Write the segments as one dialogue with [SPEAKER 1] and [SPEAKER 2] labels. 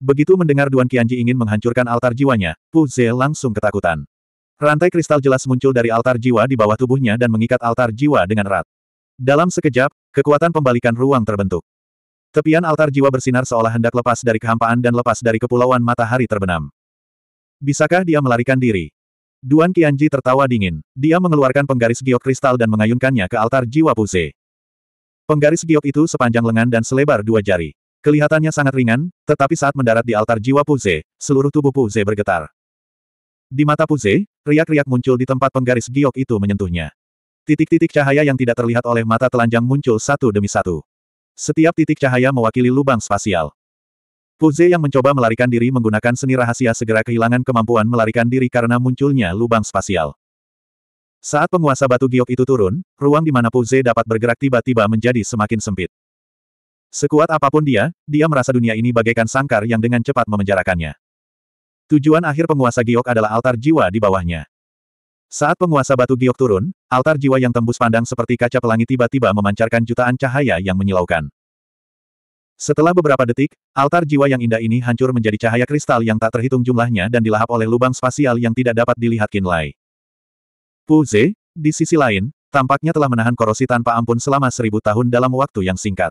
[SPEAKER 1] Begitu mendengar Duan Qianji ingin menghancurkan altar jiwanya, Pu Ze langsung ketakutan. Rantai kristal jelas muncul dari altar jiwa di bawah tubuhnya dan mengikat altar jiwa dengan erat. Dalam sekejap, kekuatan pembalikan ruang terbentuk. Tepian altar jiwa bersinar seolah hendak lepas dari kehampaan dan lepas dari kepulauan matahari terbenam. Bisakah dia melarikan diri? Duan Qianji tertawa dingin. Dia mengeluarkan penggaris giok kristal dan mengayunkannya ke altar jiwa Pu Ze. Penggaris giok itu sepanjang lengan dan selebar dua jari. Kelihatannya sangat ringan, tetapi saat mendarat di altar jiwa Puze, seluruh tubuh Puze bergetar. Di mata Puze, riak-riak muncul di tempat penggaris giok itu menyentuhnya. Titik-titik cahaya yang tidak terlihat oleh mata telanjang muncul satu demi satu. Setiap titik cahaya mewakili lubang spasial. Puze yang mencoba melarikan diri menggunakan seni rahasia segera kehilangan kemampuan melarikan diri karena munculnya lubang spasial. Saat penguasa batu giok itu turun, ruang di mana Puze dapat bergerak tiba-tiba menjadi semakin sempit. Sekuat apapun dia, dia merasa dunia ini bagaikan sangkar yang dengan cepat memenjarakannya. Tujuan akhir penguasa giok adalah altar jiwa di bawahnya. Saat penguasa batu giok turun, altar jiwa yang tembus pandang seperti kaca pelangi tiba-tiba memancarkan jutaan cahaya yang menyilaukan. Setelah beberapa detik, altar jiwa yang indah ini hancur menjadi cahaya kristal yang tak terhitung jumlahnya dan dilahap oleh lubang spasial yang tidak dapat dilihat Kinlai. Puze, di sisi lain, tampaknya telah menahan korosi tanpa ampun selama seribu tahun dalam waktu yang singkat.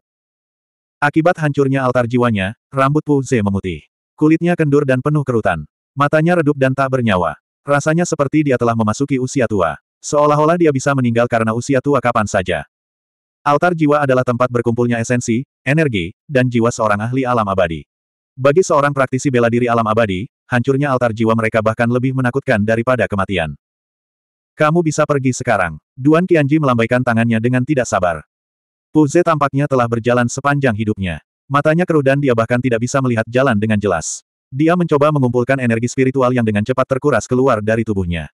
[SPEAKER 1] Akibat hancurnya altar jiwanya, rambut Pu Ze memutih. Kulitnya kendur dan penuh kerutan. Matanya redup dan tak bernyawa. Rasanya seperti dia telah memasuki usia tua. Seolah-olah dia bisa meninggal karena usia tua kapan saja. Altar jiwa adalah tempat berkumpulnya esensi, energi, dan jiwa seorang ahli alam abadi. Bagi seorang praktisi bela diri alam abadi, hancurnya altar jiwa mereka bahkan lebih menakutkan daripada kematian. Kamu bisa pergi sekarang. Duan Qianji melambaikan tangannya dengan tidak sabar. Pu Ze tampaknya telah berjalan sepanjang hidupnya. Matanya keruh dan dia bahkan tidak bisa melihat jalan dengan jelas. Dia mencoba mengumpulkan energi spiritual yang dengan cepat terkuras keluar dari tubuhnya.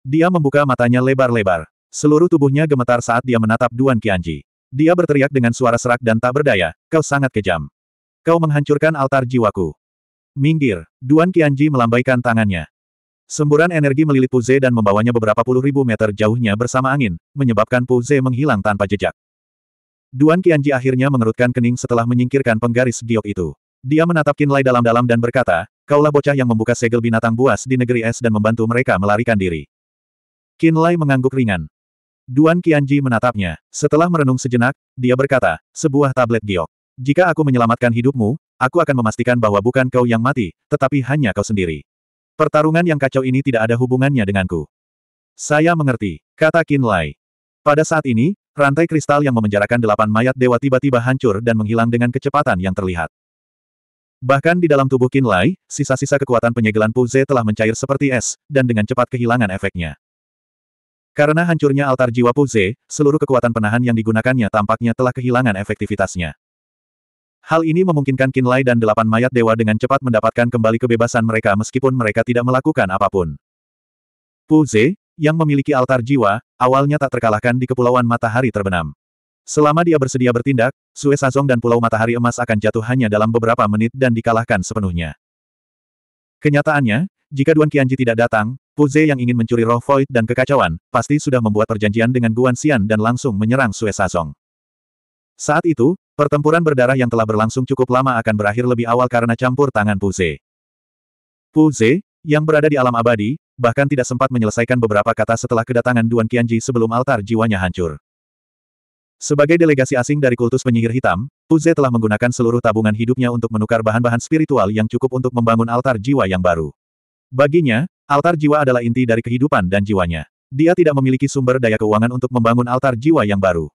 [SPEAKER 1] Dia membuka matanya lebar-lebar. Seluruh tubuhnya gemetar saat dia menatap Duan Qianji. Dia berteriak dengan suara serak dan tak berdaya, kau sangat kejam. Kau menghancurkan altar jiwaku. Minggir, Duan Qianji melambaikan tangannya. Semburan energi melilit Puze dan membawanya beberapa puluh ribu meter jauhnya bersama angin, menyebabkan Puze menghilang tanpa jejak. Duan Qianji akhirnya mengerutkan kening setelah menyingkirkan penggaris giok itu. Dia menatap Kinlay dalam-dalam dan berkata, kaulah bocah yang membuka segel binatang buas di negeri es dan membantu mereka melarikan diri. Kinlay mengangguk ringan. Duan Qianji menatapnya. Setelah merenung sejenak, dia berkata, sebuah tablet giok. Jika aku menyelamatkan hidupmu, aku akan memastikan bahwa bukan kau yang mati, tetapi hanya kau sendiri. Pertarungan yang kacau ini tidak ada hubungannya denganku. Saya mengerti, kata Kinlay. Pada saat ini, Rantai kristal yang memenjarakan delapan mayat dewa tiba-tiba hancur dan menghilang dengan kecepatan yang terlihat. Bahkan di dalam tubuh Kinlay, sisa-sisa kekuatan penyegelan Puze telah mencair seperti es, dan dengan cepat kehilangan efeknya. Karena hancurnya altar jiwa Puze, seluruh kekuatan penahan yang digunakannya tampaknya telah kehilangan efektivitasnya. Hal ini memungkinkan Kinlay dan delapan mayat dewa dengan cepat mendapatkan kembali kebebasan mereka meskipun mereka tidak melakukan apapun. Pu yang memiliki altar jiwa, awalnya tak terkalahkan di Kepulauan Matahari Terbenam. Selama dia bersedia bertindak, Sue Sazong dan Pulau Matahari Emas akan jatuh hanya dalam beberapa menit dan dikalahkan sepenuhnya. Kenyataannya, jika Duan Qianji tidak datang, Puze yang ingin mencuri roh void dan kekacauan, pasti sudah membuat perjanjian dengan Guan Xian dan langsung menyerang Sue Sazong. Saat itu, pertempuran berdarah yang telah berlangsung cukup lama akan berakhir lebih awal karena campur tangan Puze. Puze, yang berada di alam abadi, bahkan tidak sempat menyelesaikan beberapa kata setelah kedatangan Duan Qianji sebelum altar jiwanya hancur. Sebagai delegasi asing dari kultus penyihir hitam, Puze telah menggunakan seluruh tabungan hidupnya untuk menukar bahan-bahan spiritual yang cukup untuk membangun altar jiwa yang baru. Baginya, altar jiwa adalah inti dari kehidupan dan jiwanya. Dia tidak memiliki sumber daya keuangan untuk membangun altar jiwa yang baru.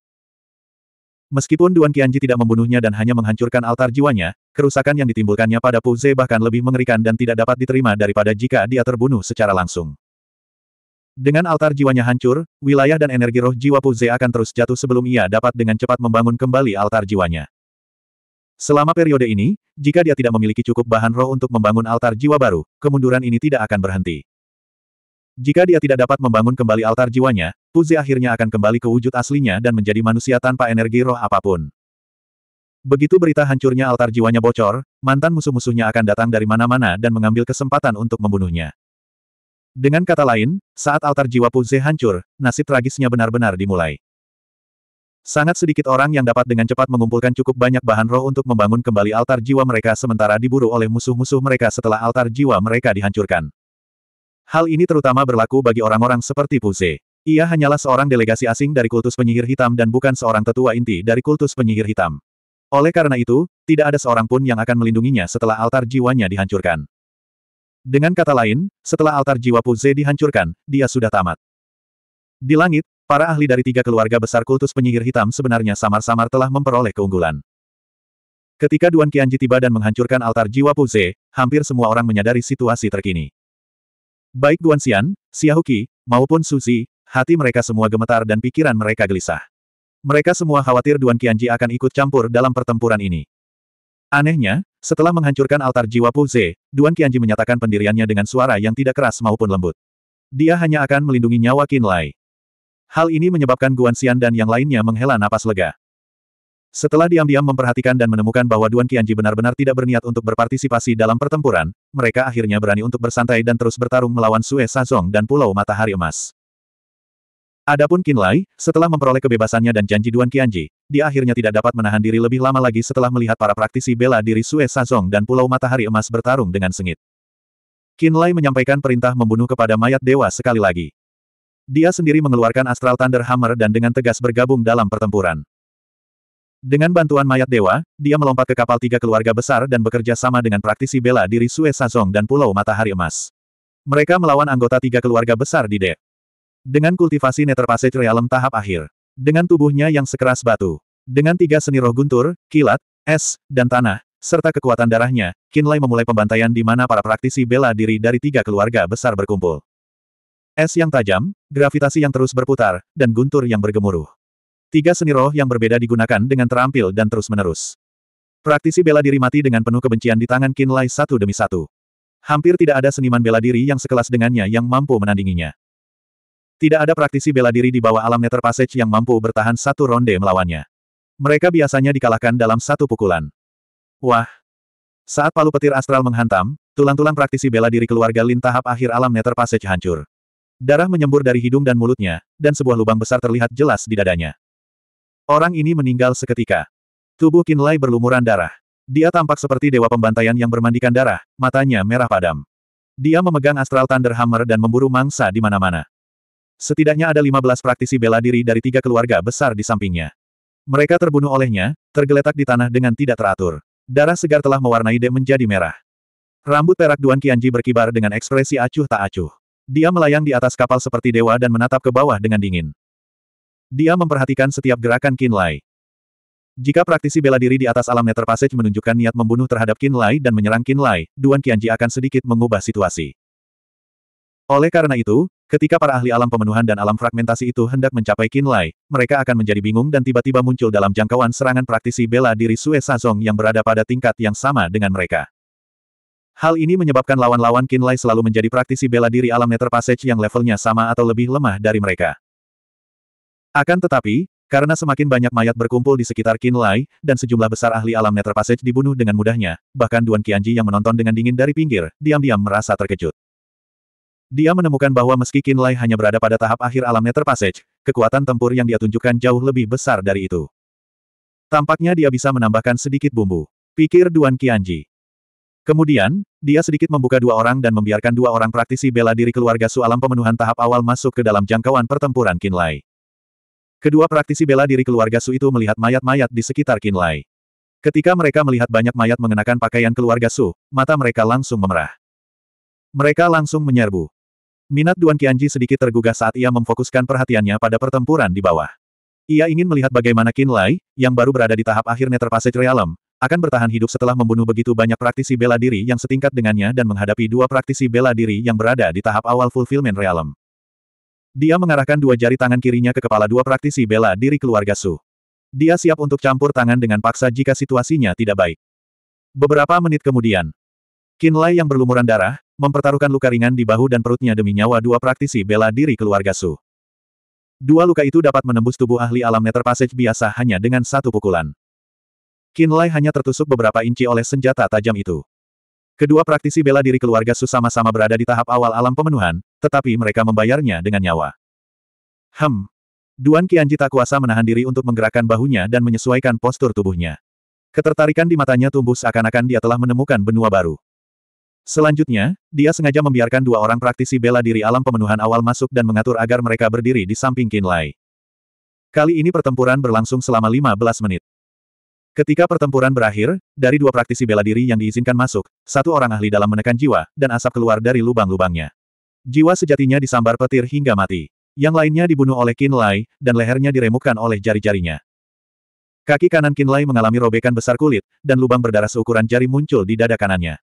[SPEAKER 1] Meskipun Duan Qianji tidak membunuhnya dan hanya menghancurkan altar jiwanya, kerusakan yang ditimbulkannya pada Pu Ze bahkan lebih mengerikan dan tidak dapat diterima daripada jika dia terbunuh secara langsung. Dengan altar jiwanya hancur, wilayah dan energi roh jiwa Pu Ze akan terus jatuh sebelum ia dapat dengan cepat membangun kembali altar jiwanya. Selama periode ini, jika dia tidak memiliki cukup bahan roh untuk membangun altar jiwa baru, kemunduran ini tidak akan berhenti. Jika dia tidak dapat membangun kembali altar jiwanya, Puzi akhirnya akan kembali ke wujud aslinya dan menjadi manusia tanpa energi roh apapun. Begitu berita hancurnya altar jiwanya bocor, mantan musuh-musuhnya akan datang dari mana-mana dan mengambil kesempatan untuk membunuhnya. Dengan kata lain, saat altar jiwa Puzi hancur, nasib tragisnya benar-benar dimulai. Sangat sedikit orang yang dapat dengan cepat mengumpulkan cukup banyak bahan roh untuk membangun kembali altar jiwa mereka sementara diburu oleh musuh-musuh mereka setelah altar jiwa mereka dihancurkan. Hal ini terutama berlaku bagi orang-orang seperti Puze. Ia hanyalah seorang delegasi asing dari kultus penyihir hitam dan bukan seorang tetua inti dari kultus penyihir hitam. Oleh karena itu, tidak ada seorang pun yang akan melindunginya setelah altar jiwanya dihancurkan. Dengan kata lain, setelah altar jiwa Puze dihancurkan, dia sudah tamat. Di langit, para ahli dari tiga keluarga besar kultus penyihir hitam sebenarnya samar-samar telah memperoleh keunggulan. Ketika Duan Qianji tiba dan menghancurkan altar jiwa Puze, hampir semua orang menyadari situasi terkini. Baik Guan Guanxian, Xiaoqi, maupun Suzi, hati mereka semua gemetar dan pikiran mereka gelisah. Mereka semua khawatir Duan Qianji akan ikut campur dalam pertempuran ini. Anehnya, setelah menghancurkan altar jiwa Pu Ze, Duan Qianji menyatakan pendiriannya dengan suara yang tidak keras maupun lembut. Dia hanya akan melindungi nyawa Qin Lai. Hal ini menyebabkan Guan Xian dan yang lainnya menghela napas lega. Setelah diam-diam memperhatikan dan menemukan bahwa Duan Qianji benar-benar tidak berniat untuk berpartisipasi dalam pertempuran, mereka akhirnya berani untuk bersantai dan terus bertarung melawan Sue Sazong dan Pulau Matahari Emas. Adapun Qinlai, setelah memperoleh kebebasannya dan janji Duan Qianji, dia akhirnya tidak dapat menahan diri lebih lama lagi setelah melihat para praktisi bela diri Sue Sazong dan Pulau Matahari Emas bertarung dengan sengit. Qinlai menyampaikan perintah membunuh kepada mayat dewa sekali lagi. Dia sendiri mengeluarkan Astral Thunder Hammer dan dengan tegas bergabung dalam pertempuran. Dengan bantuan mayat dewa, dia melompat ke kapal tiga keluarga besar dan bekerja sama dengan praktisi bela diri Sue Sazong dan Pulau Matahari Emas. Mereka melawan anggota tiga keluarga besar di dek. Dengan kultivasi Nether Passage Realm tahap akhir. Dengan tubuhnya yang sekeras batu. Dengan tiga seni roh guntur, kilat, es, dan tanah, serta kekuatan darahnya, Kinlay memulai pembantaian di mana para praktisi bela diri dari tiga keluarga besar berkumpul. Es yang tajam, gravitasi yang terus berputar, dan guntur yang bergemuruh. Tiga seni roh yang berbeda digunakan dengan terampil dan terus-menerus. Praktisi bela diri mati dengan penuh kebencian di tangan Qin Lai satu demi satu. Hampir tidak ada seniman bela diri yang sekelas dengannya yang mampu menandinginya. Tidak ada praktisi bela diri di bawah alam Nether Passage yang mampu bertahan satu ronde melawannya. Mereka biasanya dikalahkan dalam satu pukulan. Wah! Saat palu petir astral menghantam, tulang-tulang praktisi bela diri keluarga Lin tahap akhir alam Nether Passage hancur. Darah menyembur dari hidung dan mulutnya, dan sebuah lubang besar terlihat jelas di dadanya. Orang ini meninggal seketika. Tubuh Kinlay berlumuran darah. Dia tampak seperti dewa pembantaian yang bermandikan darah, matanya merah padam. Dia memegang Astral Thunder Hammer dan memburu mangsa di mana-mana. Setidaknya ada 15 praktisi bela diri dari tiga keluarga besar di sampingnya. Mereka terbunuh olehnya, tergeletak di tanah dengan tidak teratur. Darah segar telah mewarnai De menjadi merah. Rambut perak Duan Qianji berkibar dengan ekspresi acuh tak acuh. Dia melayang di atas kapal seperti dewa dan menatap ke bawah dengan dingin. Dia memperhatikan setiap gerakan Qin Lai. Jika praktisi bela diri di atas alam Nether Passage menunjukkan niat membunuh terhadap Qin Lai dan menyerang Qin Lai, Duan Qianji akan sedikit mengubah situasi. Oleh karena itu, ketika para ahli alam pemenuhan dan alam fragmentasi itu hendak mencapai Qin Lai, mereka akan menjadi bingung dan tiba-tiba muncul dalam jangkauan serangan praktisi bela diri Sue Sazong yang berada pada tingkat yang sama dengan mereka. Hal ini menyebabkan lawan-lawan Qin Lai selalu menjadi praktisi bela diri alam Nether Passage yang levelnya sama atau lebih lemah dari mereka. Akan tetapi, karena semakin banyak mayat berkumpul di sekitar Qin Lai, dan sejumlah besar ahli alam Nether Passage dibunuh dengan mudahnya, bahkan Duan Qianji yang menonton dengan dingin dari pinggir, diam-diam merasa terkejut. Dia menemukan bahwa meski Qin Lai hanya berada pada tahap akhir alam Nether Passage, kekuatan tempur yang dia tunjukkan jauh lebih besar dari itu. Tampaknya dia bisa menambahkan sedikit bumbu. Pikir Duan Qianji. Kemudian, dia sedikit membuka dua orang dan membiarkan dua orang praktisi bela diri keluarga Su Alam pemenuhan tahap awal masuk ke dalam jangkauan pertempuran Qin Lai. Kedua praktisi bela diri keluarga Su itu melihat mayat-mayat di sekitar Kinlai. Ketika mereka melihat banyak mayat mengenakan pakaian keluarga Su, mata mereka langsung memerah. Mereka langsung menyerbu. Minat Duan Qianji sedikit tergugah saat ia memfokuskan perhatiannya pada pertempuran di bawah. Ia ingin melihat bagaimana Kinlai, yang baru berada di tahap akhir Nether Passage Realm, akan bertahan hidup setelah membunuh begitu banyak praktisi bela diri yang setingkat dengannya dan menghadapi dua praktisi bela diri yang berada di tahap awal Fulfillment Realm. Dia mengarahkan dua jari tangan kirinya ke kepala dua praktisi bela diri keluarga Su. Dia siap untuk campur tangan dengan paksa jika situasinya tidak baik. Beberapa menit kemudian, Lai yang berlumuran darah, mempertaruhkan luka ringan di bahu dan perutnya demi nyawa dua praktisi bela diri keluarga Su. Dua luka itu dapat menembus tubuh ahli alam Nether Passage biasa hanya dengan satu pukulan. Lai hanya tertusuk beberapa inci oleh senjata tajam itu. Kedua praktisi bela diri keluarga Su sama-sama berada di tahap awal alam pemenuhan, tetapi mereka membayarnya dengan nyawa. Hem. Duan Qianji tak kuasa menahan diri untuk menggerakkan bahunya dan menyesuaikan postur tubuhnya. Ketertarikan di matanya tumbuh seakan-akan dia telah menemukan benua baru. Selanjutnya, dia sengaja membiarkan dua orang praktisi bela diri alam pemenuhan awal masuk dan mengatur agar mereka berdiri di samping Qin Lai. Kali ini pertempuran berlangsung selama 15 menit. Ketika pertempuran berakhir, dari dua praktisi bela diri yang diizinkan masuk, satu orang ahli dalam menekan jiwa, dan asap keluar dari lubang-lubangnya. Jiwa sejatinya disambar petir hingga mati. Yang lainnya dibunuh oleh Lai dan lehernya diremukkan oleh jari-jarinya. Kaki kanan Lai mengalami robekan besar kulit, dan lubang berdarah seukuran jari muncul di dada kanannya.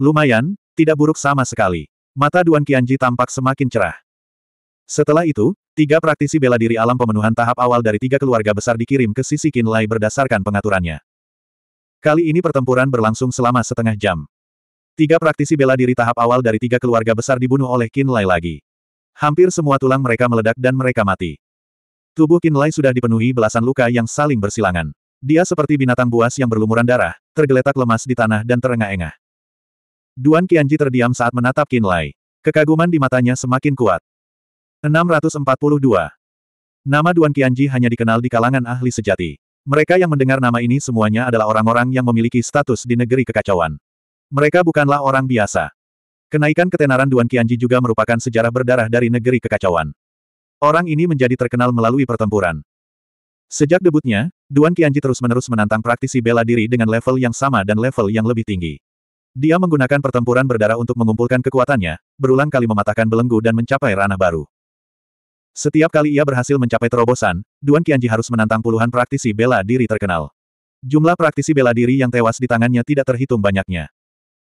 [SPEAKER 1] Lumayan, tidak buruk sama sekali. Mata Duan Qianji tampak semakin cerah. Setelah itu, tiga praktisi bela diri alam pemenuhan tahap awal dari tiga keluarga besar dikirim ke sisi Kinlay berdasarkan pengaturannya. Kali ini pertempuran berlangsung selama setengah jam. Tiga praktisi bela diri tahap awal dari tiga keluarga besar dibunuh oleh Kinlay lagi. Hampir semua tulang mereka meledak dan mereka mati. Tubuh Kinlay sudah dipenuhi belasan luka yang saling bersilangan. Dia seperti binatang buas yang berlumuran darah, tergeletak lemas di tanah dan terengah-engah. Duan Qianji terdiam saat menatap Kinlay. Kekaguman di matanya semakin kuat. 642. Nama Duan Qianji hanya dikenal di kalangan ahli sejati. Mereka yang mendengar nama ini semuanya adalah orang-orang yang memiliki status di negeri kekacauan. Mereka bukanlah orang biasa. Kenaikan ketenaran Duan Qianji juga merupakan sejarah berdarah dari negeri kekacauan. Orang ini menjadi terkenal melalui pertempuran. Sejak debutnya, Duan Qianji terus-menerus menantang praktisi bela diri dengan level yang sama dan level yang lebih tinggi. Dia menggunakan pertempuran berdarah untuk mengumpulkan kekuatannya, berulang kali mematahkan belenggu dan mencapai ranah baru. Setiap kali ia berhasil mencapai terobosan, Duan Qianji harus menantang puluhan praktisi bela diri terkenal. Jumlah praktisi bela diri yang tewas di tangannya tidak terhitung banyaknya.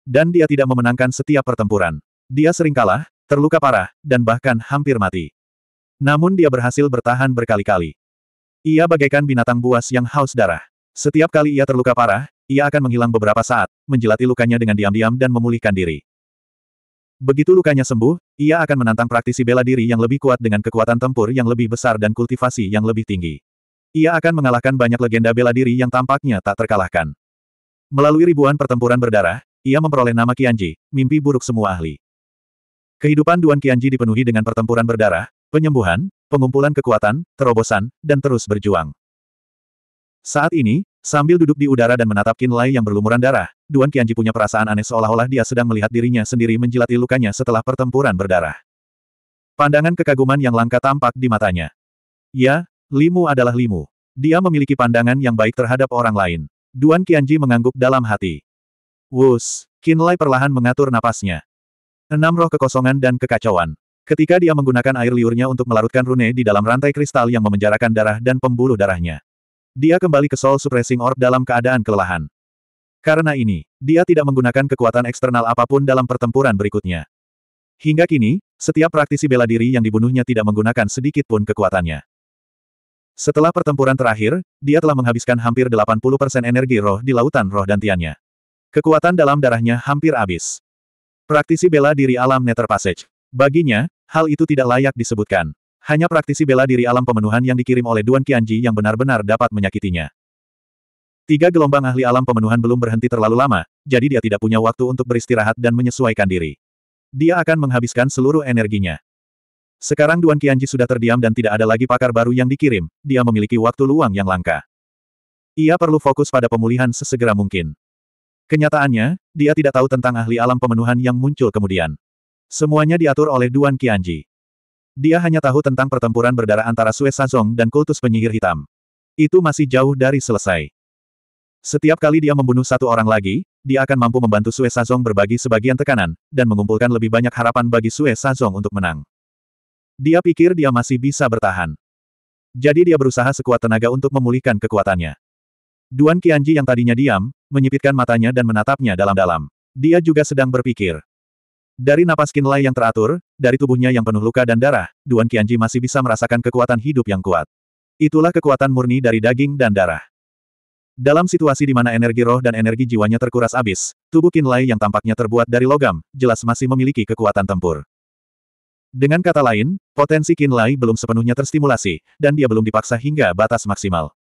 [SPEAKER 1] Dan dia tidak memenangkan setiap pertempuran. Dia sering kalah, terluka parah, dan bahkan hampir mati. Namun dia berhasil bertahan berkali-kali. Ia bagaikan binatang buas yang haus darah. Setiap kali ia terluka parah, ia akan menghilang beberapa saat, menjelati lukanya dengan diam-diam dan memulihkan diri. Begitu lukanya sembuh, ia akan menantang praktisi bela diri yang lebih kuat dengan kekuatan tempur yang lebih besar dan kultivasi yang lebih tinggi. Ia akan mengalahkan banyak legenda bela diri yang tampaknya tak terkalahkan. Melalui ribuan pertempuran berdarah, ia memperoleh nama Kianji, mimpi buruk semua ahli. Kehidupan Duan Kianji dipenuhi dengan pertempuran berdarah, penyembuhan, pengumpulan kekuatan, terobosan, dan terus berjuang. Saat ini, Sambil duduk di udara dan menatap Qin Lai yang berlumuran darah, Duan Qianji punya perasaan aneh seolah-olah dia sedang melihat dirinya sendiri menjilati lukanya setelah pertempuran berdarah. Pandangan kekaguman yang langka tampak di matanya. Ya, Limu adalah Limu. Dia memiliki pandangan yang baik terhadap orang lain. Duan Qianji mengangguk dalam hati. Wus, Qin Lai perlahan mengatur napasnya. Enam roh kekosongan dan kekacauan. Ketika dia menggunakan air liurnya untuk melarutkan rune di dalam rantai kristal yang memenjarakan darah dan pembuluh darahnya. Dia kembali ke Soul Suppressing Orb dalam keadaan kelelahan. Karena ini, dia tidak menggunakan kekuatan eksternal apapun dalam pertempuran berikutnya. Hingga kini, setiap praktisi bela diri yang dibunuhnya tidak menggunakan sedikit pun kekuatannya. Setelah pertempuran terakhir, dia telah menghabiskan hampir 80% energi roh di lautan roh dantiannya. Kekuatan dalam darahnya hampir habis. Praktisi bela diri alam Nether Passage. Baginya, hal itu tidak layak disebutkan. Hanya praktisi bela diri alam pemenuhan yang dikirim oleh Duan Qianji yang benar-benar dapat menyakitinya. Tiga gelombang ahli alam pemenuhan belum berhenti terlalu lama, jadi dia tidak punya waktu untuk beristirahat dan menyesuaikan diri. Dia akan menghabiskan seluruh energinya. Sekarang Duan Qianji sudah terdiam dan tidak ada lagi pakar baru yang dikirim, dia memiliki waktu luang yang langka. Ia perlu fokus pada pemulihan sesegera mungkin. Kenyataannya, dia tidak tahu tentang ahli alam pemenuhan yang muncul kemudian. Semuanya diatur oleh Duan Qianji. Dia hanya tahu tentang pertempuran berdarah antara Sue Sazong dan kultus penyihir hitam. Itu masih jauh dari selesai. Setiap kali dia membunuh satu orang lagi, dia akan mampu membantu Sue Sazong berbagi sebagian tekanan, dan mengumpulkan lebih banyak harapan bagi Sue Sazong untuk menang. Dia pikir dia masih bisa bertahan. Jadi dia berusaha sekuat tenaga untuk memulihkan kekuatannya. Duan Qianji yang tadinya diam, menyipitkan matanya dan menatapnya dalam-dalam. Dia juga sedang berpikir. Dari napas kinlay yang teratur, dari tubuhnya yang penuh luka dan darah, Duan Qianji masih bisa merasakan kekuatan hidup yang kuat. Itulah kekuatan murni dari daging dan darah. Dalam situasi di mana energi roh dan energi jiwanya terkuras abis, tubuh kinlay yang tampaknya terbuat dari logam, jelas masih memiliki kekuatan tempur. Dengan kata lain, potensi kinlay belum sepenuhnya terstimulasi, dan dia belum dipaksa hingga batas maksimal.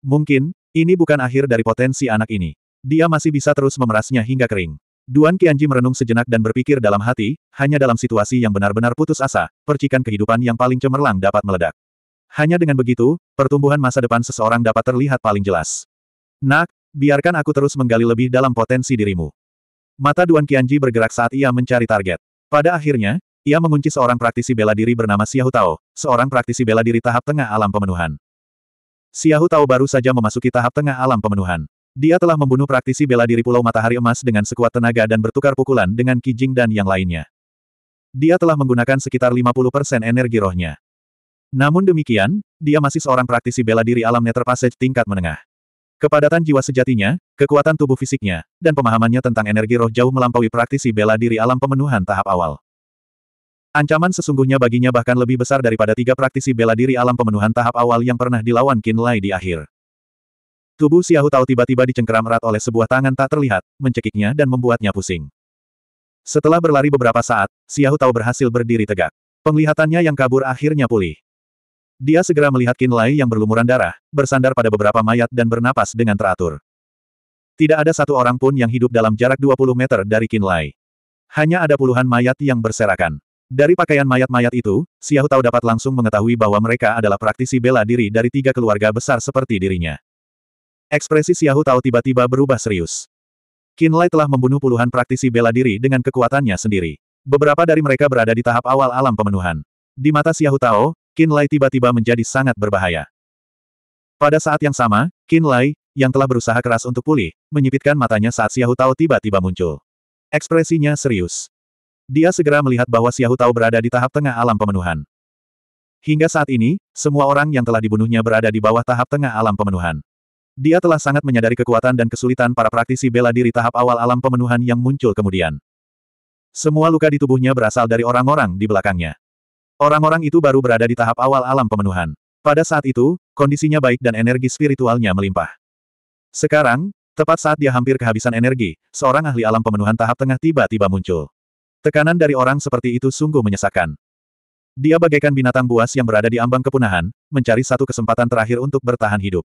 [SPEAKER 1] Mungkin, ini bukan akhir dari potensi anak ini. Dia masih bisa terus memerasnya hingga kering. Duan Qianji merenung sejenak dan berpikir dalam hati, hanya dalam situasi yang benar-benar putus asa, percikan kehidupan yang paling cemerlang dapat meledak. Hanya dengan begitu, pertumbuhan masa depan seseorang dapat terlihat paling jelas. Nak, biarkan aku terus menggali lebih dalam potensi dirimu. Mata Duan Qianji bergerak saat ia mencari target. Pada akhirnya, ia mengunci seorang praktisi bela diri bernama Xiahu Tao, seorang praktisi bela diri tahap tengah alam pemenuhan. Xiahu Tao baru saja memasuki tahap tengah alam pemenuhan. Dia telah membunuh praktisi bela diri Pulau Matahari Emas dengan sekuat tenaga dan bertukar pukulan dengan Kijing dan yang lainnya. Dia telah menggunakan sekitar 50% energi rohnya. Namun demikian, dia masih seorang praktisi bela diri alam Nether Passage tingkat menengah. Kepadatan jiwa sejatinya, kekuatan tubuh fisiknya, dan pemahamannya tentang energi roh jauh melampaui praktisi bela diri alam pemenuhan tahap awal. Ancaman sesungguhnya baginya bahkan lebih besar daripada tiga praktisi bela diri alam pemenuhan tahap awal yang pernah dilawan Kinlay di akhir. Tubuh Xiao Tao tiba-tiba dicengkeram erat oleh sebuah tangan tak terlihat, mencekiknya dan membuatnya pusing. Setelah berlari beberapa saat, Xiao Tao berhasil berdiri tegak. Penglihatannya yang kabur akhirnya pulih. Dia segera melihat Qin Lai yang berlumuran darah, bersandar pada beberapa mayat dan bernapas dengan teratur. Tidak ada satu orang pun yang hidup dalam jarak 20 meter dari Qin Lai. Hanya ada puluhan mayat yang berserakan. Dari pakaian mayat-mayat itu, Xiao Tao dapat langsung mengetahui bahwa mereka adalah praktisi bela diri dari tiga keluarga besar seperti dirinya. Ekspresi Xiahu Tao tiba-tiba berubah serius. Lai telah membunuh puluhan praktisi bela diri dengan kekuatannya sendiri. Beberapa dari mereka berada di tahap awal alam pemenuhan. Di mata Xiahu Tao, Lai tiba-tiba menjadi sangat berbahaya. Pada saat yang sama, Lai, yang telah berusaha keras untuk pulih, menyipitkan matanya saat Xiahu Tao tiba-tiba muncul. Ekspresinya serius. Dia segera melihat bahwa Xiahu Tao berada di tahap tengah alam pemenuhan. Hingga saat ini, semua orang yang telah dibunuhnya berada di bawah tahap tengah alam pemenuhan. Dia telah sangat menyadari kekuatan dan kesulitan para praktisi bela diri tahap awal alam pemenuhan yang muncul kemudian. Semua luka di tubuhnya berasal dari orang-orang di belakangnya. Orang-orang itu baru berada di tahap awal alam pemenuhan. Pada saat itu, kondisinya baik dan energi spiritualnya melimpah. Sekarang, tepat saat dia hampir kehabisan energi, seorang ahli alam pemenuhan tahap tengah tiba-tiba muncul. Tekanan dari orang seperti itu sungguh menyesakkan. Dia bagaikan binatang buas yang berada di ambang kepunahan, mencari satu kesempatan terakhir untuk bertahan hidup.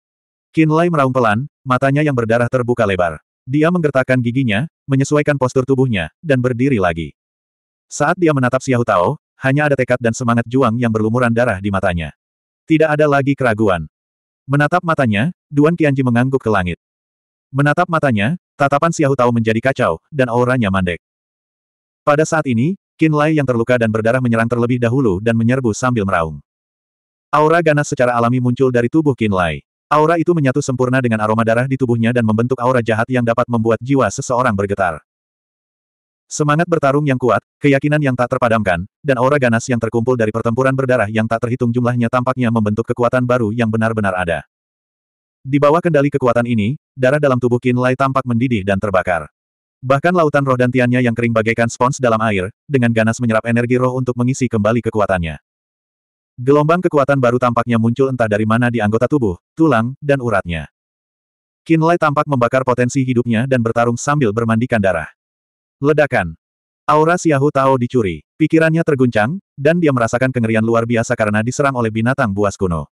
[SPEAKER 1] Kinlay meraung pelan, matanya yang berdarah terbuka lebar. Dia menggertakkan giginya, menyesuaikan postur tubuhnya, dan berdiri lagi. Saat dia menatap Xiao Tao, hanya ada tekad dan semangat juang yang berlumuran darah di matanya. Tidak ada lagi keraguan. Menatap matanya, Duan Qianji mengangguk ke langit. Menatap matanya, tatapan Xiao Tao menjadi kacau, dan auranya mandek. Pada saat ini, Qin Lai yang terluka dan berdarah menyerang terlebih dahulu dan menyerbu sambil meraung. Aura ganas secara alami muncul dari tubuh Qin Lai. Aura itu menyatu sempurna dengan aroma darah di tubuhnya dan membentuk aura jahat yang dapat membuat jiwa seseorang bergetar. Semangat bertarung yang kuat, keyakinan yang tak terpadamkan, dan aura ganas yang terkumpul dari pertempuran berdarah yang tak terhitung jumlahnya tampaknya membentuk kekuatan baru yang benar-benar ada. Di bawah kendali kekuatan ini, darah dalam tubuh Kinlay tampak mendidih dan terbakar. Bahkan lautan roh dantiannya yang kering bagaikan spons dalam air, dengan ganas menyerap energi roh untuk mengisi kembali kekuatannya. Gelombang kekuatan baru tampaknya muncul entah dari mana di anggota tubuh, tulang, dan uratnya. Kinlay tampak membakar potensi hidupnya dan bertarung sambil bermandikan darah. Ledakan. Aura Xiahu Tao dicuri, pikirannya terguncang, dan dia merasakan kengerian luar biasa karena diserang oleh binatang buas kuno.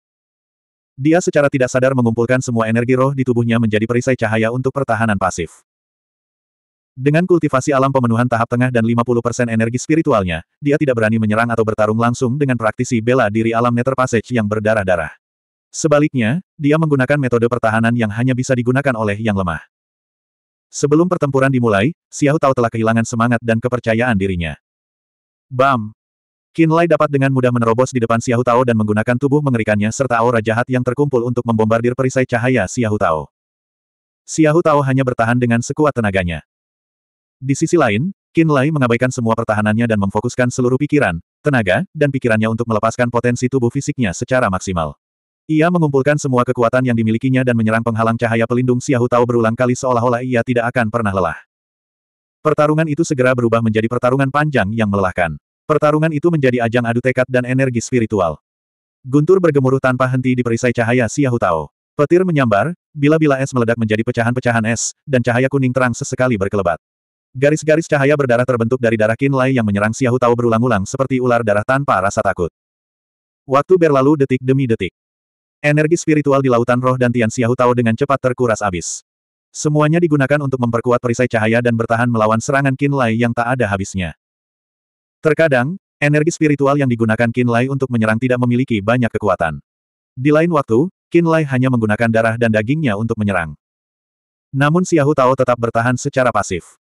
[SPEAKER 1] Dia secara tidak sadar mengumpulkan semua energi roh di tubuhnya menjadi perisai cahaya untuk pertahanan pasif. Dengan kultivasi alam pemenuhan tahap tengah dan 50% energi spiritualnya, dia tidak berani menyerang atau bertarung langsung dengan praktisi bela diri alam Nether Passage yang berdarah-darah. Sebaliknya, dia menggunakan metode pertahanan yang hanya bisa digunakan oleh yang lemah. Sebelum pertempuran dimulai, Xiao Tao telah kehilangan semangat dan kepercayaan dirinya. Bam! Lai dapat dengan mudah menerobos di depan Xiao Tao dan menggunakan tubuh mengerikannya serta aura jahat yang terkumpul untuk membombardir perisai cahaya Xiao Tao. Xiao Tao hanya bertahan dengan sekuat tenaganya. Di sisi lain, Qin Lai mengabaikan semua pertahanannya dan memfokuskan seluruh pikiran, tenaga, dan pikirannya untuk melepaskan potensi tubuh fisiknya secara maksimal. Ia mengumpulkan semua kekuatan yang dimilikinya dan menyerang penghalang cahaya pelindung Xiahu Tao berulang kali seolah-olah ia tidak akan pernah lelah. Pertarungan itu segera berubah menjadi pertarungan panjang yang melelahkan. Pertarungan itu menjadi ajang adu tekad dan energi spiritual. Guntur bergemuruh tanpa henti di perisai cahaya Xiahu Tao. Petir menyambar, bila-bila es meledak menjadi pecahan-pecahan es, dan cahaya kuning terang sesekali berkelebat. Garis-garis cahaya berdarah terbentuk dari darah kinlay yang menyerang Xiahu Tao berulang-ulang seperti ular darah tanpa rasa takut. Waktu berlalu detik demi detik. Energi spiritual di lautan roh dan Tian Xiahu Tao dengan cepat terkuras habis. Semuanya digunakan untuk memperkuat perisai cahaya dan bertahan melawan serangan kinlay yang tak ada habisnya. Terkadang, energi spiritual yang digunakan kinlay untuk menyerang tidak memiliki banyak kekuatan. Di lain waktu, kinlay hanya menggunakan darah dan dagingnya untuk menyerang. Namun Xiahu Tao tetap bertahan secara pasif.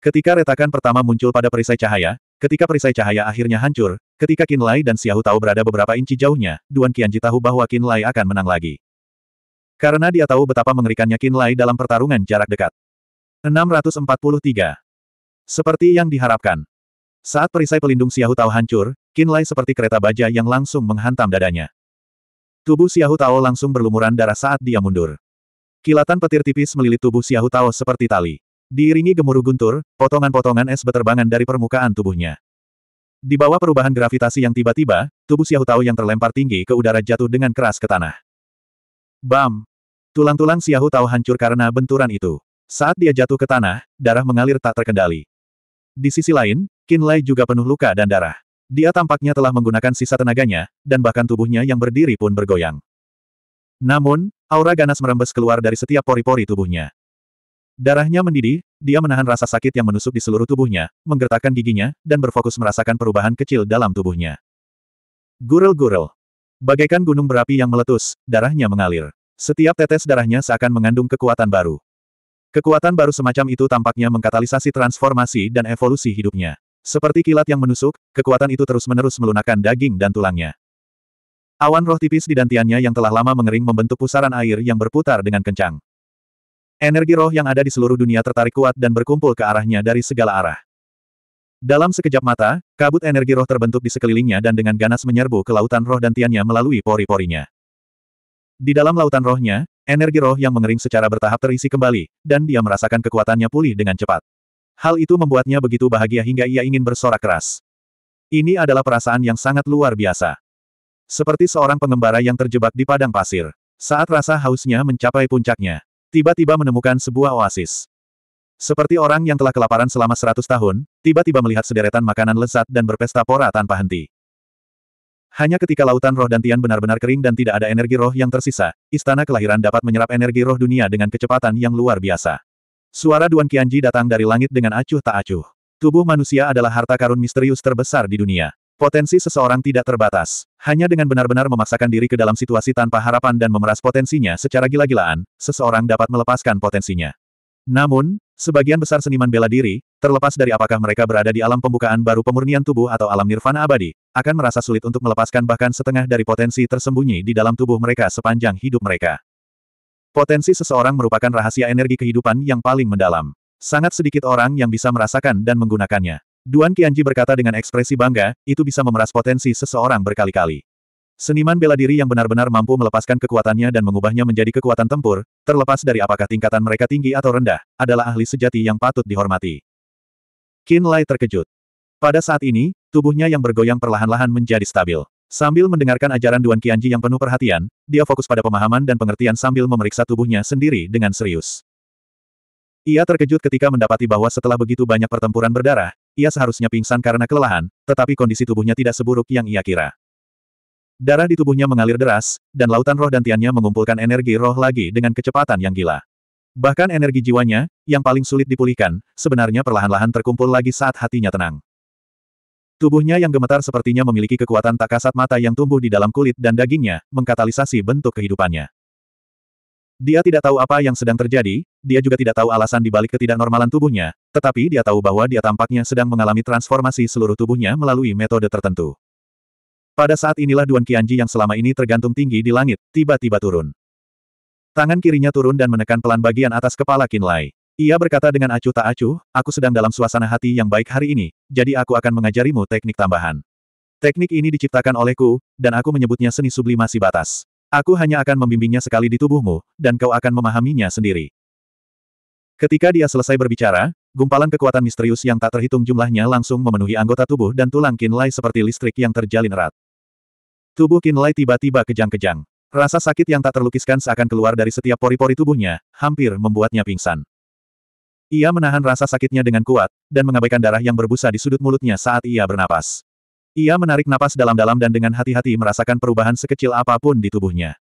[SPEAKER 1] Ketika retakan pertama muncul pada perisai cahaya, ketika perisai cahaya akhirnya hancur, ketika Qin Lai dan Xiahu Tao berada beberapa inci jauhnya, Duan Qianji tahu bahwa Qin Lai akan menang lagi. Karena dia tahu betapa mengerikannya Qin Lai dalam pertarungan jarak dekat. 643. Seperti yang diharapkan. Saat perisai pelindung Xiahu Tao hancur, Qin Lai seperti kereta baja yang langsung menghantam dadanya. Tubuh Xiahu Tao langsung berlumuran darah saat dia mundur. Kilatan petir tipis melilit tubuh Xiahu Tao seperti tali. Diiringi gemuruh guntur, potongan-potongan es beterbangan dari permukaan tubuhnya. Di bawah perubahan gravitasi yang tiba-tiba, tubuh Xiao Tao yang terlempar tinggi ke udara jatuh dengan keras ke tanah. Bam! Tulang-tulang Xiao Tao hancur karena benturan itu. Saat dia jatuh ke tanah, darah mengalir tak terkendali. Di sisi lain, Qin Lai juga penuh luka dan darah. Dia tampaknya telah menggunakan sisa tenaganya, dan bahkan tubuhnya yang berdiri pun bergoyang. Namun, aura ganas merembes keluar dari setiap pori-pori tubuhnya. Darahnya mendidih, dia menahan rasa sakit yang menusuk di seluruh tubuhnya, menggertakkan giginya, dan berfokus merasakan perubahan kecil dalam tubuhnya. Gurel-gurel. Bagaikan gunung berapi yang meletus, darahnya mengalir. Setiap tetes darahnya seakan mengandung kekuatan baru. Kekuatan baru semacam itu tampaknya mengkatalisasi transformasi dan evolusi hidupnya. Seperti kilat yang menusuk, kekuatan itu terus-menerus melunakkan daging dan tulangnya. Awan roh tipis di dantiannya yang telah lama mengering membentuk pusaran air yang berputar dengan kencang. Energi roh yang ada di seluruh dunia tertarik kuat dan berkumpul ke arahnya dari segala arah. Dalam sekejap mata, kabut energi roh terbentuk di sekelilingnya dan dengan ganas menyerbu ke lautan roh dan tiannya melalui pori-porinya. Di dalam lautan rohnya, energi roh yang mengering secara bertahap terisi kembali, dan dia merasakan kekuatannya pulih dengan cepat. Hal itu membuatnya begitu bahagia hingga ia ingin bersorak keras. Ini adalah perasaan yang sangat luar biasa. Seperti seorang pengembara yang terjebak di padang pasir. Saat rasa hausnya mencapai puncaknya, tiba-tiba menemukan sebuah oasis. Seperti orang yang telah kelaparan selama seratus tahun, tiba-tiba melihat sederetan makanan lezat dan berpesta pora tanpa henti. Hanya ketika lautan roh dan Tian benar-benar kering dan tidak ada energi roh yang tersisa, istana kelahiran dapat menyerap energi roh dunia dengan kecepatan yang luar biasa. Suara Duan Qianji datang dari langit dengan acuh tak acuh. Tubuh manusia adalah harta karun misterius terbesar di dunia. Potensi seseorang tidak terbatas. Hanya dengan benar-benar memaksakan diri ke dalam situasi tanpa harapan dan memeras potensinya secara gila-gilaan, seseorang dapat melepaskan potensinya. Namun, sebagian besar seniman bela diri, terlepas dari apakah mereka berada di alam pembukaan baru pemurnian tubuh atau alam nirvana abadi, akan merasa sulit untuk melepaskan bahkan setengah dari potensi tersembunyi di dalam tubuh mereka sepanjang hidup mereka. Potensi seseorang merupakan rahasia energi kehidupan yang paling mendalam. Sangat sedikit orang yang bisa merasakan dan menggunakannya. Duan Qianji berkata dengan ekspresi bangga, itu bisa memeras potensi seseorang berkali-kali. Seniman bela diri yang benar-benar mampu melepaskan kekuatannya dan mengubahnya menjadi kekuatan tempur, terlepas dari apakah tingkatan mereka tinggi atau rendah, adalah ahli sejati yang patut dihormati. Qin Lai terkejut. Pada saat ini, tubuhnya yang bergoyang perlahan-lahan menjadi stabil. Sambil mendengarkan ajaran Duan Qianji yang penuh perhatian, dia fokus pada pemahaman dan pengertian sambil memeriksa tubuhnya sendiri dengan serius. Ia terkejut ketika mendapati bahwa setelah begitu banyak pertempuran berdarah, ia seharusnya pingsan karena kelelahan, tetapi kondisi tubuhnya tidak seburuk yang ia kira. Darah di tubuhnya mengalir deras, dan lautan roh dan tiannya mengumpulkan energi roh lagi dengan kecepatan yang gila. Bahkan energi jiwanya, yang paling sulit dipulihkan, sebenarnya perlahan-lahan terkumpul lagi saat hatinya tenang. Tubuhnya yang gemetar sepertinya memiliki kekuatan tak kasat mata yang tumbuh di dalam kulit dan dagingnya, mengkatalisasi bentuk kehidupannya. Dia tidak tahu apa yang sedang terjadi, dia juga tidak tahu alasan dibalik ketidaknormalan tubuhnya, tetapi dia tahu bahwa dia tampaknya sedang mengalami transformasi seluruh tubuhnya melalui metode tertentu. Pada saat inilah Duan Qianji yang selama ini tergantung tinggi di langit, tiba-tiba turun. Tangan kirinya turun dan menekan pelan bagian atas kepala Lai. Ia berkata dengan acuh tak acuh, aku sedang dalam suasana hati yang baik hari ini, jadi aku akan mengajarimu teknik tambahan. Teknik ini diciptakan olehku, dan aku menyebutnya seni sublimasi batas. Aku hanya akan membimbingnya sekali di tubuhmu, dan kau akan memahaminya sendiri. Ketika dia selesai berbicara, gumpalan kekuatan misterius yang tak terhitung jumlahnya langsung memenuhi anggota tubuh dan tulang kinlay seperti listrik yang terjalin erat. Tubuh kinlay tiba-tiba kejang-kejang. Rasa sakit yang tak terlukiskan seakan keluar dari setiap pori-pori tubuhnya, hampir membuatnya pingsan. Ia menahan rasa sakitnya dengan kuat, dan mengabaikan darah yang berbusa di sudut mulutnya saat ia bernapas. Ia menarik napas dalam-dalam dan dengan hati-hati merasakan perubahan sekecil apapun di tubuhnya.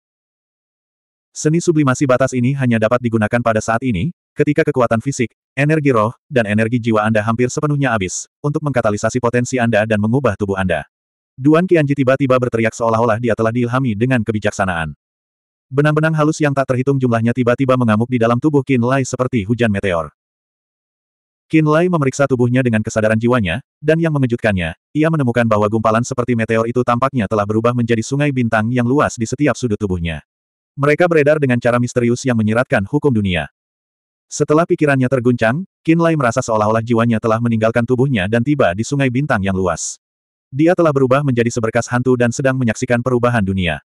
[SPEAKER 1] Seni sublimasi batas ini hanya dapat digunakan pada saat ini, Ketika kekuatan fisik, energi roh, dan energi jiwa Anda hampir sepenuhnya habis, untuk mengkatalisasi potensi Anda dan mengubah tubuh Anda. Duan Qianji tiba-tiba berteriak seolah-olah dia telah diilhami dengan kebijaksanaan. Benang-benang halus yang tak terhitung jumlahnya tiba-tiba mengamuk di dalam tubuh Qin Lai seperti hujan meteor. Qin Lai memeriksa tubuhnya dengan kesadaran jiwanya, dan yang mengejutkannya, ia menemukan bahwa gumpalan seperti meteor itu tampaknya telah berubah menjadi sungai bintang yang luas di setiap sudut tubuhnya. Mereka beredar dengan cara misterius yang menyiratkan hukum dunia. Setelah pikirannya terguncang, Kinlay merasa seolah-olah jiwanya telah meninggalkan tubuhnya dan tiba di sungai bintang yang luas. Dia telah berubah menjadi seberkas hantu dan sedang menyaksikan perubahan dunia.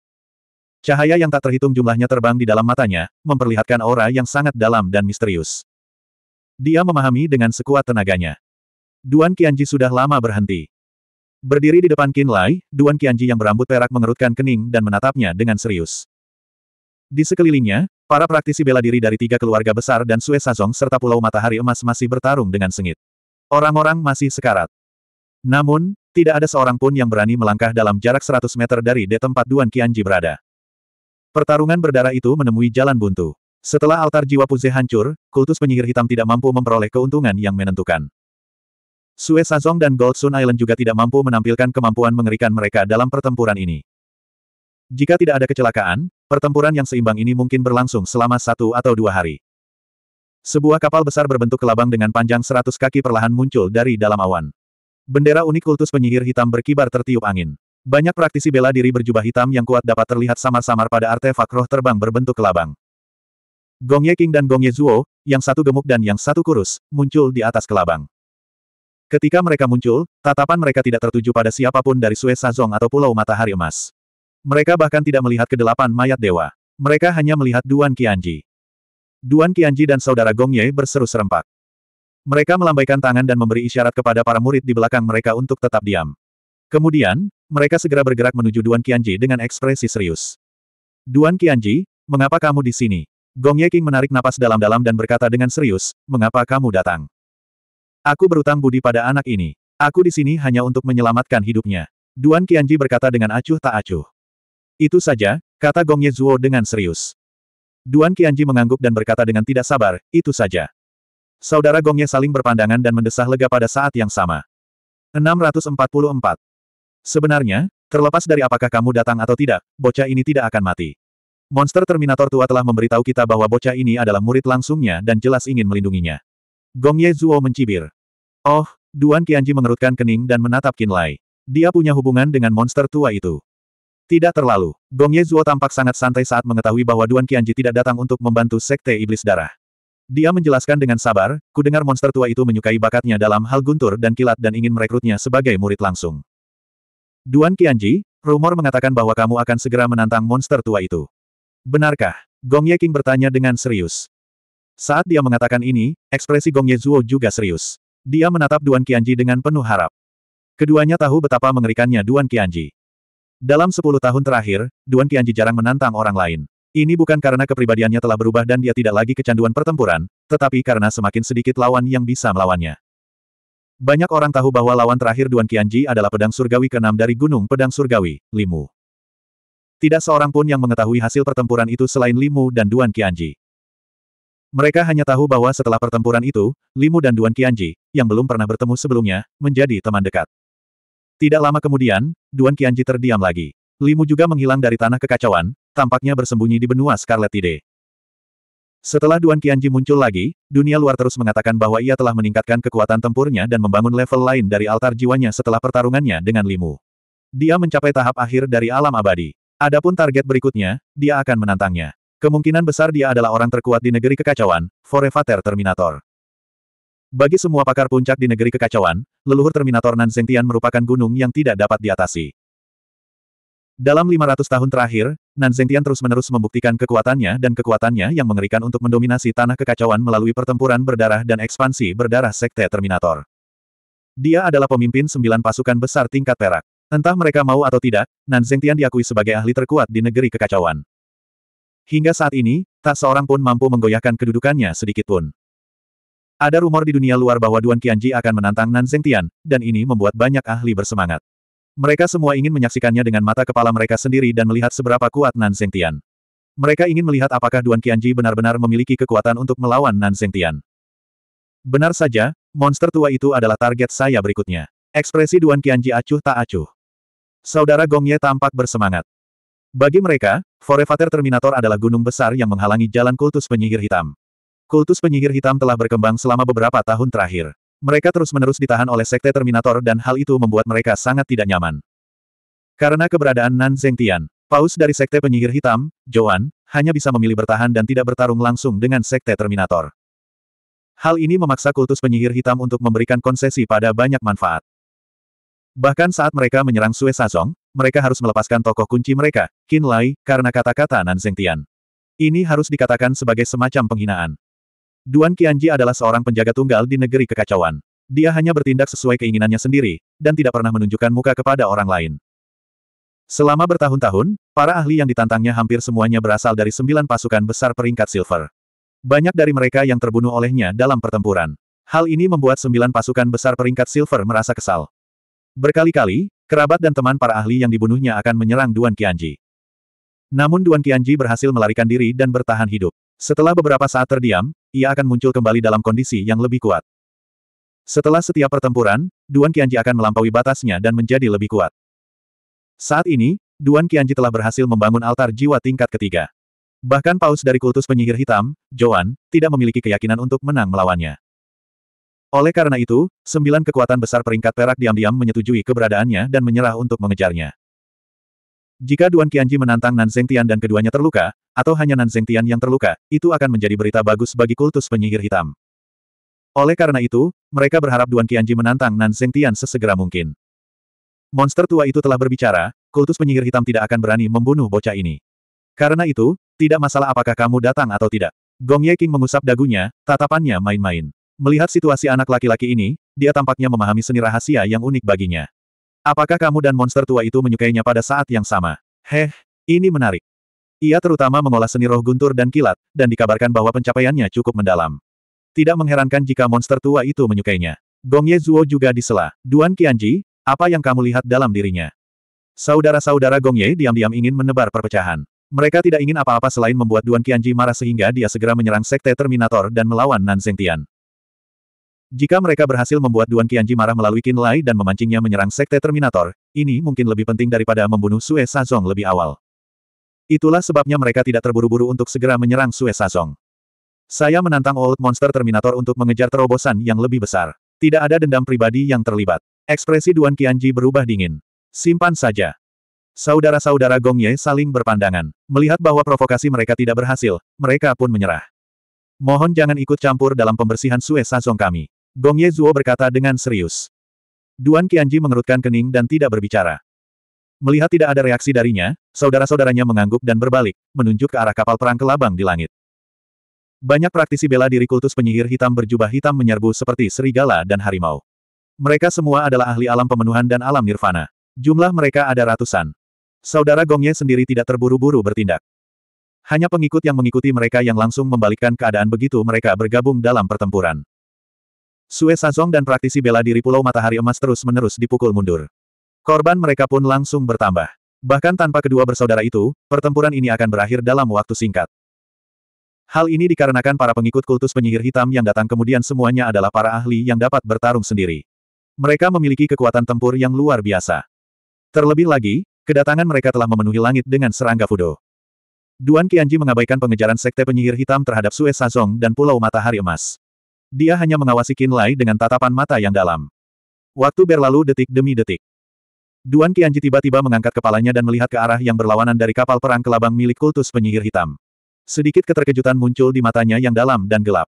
[SPEAKER 1] Cahaya yang tak terhitung jumlahnya terbang di dalam matanya, memperlihatkan aura yang sangat dalam dan misterius. Dia memahami dengan sekuat tenaganya. Duan Qianji sudah lama berhenti. Berdiri di depan Kinlay, Duan Qianji yang berambut perak mengerutkan kening dan menatapnya dengan serius. Di sekelilingnya, Para praktisi bela diri dari tiga keluarga besar dan Sue Sazong serta Pulau Matahari Emas masih bertarung dengan sengit. Orang-orang masih sekarat. Namun, tidak ada seorang pun yang berani melangkah dalam jarak 100 meter dari de tempat Duan Qianji berada. Pertarungan berdarah itu menemui jalan buntu. Setelah altar jiwa Puze hancur, kultus penyihir hitam tidak mampu memperoleh keuntungan yang menentukan. Sue Sazong dan Gold Sun Island juga tidak mampu menampilkan kemampuan mengerikan mereka dalam pertempuran ini. Jika tidak ada kecelakaan, pertempuran yang seimbang ini mungkin berlangsung selama satu atau dua hari. Sebuah kapal besar berbentuk kelabang dengan panjang 100 kaki perlahan muncul dari dalam awan. Bendera unik kultus penyihir hitam berkibar tertiup angin. Banyak praktisi bela diri berjubah hitam yang kuat dapat terlihat samar-samar pada artefak roh terbang berbentuk kelabang. Gong Ye King dan Gong Ye Zuo, yang satu gemuk dan yang satu kurus, muncul di atas kelabang. Ketika mereka muncul, tatapan mereka tidak tertuju pada siapapun dari Sue Sazong atau Pulau Matahari Emas. Mereka bahkan tidak melihat kedelapan mayat dewa. Mereka hanya melihat Duan Qianji. Duan Qianji dan saudara Gong Ye berseru serempak. Mereka melambaikan tangan dan memberi isyarat kepada para murid di belakang mereka untuk tetap diam. Kemudian, mereka segera bergerak menuju Duan Qianji dengan ekspresi serius. Duan Qianji, mengapa kamu di sini? Gong Ye King menarik napas dalam-dalam dan berkata dengan serius, mengapa kamu datang? Aku berutang budi pada anak ini. Aku di sini hanya untuk menyelamatkan hidupnya. Duan Qianji berkata dengan acuh tak acuh. Itu saja, kata Gong Ye Zuo dengan serius. Duan Qianji mengangguk dan berkata dengan tidak sabar, itu saja. Saudara Gong Ye saling berpandangan dan mendesah lega pada saat yang sama. 644. Sebenarnya, terlepas dari apakah kamu datang atau tidak, bocah ini tidak akan mati. Monster Terminator tua telah memberitahu kita bahwa bocah ini adalah murid langsungnya dan jelas ingin melindunginya. Gong Ye Zuo mencibir. Oh, Duan Qianji mengerutkan kening dan menatap Qin Lai. Dia punya hubungan dengan monster tua itu. Tidak terlalu. Gong Yezuo tampak sangat santai saat mengetahui bahwa Duan Qianji tidak datang untuk membantu Sekte Iblis Darah. Dia menjelaskan dengan sabar, "Kudengar monster tua itu menyukai bakatnya dalam hal guntur dan kilat dan ingin merekrutnya sebagai murid langsung. Duan Qianji, rumor mengatakan bahwa kamu akan segera menantang monster tua itu. Benarkah? Gong Ye King bertanya dengan serius. Saat dia mengatakan ini, ekspresi Gong Yezuo juga serius. Dia menatap Duan Qianji dengan penuh harap. Keduanya tahu betapa mengerikannya Duan Qianji. Dalam sepuluh tahun terakhir, Duan Qianji jarang menantang orang lain. Ini bukan karena kepribadiannya telah berubah dan dia tidak lagi kecanduan pertempuran, tetapi karena semakin sedikit lawan yang bisa melawannya. Banyak orang tahu bahwa lawan terakhir Duan Qianji adalah pedang surgawi keenam dari Gunung Pedang Surgawi, Limu. Tidak seorang pun yang mengetahui hasil pertempuran itu selain Limu dan Duan Qianji. Mereka hanya tahu bahwa setelah pertempuran itu, Limu dan Duan Qianji, yang belum pernah bertemu sebelumnya, menjadi teman dekat. Tidak lama kemudian, Duan Qianji terdiam lagi. Limu juga menghilang dari tanah kekacauan, tampaknya bersembunyi di benua Scarlet Tide. Setelah Duan Qianji muncul lagi, dunia luar terus mengatakan bahwa ia telah meningkatkan kekuatan tempurnya dan membangun level lain dari altar jiwanya setelah pertarungannya dengan Limu. Dia mencapai tahap akhir dari alam abadi. Adapun target berikutnya, dia akan menantangnya. Kemungkinan besar dia adalah orang terkuat di negeri kekacauan, Forevater Terminator. Bagi semua pakar puncak di negeri kekacauan, leluhur Terminator Nan Zengtian merupakan gunung yang tidak dapat diatasi. Dalam 500 tahun terakhir, Nan Zengtian terus-menerus membuktikan kekuatannya dan kekuatannya yang mengerikan untuk mendominasi tanah kekacauan melalui pertempuran berdarah dan ekspansi berdarah Sekte Terminator. Dia adalah pemimpin sembilan pasukan besar tingkat perak. Entah mereka mau atau tidak, Nan Zengtian diakui sebagai ahli terkuat di negeri kekacauan. Hingga saat ini, tak seorang pun mampu menggoyahkan kedudukannya sedikitpun. Ada rumor di dunia luar bahwa Duan Qianji akan menantang Nan Zengtian, dan ini membuat banyak ahli bersemangat. Mereka semua ingin menyaksikannya dengan mata kepala mereka sendiri dan melihat seberapa kuat Nan Zengtian. Mereka ingin melihat apakah Duan Qianji benar-benar memiliki kekuatan untuk melawan Nan Zengtian. Benar saja, monster tua itu adalah target saya berikutnya. Ekspresi Duan Qianji acuh tak acuh. Saudara Gongye tampak bersemangat. Bagi mereka, Forevater Terminator adalah gunung besar yang menghalangi jalan kultus penyihir hitam. Kultus penyihir hitam telah berkembang selama beberapa tahun terakhir. Mereka terus-menerus ditahan oleh Sekte Terminator dan hal itu membuat mereka sangat tidak nyaman. Karena keberadaan Nan Zengtian, paus dari Sekte Penyihir Hitam, Joan, hanya bisa memilih bertahan dan tidak bertarung langsung dengan Sekte Terminator. Hal ini memaksa kultus penyihir hitam untuk memberikan konsesi pada banyak manfaat. Bahkan saat mereka menyerang Sue Sazong, mereka harus melepaskan tokoh kunci mereka, Qin Lai, karena kata-kata Nan Zengtian. Ini harus dikatakan sebagai semacam penghinaan. Duan Qianji adalah seorang penjaga tunggal di negeri kekacauan. Dia hanya bertindak sesuai keinginannya sendiri, dan tidak pernah menunjukkan muka kepada orang lain. Selama bertahun-tahun, para ahli yang ditantangnya hampir semuanya berasal dari sembilan pasukan besar peringkat silver. Banyak dari mereka yang terbunuh olehnya dalam pertempuran. Hal ini membuat sembilan pasukan besar peringkat silver merasa kesal. Berkali-kali, kerabat dan teman para ahli yang dibunuhnya akan menyerang Duan Qianji. Namun Duan Qianji berhasil melarikan diri dan bertahan hidup. Setelah beberapa saat terdiam, ia akan muncul kembali dalam kondisi yang lebih kuat. Setelah setiap pertempuran, Duan Qianji akan melampaui batasnya dan menjadi lebih kuat. Saat ini, Duan Qianji telah berhasil membangun altar jiwa tingkat ketiga. Bahkan paus dari kultus penyihir hitam, Joan, tidak memiliki keyakinan untuk menang melawannya. Oleh karena itu, sembilan kekuatan besar peringkat perak diam-diam menyetujui keberadaannya dan menyerah untuk mengejarnya. Jika Duan Qianji menantang Nan Zengtian dan keduanya terluka, atau hanya Nan Zengtian yang terluka, itu akan menjadi berita bagus bagi kultus penyihir hitam. Oleh karena itu, mereka berharap Duan Qianji menantang Nan Zengtian sesegera mungkin. Monster tua itu telah berbicara, kultus penyihir hitam tidak akan berani membunuh bocah ini. Karena itu, tidak masalah apakah kamu datang atau tidak. Gong Ye King mengusap dagunya, tatapannya main-main. Melihat situasi anak laki-laki ini, dia tampaknya memahami seni rahasia yang unik baginya. Apakah kamu dan monster tua itu menyukainya pada saat yang sama? Heh, ini menarik. Ia terutama mengolah seni roh guntur dan kilat, dan dikabarkan bahwa pencapaiannya cukup mendalam. Tidak mengherankan jika monster tua itu menyukainya. Gong Ye Zuo juga disela. Duan Qianji, apa yang kamu lihat dalam dirinya? Saudara-saudara Gong Ye diam-diam ingin menebar perpecahan. Mereka tidak ingin apa-apa selain membuat Duan Qianji marah sehingga dia segera menyerang Sekte Terminator dan melawan Nan Tian. Jika mereka berhasil membuat Duan Qianji marah melalui Qin Lai dan memancingnya menyerang Sekte Terminator, ini mungkin lebih penting daripada membunuh Sue Sazong lebih awal. Itulah sebabnya mereka tidak terburu-buru untuk segera menyerang Sue Sazong. Saya menantang Old Monster Terminator untuk mengejar terobosan yang lebih besar. Tidak ada dendam pribadi yang terlibat. Ekspresi Duan Qianji berubah dingin. Simpan saja. Saudara-saudara Gong Ye saling berpandangan. Melihat bahwa provokasi mereka tidak berhasil, mereka pun menyerah. Mohon jangan ikut campur dalam pembersihan Sue Sazong kami. Gong Ye Zuo berkata dengan serius. Duan Qianji mengerutkan kening dan tidak berbicara. Melihat tidak ada reaksi darinya, saudara-saudaranya mengangguk dan berbalik, menunjuk ke arah kapal perang kelabang di langit. Banyak praktisi bela diri kultus penyihir hitam berjubah hitam menyerbu seperti serigala dan harimau. Mereka semua adalah ahli alam pemenuhan dan alam nirvana. Jumlah mereka ada ratusan. Saudara Gongye sendiri tidak terburu-buru bertindak. Hanya pengikut yang mengikuti mereka yang langsung membalikkan keadaan begitu mereka bergabung dalam pertempuran. Sue Sazong dan praktisi bela diri Pulau Matahari Emas terus-menerus dipukul mundur. Korban mereka pun langsung bertambah. Bahkan tanpa kedua bersaudara itu, pertempuran ini akan berakhir dalam waktu singkat. Hal ini dikarenakan para pengikut kultus penyihir hitam yang datang kemudian semuanya adalah para ahli yang dapat bertarung sendiri. Mereka memiliki kekuatan tempur yang luar biasa. Terlebih lagi, kedatangan mereka telah memenuhi langit dengan serangga Fudo. Duan Qianji mengabaikan pengejaran sekte penyihir hitam terhadap Sue Sazong dan Pulau Matahari Emas. Dia hanya mengawasi Kinlay dengan tatapan mata yang dalam. Waktu berlalu detik demi detik. Duan Qianji tiba-tiba mengangkat kepalanya dan melihat ke arah yang berlawanan dari kapal perang kelabang milik kultus penyihir hitam. Sedikit keterkejutan muncul di matanya yang dalam dan gelap.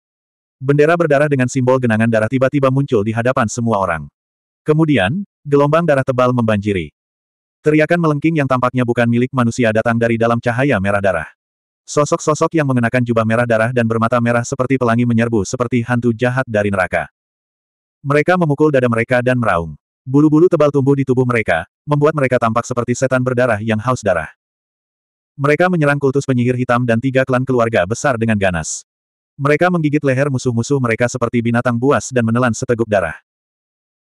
[SPEAKER 1] Bendera berdarah dengan simbol genangan darah tiba-tiba muncul di hadapan semua orang. Kemudian, gelombang darah tebal membanjiri. Teriakan melengking yang tampaknya bukan milik manusia datang dari dalam cahaya merah darah. Sosok-sosok yang mengenakan jubah merah darah dan bermata merah seperti pelangi menyerbu seperti hantu jahat dari neraka. Mereka memukul dada mereka dan meraung. Bulu-bulu tebal tumbuh di tubuh mereka, membuat mereka tampak seperti setan berdarah yang haus darah. Mereka menyerang kultus penyihir hitam dan tiga klan keluarga besar dengan ganas. Mereka menggigit leher musuh-musuh mereka seperti binatang buas dan menelan seteguk darah.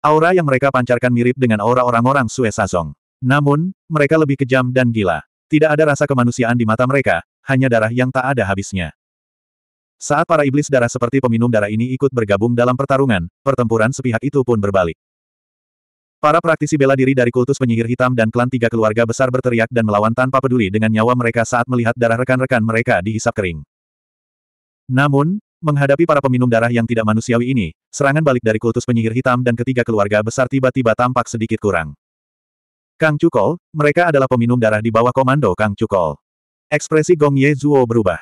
[SPEAKER 1] Aura yang mereka pancarkan mirip dengan aura orang-orang Sue Sazong. Namun, mereka lebih kejam dan gila. Tidak ada rasa kemanusiaan di mata mereka, hanya darah yang tak ada habisnya. Saat para iblis darah seperti peminum darah ini ikut bergabung dalam pertarungan, pertempuran sepihak itu pun berbalik. Para praktisi bela diri dari kultus penyihir hitam dan klan tiga keluarga besar berteriak dan melawan tanpa peduli dengan nyawa mereka saat melihat darah rekan-rekan mereka dihisap kering. Namun, menghadapi para peminum darah yang tidak manusiawi ini, serangan balik dari kultus penyihir hitam dan ketiga keluarga besar tiba-tiba tampak sedikit kurang. Kang Cukol, mereka adalah peminum darah di bawah komando Kang Cukol. Ekspresi Gong Ye Zuo berubah.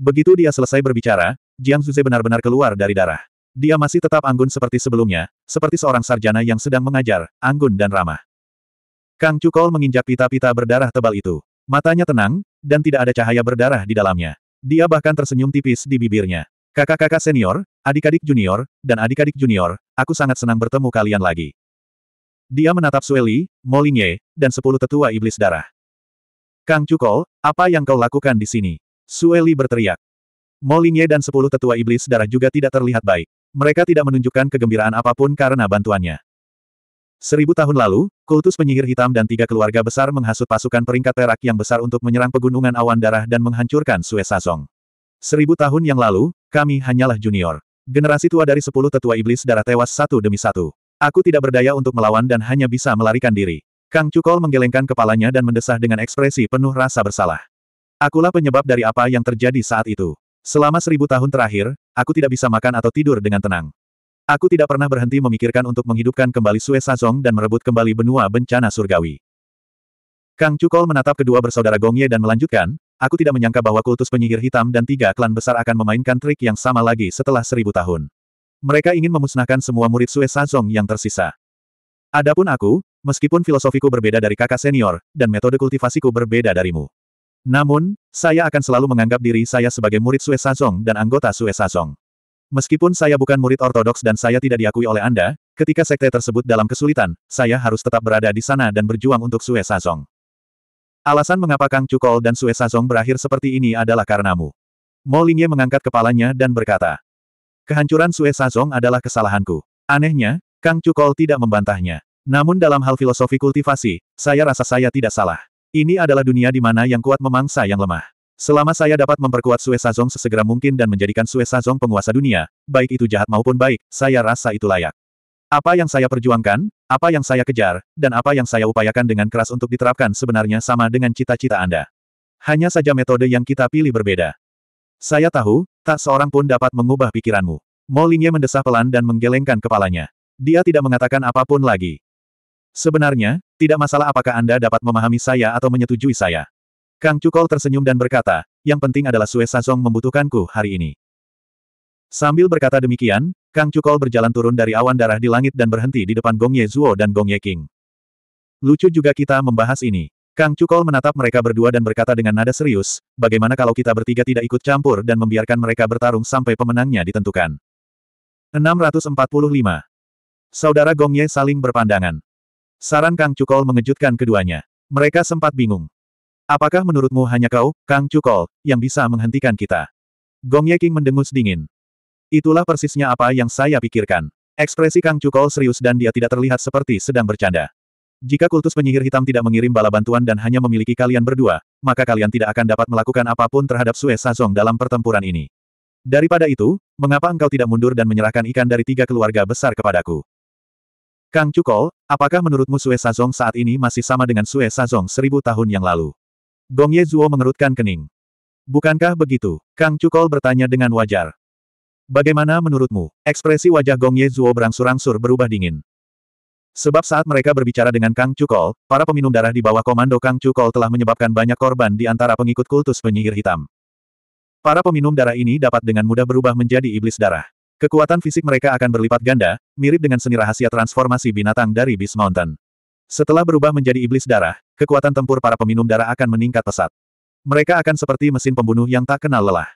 [SPEAKER 1] Begitu dia selesai berbicara, Jiang Zuze benar-benar keluar dari darah. Dia masih tetap anggun seperti sebelumnya, seperti seorang sarjana yang sedang mengajar, anggun dan ramah. Kang Cukol menginjak pita-pita berdarah tebal itu. Matanya tenang, dan tidak ada cahaya berdarah di dalamnya. Dia bahkan tersenyum tipis di bibirnya. Kakak-kakak senior, adik-adik junior, dan adik-adik junior, aku sangat senang bertemu kalian lagi. Dia menatap Sueli, Molinye, dan sepuluh tetua iblis darah. Kang Cukol, apa yang kau lakukan di sini? Sueli berteriak. Molinye dan sepuluh tetua iblis darah juga tidak terlihat baik. Mereka tidak menunjukkan kegembiraan apapun karena bantuannya. Seribu tahun lalu, kultus penyihir hitam dan tiga keluarga besar menghasut pasukan peringkat perak yang besar untuk menyerang pegunungan awan darah dan menghancurkan Sue Sazong. Seribu tahun yang lalu, kami hanyalah junior. Generasi tua dari sepuluh tetua iblis darah tewas satu demi satu. Aku tidak berdaya untuk melawan dan hanya bisa melarikan diri. Kang Cukol menggelengkan kepalanya dan mendesah dengan ekspresi penuh rasa bersalah. Akulah penyebab dari apa yang terjadi saat itu. Selama seribu tahun terakhir, aku tidak bisa makan atau tidur dengan tenang. Aku tidak pernah berhenti memikirkan untuk menghidupkan kembali Sue Sazong dan merebut kembali benua bencana surgawi. Kang Cukol menatap kedua bersaudara Gongye dan melanjutkan, aku tidak menyangka bahwa kultus penyihir hitam dan tiga klan besar akan memainkan trik yang sama lagi setelah seribu tahun. Mereka ingin memusnahkan semua murid Sue Sazong yang tersisa. Adapun aku, Meskipun filosofiku berbeda dari kakak senior, dan metode kultivasiku berbeda darimu. Namun, saya akan selalu menganggap diri saya sebagai murid Sue Sazong dan anggota Sue Sazong. Meskipun saya bukan murid ortodoks dan saya tidak diakui oleh Anda, ketika sekte tersebut dalam kesulitan, saya harus tetap berada di sana dan berjuang untuk Sue Sazong. Alasan mengapa Kang Cukol dan Sue Sazong berakhir seperti ini adalah karenamu. Mo Lingye mengangkat kepalanya dan berkata, Kehancuran Sue Sazong adalah kesalahanku. Anehnya, Kang Cukol tidak membantahnya. Namun dalam hal filosofi kultivasi, saya rasa saya tidak salah. Ini adalah dunia di mana yang kuat memangsa yang lemah. Selama saya dapat memperkuat Sue Sazong sesegera mungkin dan menjadikan Sue Sazong penguasa dunia, baik itu jahat maupun baik, saya rasa itu layak. Apa yang saya perjuangkan, apa yang saya kejar, dan apa yang saya upayakan dengan keras untuk diterapkan sebenarnya sama dengan cita-cita Anda. Hanya saja metode yang kita pilih berbeda. Saya tahu, tak seorang pun dapat mengubah pikiranmu. Molinye mendesah pelan dan menggelengkan kepalanya. Dia tidak mengatakan apapun lagi. Sebenarnya, tidak masalah apakah Anda dapat memahami saya atau menyetujui saya. Kang Cukol tersenyum dan berkata, yang penting adalah Sue Sazong membutuhkanku hari ini. Sambil berkata demikian, Kang Cukol berjalan turun dari awan darah di langit dan berhenti di depan Gong Ye Zuo dan Gong Ye King. Lucu juga kita membahas ini. Kang Cukol menatap mereka berdua dan berkata dengan nada serius, bagaimana kalau kita bertiga tidak ikut campur dan membiarkan mereka bertarung sampai pemenangnya ditentukan. 645. Saudara Gong Ye saling berpandangan. Saran Kang Cukol mengejutkan keduanya. Mereka sempat bingung. Apakah menurutmu hanya kau, Kang Cukol, yang bisa menghentikan kita? Gong Ye King mendengus dingin. Itulah persisnya apa yang saya pikirkan. Ekspresi Kang Cukol serius dan dia tidak terlihat seperti sedang bercanda. Jika kultus penyihir hitam tidak mengirim bala bantuan dan hanya memiliki kalian berdua, maka kalian tidak akan dapat melakukan apapun terhadap Sue Sazong dalam pertempuran ini. Daripada itu, mengapa engkau tidak mundur dan menyerahkan ikan dari tiga keluarga besar kepadaku? Kang Cukol, apakah menurutmu Sue Sazong saat ini masih sama dengan Sue Sazong seribu tahun yang lalu? Gong Ye Zuo mengerutkan kening. Bukankah begitu? Kang Cukol bertanya dengan wajar. Bagaimana menurutmu? Ekspresi wajah Gong Ye Zuo berangsur-angsur berubah dingin. Sebab saat mereka berbicara dengan Kang Cukol, para peminum darah di bawah komando Kang Cukol telah menyebabkan banyak korban di antara pengikut kultus penyihir hitam. Para peminum darah ini dapat dengan mudah berubah menjadi iblis darah. Kekuatan fisik mereka akan berlipat ganda, mirip dengan seni rahasia transformasi binatang dari Beast Mountain. Setelah berubah menjadi iblis darah, kekuatan tempur para peminum darah akan meningkat pesat. Mereka akan seperti mesin pembunuh yang tak kenal lelah.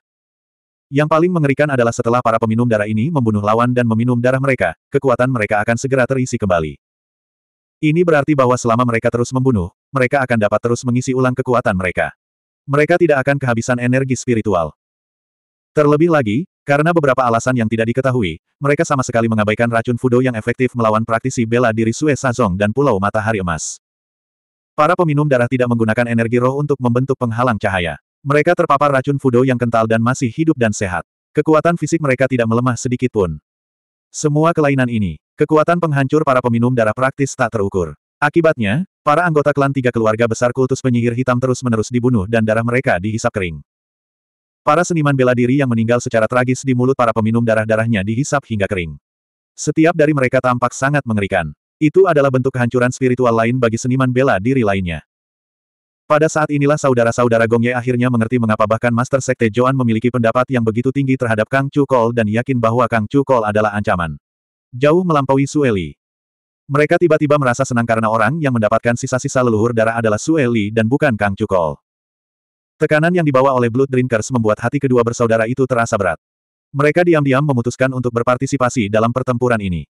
[SPEAKER 1] Yang paling mengerikan adalah setelah para peminum darah ini membunuh lawan dan meminum darah mereka, kekuatan mereka akan segera terisi kembali. Ini berarti bahwa selama mereka terus membunuh, mereka akan dapat terus mengisi ulang kekuatan mereka. Mereka tidak akan kehabisan energi spiritual. Terlebih lagi, karena beberapa alasan yang tidak diketahui, mereka sama sekali mengabaikan racun Fudo yang efektif melawan praktisi bela diri Sue Sazong dan Pulau Matahari Emas. Para peminum darah tidak menggunakan energi roh untuk membentuk penghalang cahaya. Mereka terpapar racun Fudo yang kental dan masih hidup dan sehat. Kekuatan fisik mereka tidak melemah sedikit pun. Semua kelainan ini, kekuatan penghancur para peminum darah praktis tak terukur. Akibatnya, para anggota klan tiga keluarga besar kultus penyihir hitam terus-menerus dibunuh dan darah mereka dihisap kering. Para seniman bela diri yang meninggal secara tragis di mulut para peminum darah-darahnya dihisap hingga kering. Setiap dari mereka tampak sangat mengerikan. Itu adalah bentuk kehancuran spiritual lain bagi seniman bela diri lainnya. Pada saat inilah saudara-saudara Gongye akhirnya mengerti mengapa bahkan Master Sekte Joan memiliki pendapat yang begitu tinggi terhadap Kang Chu Kol dan yakin bahwa Kang Chu Kol adalah ancaman. Jauh melampaui Sueli. Mereka tiba-tiba merasa senang karena orang yang mendapatkan sisa-sisa leluhur darah adalah Sueli dan bukan Kang Chu Kol. Tekanan yang dibawa oleh Blood Drinkers membuat hati kedua bersaudara itu terasa berat. Mereka diam-diam memutuskan untuk berpartisipasi dalam pertempuran ini.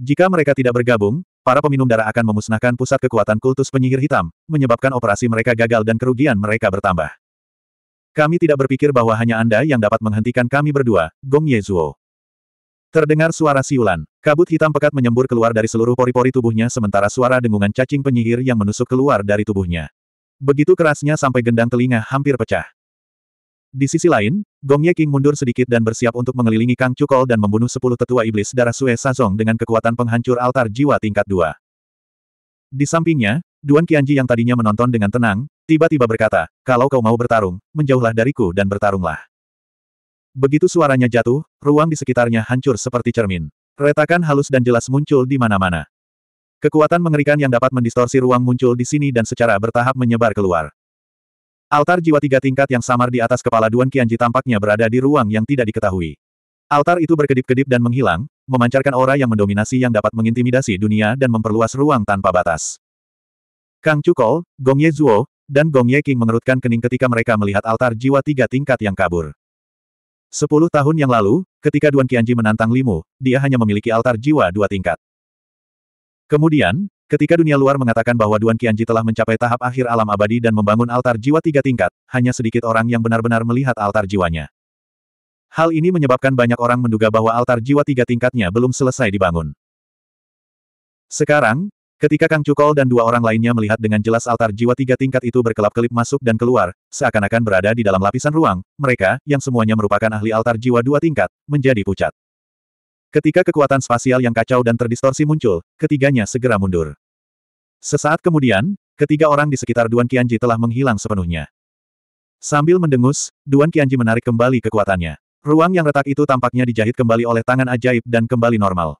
[SPEAKER 1] Jika mereka tidak bergabung, para peminum darah akan memusnahkan pusat kekuatan kultus penyihir hitam, menyebabkan operasi mereka gagal dan kerugian mereka bertambah. Kami tidak berpikir bahwa hanya Anda yang dapat menghentikan kami berdua, Gong Yezuo. Terdengar suara siulan. Kabut hitam pekat menyembur keluar dari seluruh pori-pori tubuhnya sementara suara dengungan cacing penyihir yang menusuk keluar dari tubuhnya. Begitu kerasnya sampai gendang telinga hampir pecah. Di sisi lain, Gong Ye King mundur sedikit dan bersiap untuk mengelilingi Kang Cukol dan membunuh sepuluh tetua iblis darah Sue Sazong dengan kekuatan penghancur altar jiwa tingkat dua. Di sampingnya, Duan Qianji yang tadinya menonton dengan tenang, tiba-tiba berkata, kalau kau mau bertarung, menjauhlah dariku dan bertarunglah. Begitu suaranya jatuh, ruang di sekitarnya hancur seperti cermin. Retakan halus dan jelas muncul di mana-mana. Kekuatan mengerikan yang dapat mendistorsi ruang muncul di sini dan secara bertahap menyebar keluar. Altar jiwa tiga tingkat yang samar di atas kepala Duan Qianji tampaknya berada di ruang yang tidak diketahui. Altar itu berkedip-kedip dan menghilang, memancarkan aura yang mendominasi yang dapat mengintimidasi dunia dan memperluas ruang tanpa batas. Kang Cukol, Gong Ye Zuo, dan Gong Ye King mengerutkan kening ketika mereka melihat altar jiwa tiga tingkat yang kabur. Sepuluh tahun yang lalu, ketika Duan Qianji menantang Limu, dia hanya memiliki altar jiwa dua tingkat. Kemudian, ketika dunia luar mengatakan bahwa Duan Qianji telah mencapai tahap akhir alam abadi dan membangun altar jiwa tiga tingkat, hanya sedikit orang yang benar-benar melihat altar jiwanya. Hal ini menyebabkan banyak orang menduga bahwa altar jiwa tiga tingkatnya belum selesai dibangun. Sekarang, ketika Kang Cukol dan dua orang lainnya melihat dengan jelas altar jiwa tiga tingkat itu berkelap-kelip masuk dan keluar, seakan-akan berada di dalam lapisan ruang, mereka, yang semuanya merupakan ahli altar jiwa dua tingkat, menjadi pucat. Ketika kekuatan spasial yang kacau dan terdistorsi muncul, ketiganya segera mundur. Sesaat kemudian, ketiga orang di sekitar Duan Qianji telah menghilang sepenuhnya. Sambil mendengus, Duan Qianji menarik kembali kekuatannya. Ruang yang retak itu tampaknya dijahit kembali oleh tangan ajaib dan kembali normal.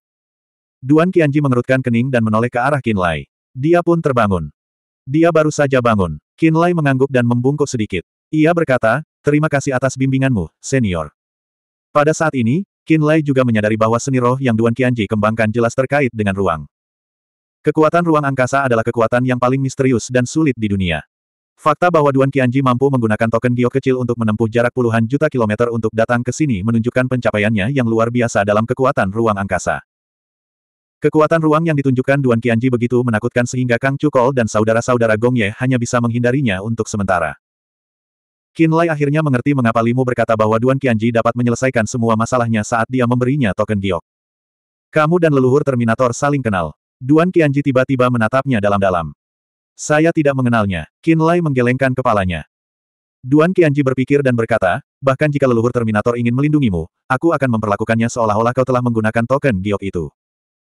[SPEAKER 1] Duan Qianji mengerutkan kening dan menoleh ke arah Qin Lai. Dia pun terbangun. Dia baru saja bangun. Qin Lai mengangguk dan membungkuk sedikit. Ia berkata, terima kasih atas bimbinganmu, senior. Pada saat ini, Qin Lei juga menyadari bahwa seni roh yang Duan Qianji kembangkan jelas terkait dengan ruang. Kekuatan ruang angkasa adalah kekuatan yang paling misterius dan sulit di dunia. Fakta bahwa Duan Qianji mampu menggunakan token giok kecil untuk menempuh jarak puluhan juta kilometer untuk datang ke sini menunjukkan pencapaiannya yang luar biasa dalam kekuatan ruang angkasa. Kekuatan ruang yang ditunjukkan Duan Qianji begitu menakutkan sehingga Kang Chukol dan saudara-saudara Gong Ye hanya bisa menghindarinya untuk sementara. Qin akhirnya mengerti mengapa Limu berkata bahwa Duan Qianji dapat menyelesaikan semua masalahnya saat dia memberinya token giok. Kamu dan leluhur Terminator saling kenal. Duan Qianji tiba-tiba menatapnya dalam-dalam. Saya tidak mengenalnya. Qin menggelengkan kepalanya. Duan Qianji berpikir dan berkata, bahkan jika leluhur Terminator ingin melindungimu, aku akan memperlakukannya seolah-olah kau telah menggunakan token giok itu.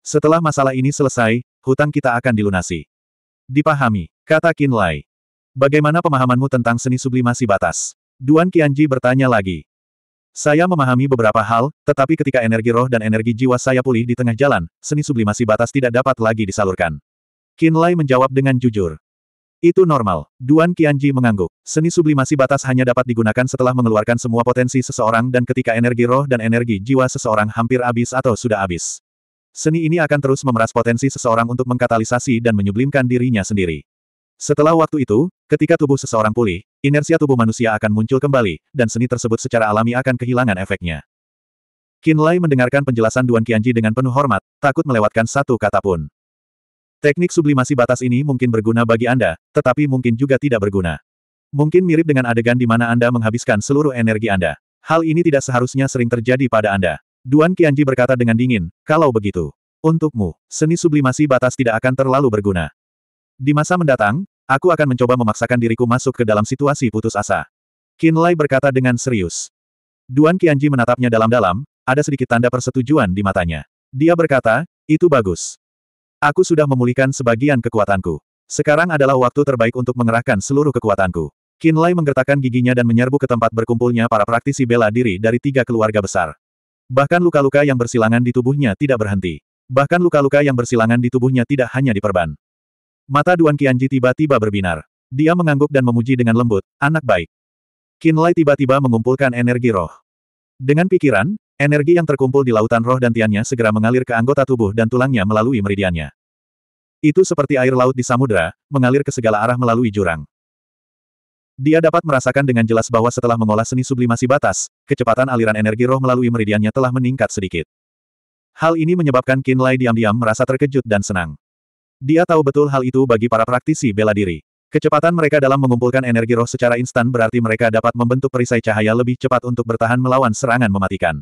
[SPEAKER 1] Setelah masalah ini selesai, hutang kita akan dilunasi. Dipahami, kata Qin Bagaimana pemahamanmu tentang seni sublimasi batas? Duan Qianji bertanya lagi. Saya memahami beberapa hal, tetapi ketika energi roh dan energi jiwa saya pulih di tengah jalan, seni sublimasi batas tidak dapat lagi disalurkan. Qin Lai menjawab dengan jujur. Itu normal. Duan Qianji mengangguk. Seni sublimasi batas hanya dapat digunakan setelah mengeluarkan semua potensi seseorang dan ketika energi roh dan energi jiwa seseorang hampir habis atau sudah habis. Seni ini akan terus memeras potensi seseorang untuk mengkatalisasi dan menyublimkan dirinya sendiri. Setelah waktu itu, ketika tubuh seseorang pulih, inersia tubuh manusia akan muncul kembali, dan seni tersebut secara alami akan kehilangan efeknya. Lai mendengarkan penjelasan Duan Qianji dengan penuh hormat, takut melewatkan satu kata pun. Teknik sublimasi batas ini mungkin berguna bagi Anda, tetapi mungkin juga tidak berguna. Mungkin mirip dengan adegan di mana Anda menghabiskan seluruh energi Anda. Hal ini tidak seharusnya sering terjadi pada Anda. Duan Qianji berkata dengan dingin, kalau begitu, untukmu, seni sublimasi batas tidak akan terlalu berguna. Di masa mendatang, aku akan mencoba memaksakan diriku masuk ke dalam situasi putus asa. Lai berkata dengan serius. Duan Qianji menatapnya dalam-dalam, ada sedikit tanda persetujuan di matanya. Dia berkata, itu bagus. Aku sudah memulihkan sebagian kekuatanku. Sekarang adalah waktu terbaik untuk mengerahkan seluruh kekuatanku. Lai menggertakkan giginya dan menyerbu ke tempat berkumpulnya para praktisi bela diri dari tiga keluarga besar. Bahkan luka-luka yang bersilangan di tubuhnya tidak berhenti. Bahkan luka-luka yang bersilangan di tubuhnya tidak hanya diperban. Mata Duan Qianji tiba-tiba berbinar. Dia mengangguk dan memuji dengan lembut, anak baik. Lai tiba-tiba mengumpulkan energi roh. Dengan pikiran, energi yang terkumpul di lautan roh dan tiannya segera mengalir ke anggota tubuh dan tulangnya melalui meridiannya. Itu seperti air laut di samudera, mengalir ke segala arah melalui jurang. Dia dapat merasakan dengan jelas bahwa setelah mengolah seni sublimasi batas, kecepatan aliran energi roh melalui meridiannya telah meningkat sedikit. Hal ini menyebabkan Qin Lai diam-diam merasa terkejut dan senang. Dia tahu betul hal itu bagi para praktisi bela diri. Kecepatan mereka dalam mengumpulkan energi roh secara instan berarti mereka dapat membentuk perisai cahaya lebih cepat untuk bertahan melawan serangan mematikan.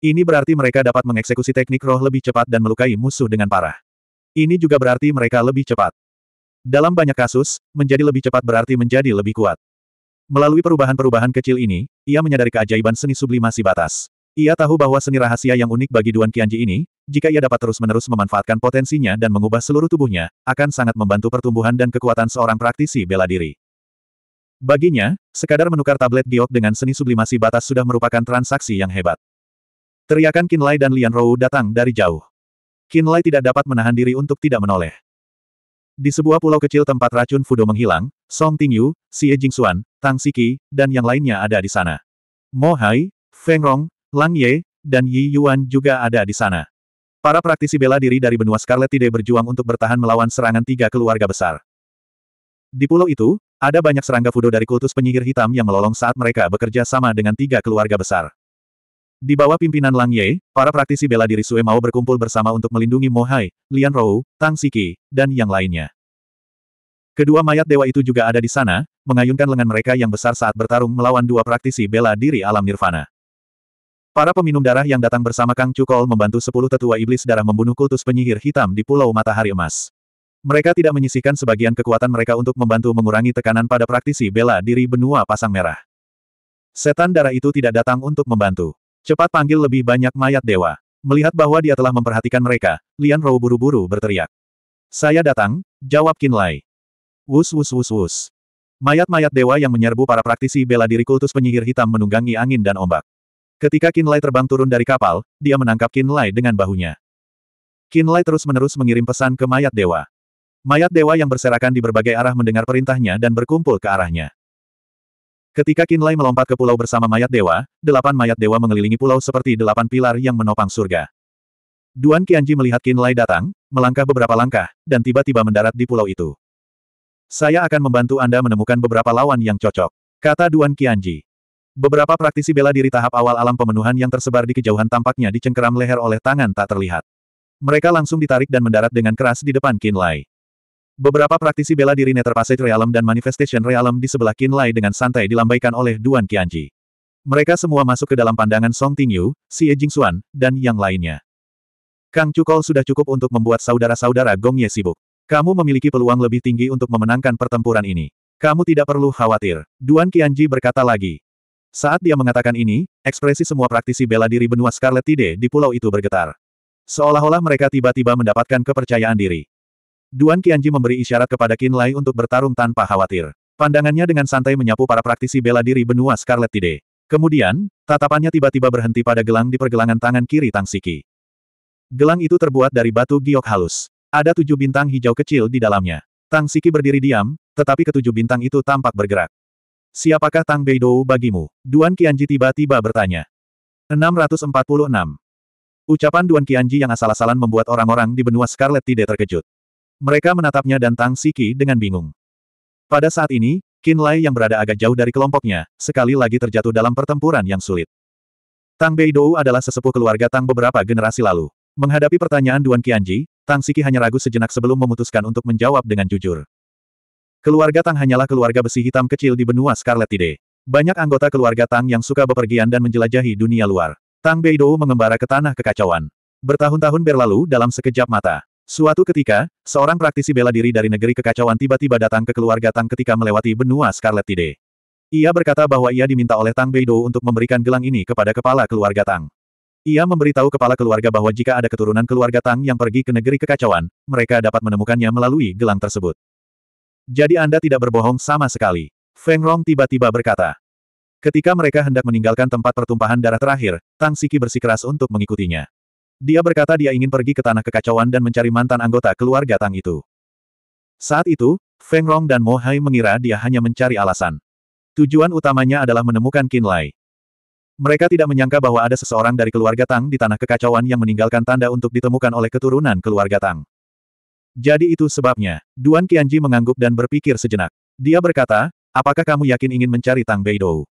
[SPEAKER 1] Ini berarti mereka dapat mengeksekusi teknik roh lebih cepat dan melukai musuh dengan parah. Ini juga berarti mereka lebih cepat. Dalam banyak kasus, menjadi lebih cepat berarti menjadi lebih kuat. Melalui perubahan-perubahan kecil ini, ia menyadari keajaiban seni sublimasi batas. Ia tahu bahwa seni rahasia yang unik bagi Duan Qianji ini, jika ia dapat terus-menerus memanfaatkan potensinya dan mengubah seluruh tubuhnya, akan sangat membantu pertumbuhan dan kekuatan seorang praktisi bela diri. Baginya, sekadar menukar tablet giok dengan seni sublimasi batas sudah merupakan transaksi yang hebat. Teriakan Lai dan Lian Rou datang dari jauh. Lai tidak dapat menahan diri untuk tidak menoleh. Di sebuah pulau kecil tempat racun Fudo menghilang, Song Tingyu, Xie Jingxuan, Tang Siki, dan yang lainnya ada di sana. Mo Hai, Feng Rong, Lang Ye, dan Yi Yuan juga ada di sana. Para praktisi bela diri dari benua Scarlet Tide berjuang untuk bertahan melawan serangan tiga keluarga besar. Di pulau itu, ada banyak serangga fudo dari kultus penyihir hitam yang melolong saat mereka bekerja sama dengan tiga keluarga besar. Di bawah pimpinan Lang Ye, para praktisi bela diri Sue mau berkumpul bersama untuk melindungi Mohai, Lian Rou, Tang Siki, dan yang lainnya. Kedua mayat dewa itu juga ada di sana, mengayunkan lengan mereka yang besar saat bertarung melawan dua praktisi bela diri alam nirvana. Para peminum darah yang datang bersama Kang Cukol membantu sepuluh tetua iblis darah membunuh kultus penyihir hitam di Pulau Matahari Emas. Mereka tidak menyisihkan sebagian kekuatan mereka untuk membantu mengurangi tekanan pada praktisi bela diri benua pasang merah. Setan darah itu tidak datang untuk membantu. Cepat panggil lebih banyak mayat dewa. Melihat bahwa dia telah memperhatikan mereka, Lian Rou buru-buru berteriak. Saya datang, jawab Kinlai. Wus wus wus wus. Mayat-mayat dewa yang menyerbu para praktisi bela diri kultus penyihir hitam menunggangi angin dan ombak. Ketika Kinlay terbang turun dari kapal, dia menangkap Kinlay dengan bahunya. Kinlay terus-menerus mengirim pesan ke mayat dewa. Mayat dewa yang berserakan di berbagai arah mendengar perintahnya dan berkumpul ke arahnya. Ketika Kinlay melompat ke pulau bersama mayat dewa, delapan mayat dewa mengelilingi pulau seperti delapan pilar yang menopang surga. Duan Qianji melihat Kinlay datang, melangkah beberapa langkah, dan tiba-tiba mendarat di pulau itu. Saya akan membantu Anda menemukan beberapa lawan yang cocok, kata Duan Qianji. Beberapa praktisi bela diri tahap awal alam pemenuhan yang tersebar di kejauhan tampaknya dicengkeram leher oleh tangan tak terlihat. Mereka langsung ditarik dan mendarat dengan keras di depan Qin Lai. Beberapa praktisi bela diri Nether Passage Realm dan Manifestation Realm di sebelah Qin Lai dengan santai dilambaikan oleh Duan Qianji. Mereka semua masuk ke dalam pandangan Song Tingyu, Xie Jingxuan, dan yang lainnya. Kang Cukol sudah cukup untuk membuat saudara-saudara Gong Ye sibuk. Kamu memiliki peluang lebih tinggi untuk memenangkan pertempuran ini. Kamu tidak perlu khawatir. Duan Qianji berkata lagi, saat dia mengatakan ini, ekspresi semua praktisi bela diri benua Scarlet Tide di pulau itu bergetar. Seolah-olah mereka tiba-tiba mendapatkan kepercayaan diri. Duan Qianji memberi isyarat kepada Qin Lai untuk bertarung tanpa khawatir. Pandangannya dengan santai menyapu para praktisi bela diri benua Scarlet Tide. Kemudian, tatapannya tiba-tiba berhenti pada gelang di pergelangan tangan kiri Tang Siki. Gelang itu terbuat dari batu giok halus. Ada tujuh bintang hijau kecil di dalamnya. Tang Siki berdiri diam, tetapi ketujuh bintang itu tampak bergerak. Siapakah Tang Beidou bagimu? Duan Qianji tiba-tiba bertanya. 646. Ucapan Duan Qianji yang asal-asalan membuat orang-orang di benua Scarlet tidak terkejut. Mereka menatapnya dan Tang Siki dengan bingung. Pada saat ini, Qin Lai yang berada agak jauh dari kelompoknya, sekali lagi terjatuh dalam pertempuran yang sulit. Tang Beidou adalah sesepuh keluarga Tang beberapa generasi lalu. Menghadapi pertanyaan Duan Qianji, Tang Siki hanya ragu sejenak sebelum memutuskan untuk menjawab dengan jujur. Keluarga Tang hanyalah keluarga besi hitam kecil di benua Scarlet Tide. Banyak anggota keluarga Tang yang suka bepergian dan menjelajahi dunia luar. Tang Beidou mengembara ke tanah kekacauan. Bertahun-tahun berlalu dalam sekejap mata. Suatu ketika, seorang praktisi bela diri dari negeri kekacauan tiba-tiba datang ke keluarga Tang ketika melewati benua Scarlet Tide. Ia berkata bahwa ia diminta oleh Tang Beidou untuk memberikan gelang ini kepada kepala keluarga Tang. Ia memberitahu kepala keluarga bahwa jika ada keturunan keluarga Tang yang pergi ke negeri kekacauan, mereka dapat menemukannya melalui gelang tersebut. Jadi Anda tidak berbohong sama sekali. Feng Rong tiba-tiba berkata. Ketika mereka hendak meninggalkan tempat pertumpahan darah terakhir, Tang Siki bersikeras untuk mengikutinya. Dia berkata dia ingin pergi ke tanah kekacauan dan mencari mantan anggota keluarga Tang itu. Saat itu, Feng Rong dan Mo Hai mengira dia hanya mencari alasan. Tujuan utamanya adalah menemukan Qin Lai. Mereka tidak menyangka bahwa ada seseorang dari keluarga Tang di tanah kekacauan yang meninggalkan tanda untuk ditemukan oleh keturunan keluarga Tang. Jadi itu sebabnya, Duan Qianji mengangguk dan berpikir sejenak. Dia berkata, apakah kamu yakin ingin mencari Tang Beidou?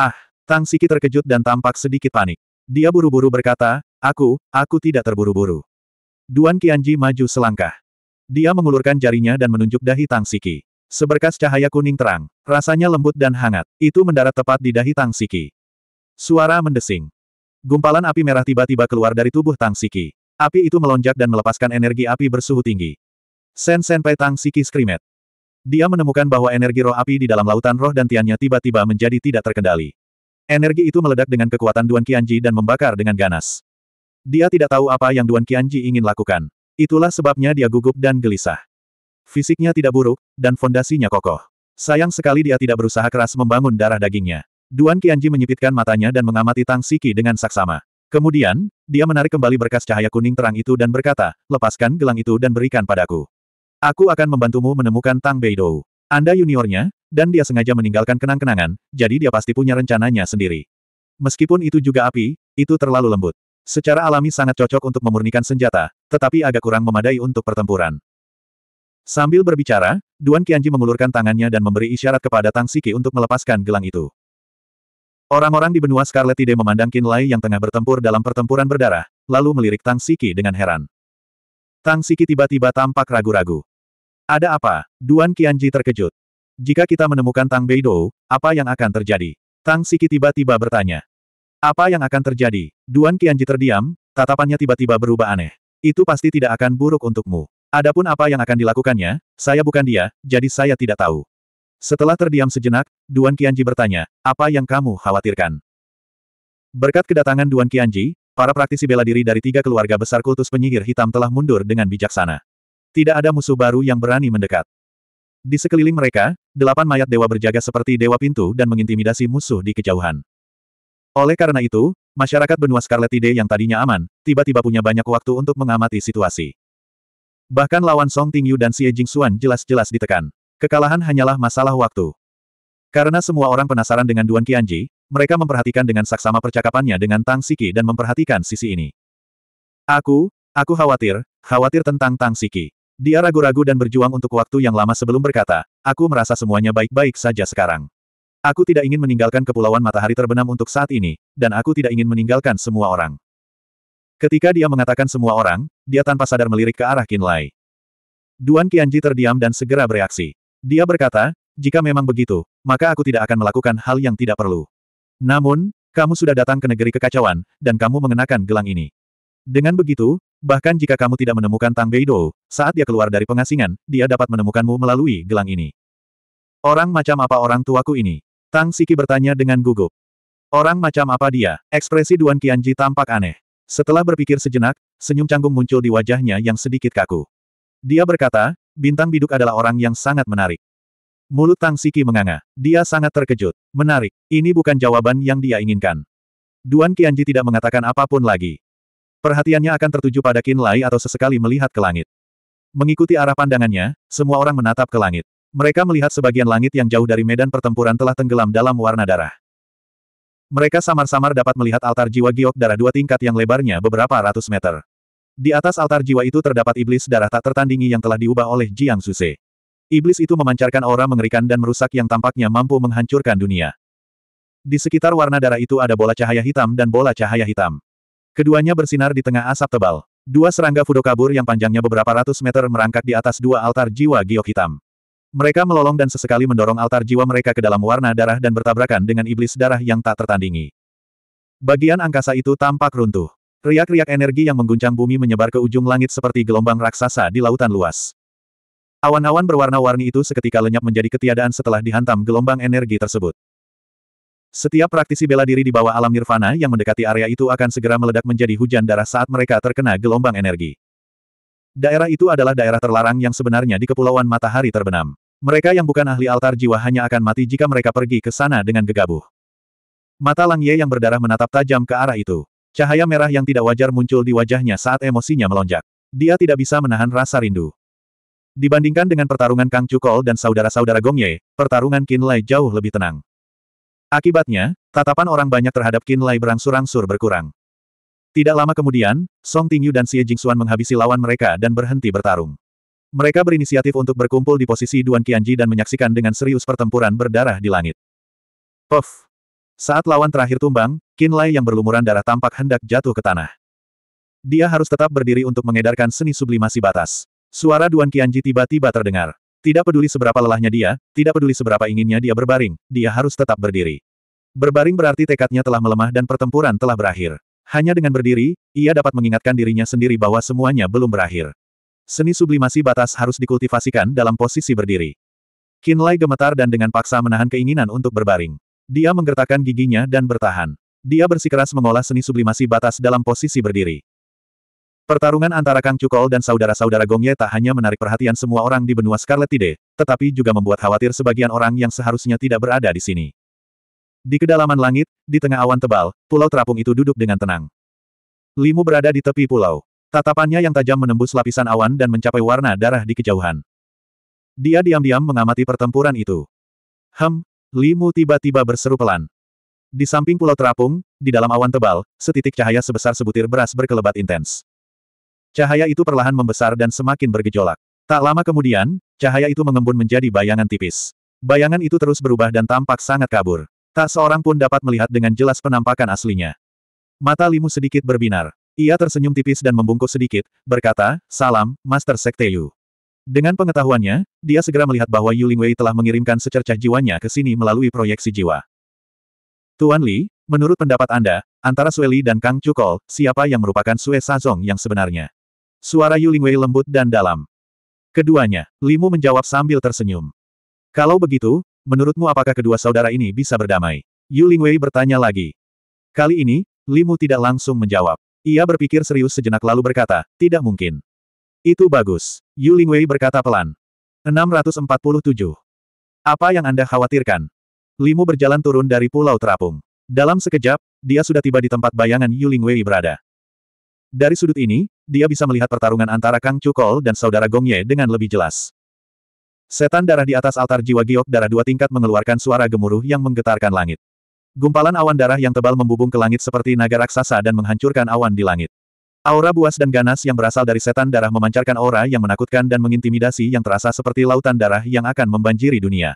[SPEAKER 1] Ah, Tang Siki terkejut dan tampak sedikit panik. Dia buru-buru berkata, aku, aku tidak terburu-buru. Duan Qianji maju selangkah. Dia mengulurkan jarinya dan menunjuk dahi Tang Siki. Seberkas cahaya kuning terang, rasanya lembut dan hangat, itu mendarat tepat di dahi Tang Siki. Suara mendesing. Gumpalan api merah tiba-tiba keluar dari tubuh Tang Siki. Api itu melonjak dan melepaskan energi api bersuhu tinggi. Sen Senpai Tang Siki Skrimet. Dia menemukan bahwa energi roh api di dalam lautan roh dan tiannya tiba-tiba menjadi tidak terkendali. Energi itu meledak dengan kekuatan Duan Qianji dan membakar dengan ganas. Dia tidak tahu apa yang Duan Qianji ingin lakukan. Itulah sebabnya dia gugup dan gelisah. Fisiknya tidak buruk, dan fondasinya kokoh. Sayang sekali dia tidak berusaha keras membangun darah dagingnya. Duan Qianji menyipitkan matanya dan mengamati Tang Siki dengan saksama. Kemudian, dia menarik kembali berkas cahaya kuning terang itu dan berkata, lepaskan gelang itu dan berikan padaku. Aku akan membantumu menemukan Tang Beidou. Anda juniornya, dan dia sengaja meninggalkan kenang-kenangan, jadi dia pasti punya rencananya sendiri. Meskipun itu juga api, itu terlalu lembut. Secara alami sangat cocok untuk memurnikan senjata, tetapi agak kurang memadai untuk pertempuran. Sambil berbicara, Duan Qianji mengulurkan tangannya dan memberi isyarat kepada Tang Siki untuk melepaskan gelang itu. Orang-orang di benua Scarlet Tide memandang Kinlay yang tengah bertempur dalam pertempuran berdarah, lalu melirik Tang Siki dengan heran. Tang Siki tiba-tiba tampak ragu-ragu. Ada apa? Duan Qianji terkejut. Jika kita menemukan Tang Beidou, apa yang akan terjadi? Tang Siki tiba-tiba bertanya. Apa yang akan terjadi? Duan Qianji terdiam, tatapannya tiba-tiba berubah aneh. Itu pasti tidak akan buruk untukmu. Adapun apa yang akan dilakukannya, saya bukan dia, jadi saya tidak tahu. Setelah terdiam sejenak, Duan Qianji bertanya, apa yang kamu khawatirkan? Berkat kedatangan Duan Qianji, para praktisi bela diri dari tiga keluarga besar kultus penyihir hitam telah mundur dengan bijaksana. Tidak ada musuh baru yang berani mendekat. Di sekeliling mereka, delapan mayat dewa berjaga seperti dewa pintu dan mengintimidasi musuh di kejauhan. Oleh karena itu, masyarakat benua Scarlet Tide yang tadinya aman, tiba-tiba punya banyak waktu untuk mengamati situasi. Bahkan lawan Song Tingyu dan Xie Xuan jelas-jelas ditekan. Kekalahan hanyalah masalah waktu. Karena semua orang penasaran dengan Duan Qianji, mereka memperhatikan dengan saksama percakapannya dengan Tang Siki dan memperhatikan sisi ini. Aku, aku khawatir, khawatir tentang Tang Siki. Dia ragu-ragu dan berjuang untuk waktu yang lama sebelum berkata, aku merasa semuanya baik-baik saja sekarang. Aku tidak ingin meninggalkan kepulauan matahari terbenam untuk saat ini, dan aku tidak ingin meninggalkan semua orang. Ketika dia mengatakan semua orang, dia tanpa sadar melirik ke arah Kinlay. Duan Qianji terdiam dan segera bereaksi. Dia berkata, jika memang begitu, maka aku tidak akan melakukan hal yang tidak perlu. Namun, kamu sudah datang ke negeri kekacauan, dan kamu mengenakan gelang ini. Dengan begitu, bahkan jika kamu tidak menemukan Tang Beidou, saat dia keluar dari pengasingan, dia dapat menemukanmu melalui gelang ini. Orang macam apa orang tuaku ini? Tang Siki bertanya dengan gugup. Orang macam apa dia? Ekspresi Duan Qianji tampak aneh. Setelah berpikir sejenak, senyum canggung muncul di wajahnya yang sedikit kaku. Dia berkata, Bintang Biduk adalah orang yang sangat menarik. Mulut Tang Siki menganga. Dia sangat terkejut. Menarik. Ini bukan jawaban yang dia inginkan. Duan Qianji tidak mengatakan apapun lagi. Perhatiannya akan tertuju pada Qin Lai atau sesekali melihat ke langit. Mengikuti arah pandangannya, semua orang menatap ke langit. Mereka melihat sebagian langit yang jauh dari medan pertempuran telah tenggelam dalam warna darah. Mereka samar-samar dapat melihat altar jiwa giok darah dua tingkat yang lebarnya beberapa ratus meter. Di atas altar jiwa itu terdapat iblis darah tak tertandingi yang telah diubah oleh Jiang Suse. Iblis itu memancarkan aura mengerikan dan merusak yang tampaknya mampu menghancurkan dunia. Di sekitar warna darah itu ada bola cahaya hitam dan bola cahaya hitam. Keduanya bersinar di tengah asap tebal. Dua serangga fudo kabur yang panjangnya beberapa ratus meter merangkak di atas dua altar jiwa giok hitam. Mereka melolong dan sesekali mendorong altar jiwa mereka ke dalam warna darah dan bertabrakan dengan iblis darah yang tak tertandingi. Bagian angkasa itu tampak runtuh. Riak-riak energi yang mengguncang bumi menyebar ke ujung langit seperti gelombang raksasa di lautan luas. Awan-awan berwarna-warni itu seketika lenyap menjadi ketiadaan setelah dihantam gelombang energi tersebut. Setiap praktisi bela diri di bawah alam nirvana yang mendekati area itu akan segera meledak menjadi hujan darah saat mereka terkena gelombang energi. Daerah itu adalah daerah terlarang yang sebenarnya di Kepulauan Matahari Terbenam. Mereka yang bukan ahli altar jiwa hanya akan mati jika mereka pergi ke sana dengan gegabah. Mata Lang Ye yang berdarah menatap tajam ke arah itu. Cahaya merah yang tidak wajar muncul di wajahnya saat emosinya melonjak. Dia tidak bisa menahan rasa rindu. Dibandingkan dengan pertarungan Kang Cukol dan saudara-saudara Gong Ye, pertarungan Qin Lai jauh lebih tenang. Akibatnya, tatapan orang banyak terhadap Qin Lai berangsur-angsur berkurang. Tidak lama kemudian, Song Tingyu dan Xie Jingxuan menghabisi lawan mereka dan berhenti bertarung. Mereka berinisiatif untuk berkumpul di posisi Duan Qianji dan menyaksikan dengan serius pertempuran berdarah di langit. Puff! Saat lawan terakhir tumbang, Lai yang berlumuran darah tampak hendak jatuh ke tanah. Dia harus tetap berdiri untuk mengedarkan seni sublimasi batas. Suara Duan Qianji tiba-tiba terdengar. Tidak peduli seberapa lelahnya dia, tidak peduli seberapa inginnya dia berbaring, dia harus tetap berdiri. Berbaring berarti tekadnya telah melemah dan pertempuran telah berakhir. Hanya dengan berdiri, ia dapat mengingatkan dirinya sendiri bahwa semuanya belum berakhir. Seni sublimasi batas harus dikultivasikan dalam posisi berdiri. Kinlay gemetar dan dengan paksa menahan keinginan untuk berbaring. Dia menggertakkan giginya dan bertahan. Dia bersikeras mengolah seni sublimasi batas dalam posisi berdiri. Pertarungan antara Kang Cukol dan saudara-saudara Gong tak hanya menarik perhatian semua orang di benua Scarlet Tide, tetapi juga membuat khawatir sebagian orang yang seharusnya tidak berada di sini. Di kedalaman langit, di tengah awan tebal, pulau terapung itu duduk dengan tenang. Limu berada di tepi pulau. Tatapannya yang tajam menembus lapisan awan dan mencapai warna darah di kejauhan. Dia diam-diam mengamati pertempuran itu. Hem, Limu tiba-tiba berseru pelan. Di samping pulau terapung, di dalam awan tebal, setitik cahaya sebesar sebutir beras berkelebat intens. Cahaya itu perlahan membesar dan semakin bergejolak. Tak lama kemudian, cahaya itu mengembun menjadi bayangan tipis. Bayangan itu terus berubah dan tampak sangat kabur. Tak seorang pun dapat melihat dengan jelas penampakan aslinya. Mata Limu sedikit berbinar. Ia tersenyum tipis dan membungkuk sedikit, berkata, Salam, Master Sekteyu. Dengan pengetahuannya, dia segera melihat bahwa Yu Lingwei telah mengirimkan secercah jiwanya ke sini melalui proyeksi jiwa. Tuan Li, menurut pendapat Anda, antara Sue Li dan Kang Chukol, siapa yang merupakan Sue Sazong yang sebenarnya? Suara Yu Lingwei lembut dan dalam. Keduanya, Limu menjawab sambil tersenyum. Kalau begitu, menurutmu apakah kedua saudara ini bisa berdamai? Yu Lingwei bertanya lagi. Kali ini, Limu tidak langsung menjawab. Ia berpikir serius sejenak lalu berkata, tidak mungkin. Itu bagus. Yu Lingwei berkata pelan. 647. Apa yang Anda khawatirkan? Limu berjalan turun dari pulau terapung. Dalam sekejap, dia sudah tiba di tempat bayangan Yu Lingwei berada. Dari sudut ini, dia bisa melihat pertarungan antara Kang Cukol dan saudara Gongye dengan lebih jelas. Setan darah di atas altar jiwa giok darah dua tingkat mengeluarkan suara gemuruh yang menggetarkan langit. Gumpalan awan darah yang tebal membubung ke langit seperti naga raksasa dan menghancurkan awan di langit. Aura buas dan ganas yang berasal dari setan darah memancarkan aura yang menakutkan dan mengintimidasi yang terasa seperti lautan darah yang akan membanjiri dunia.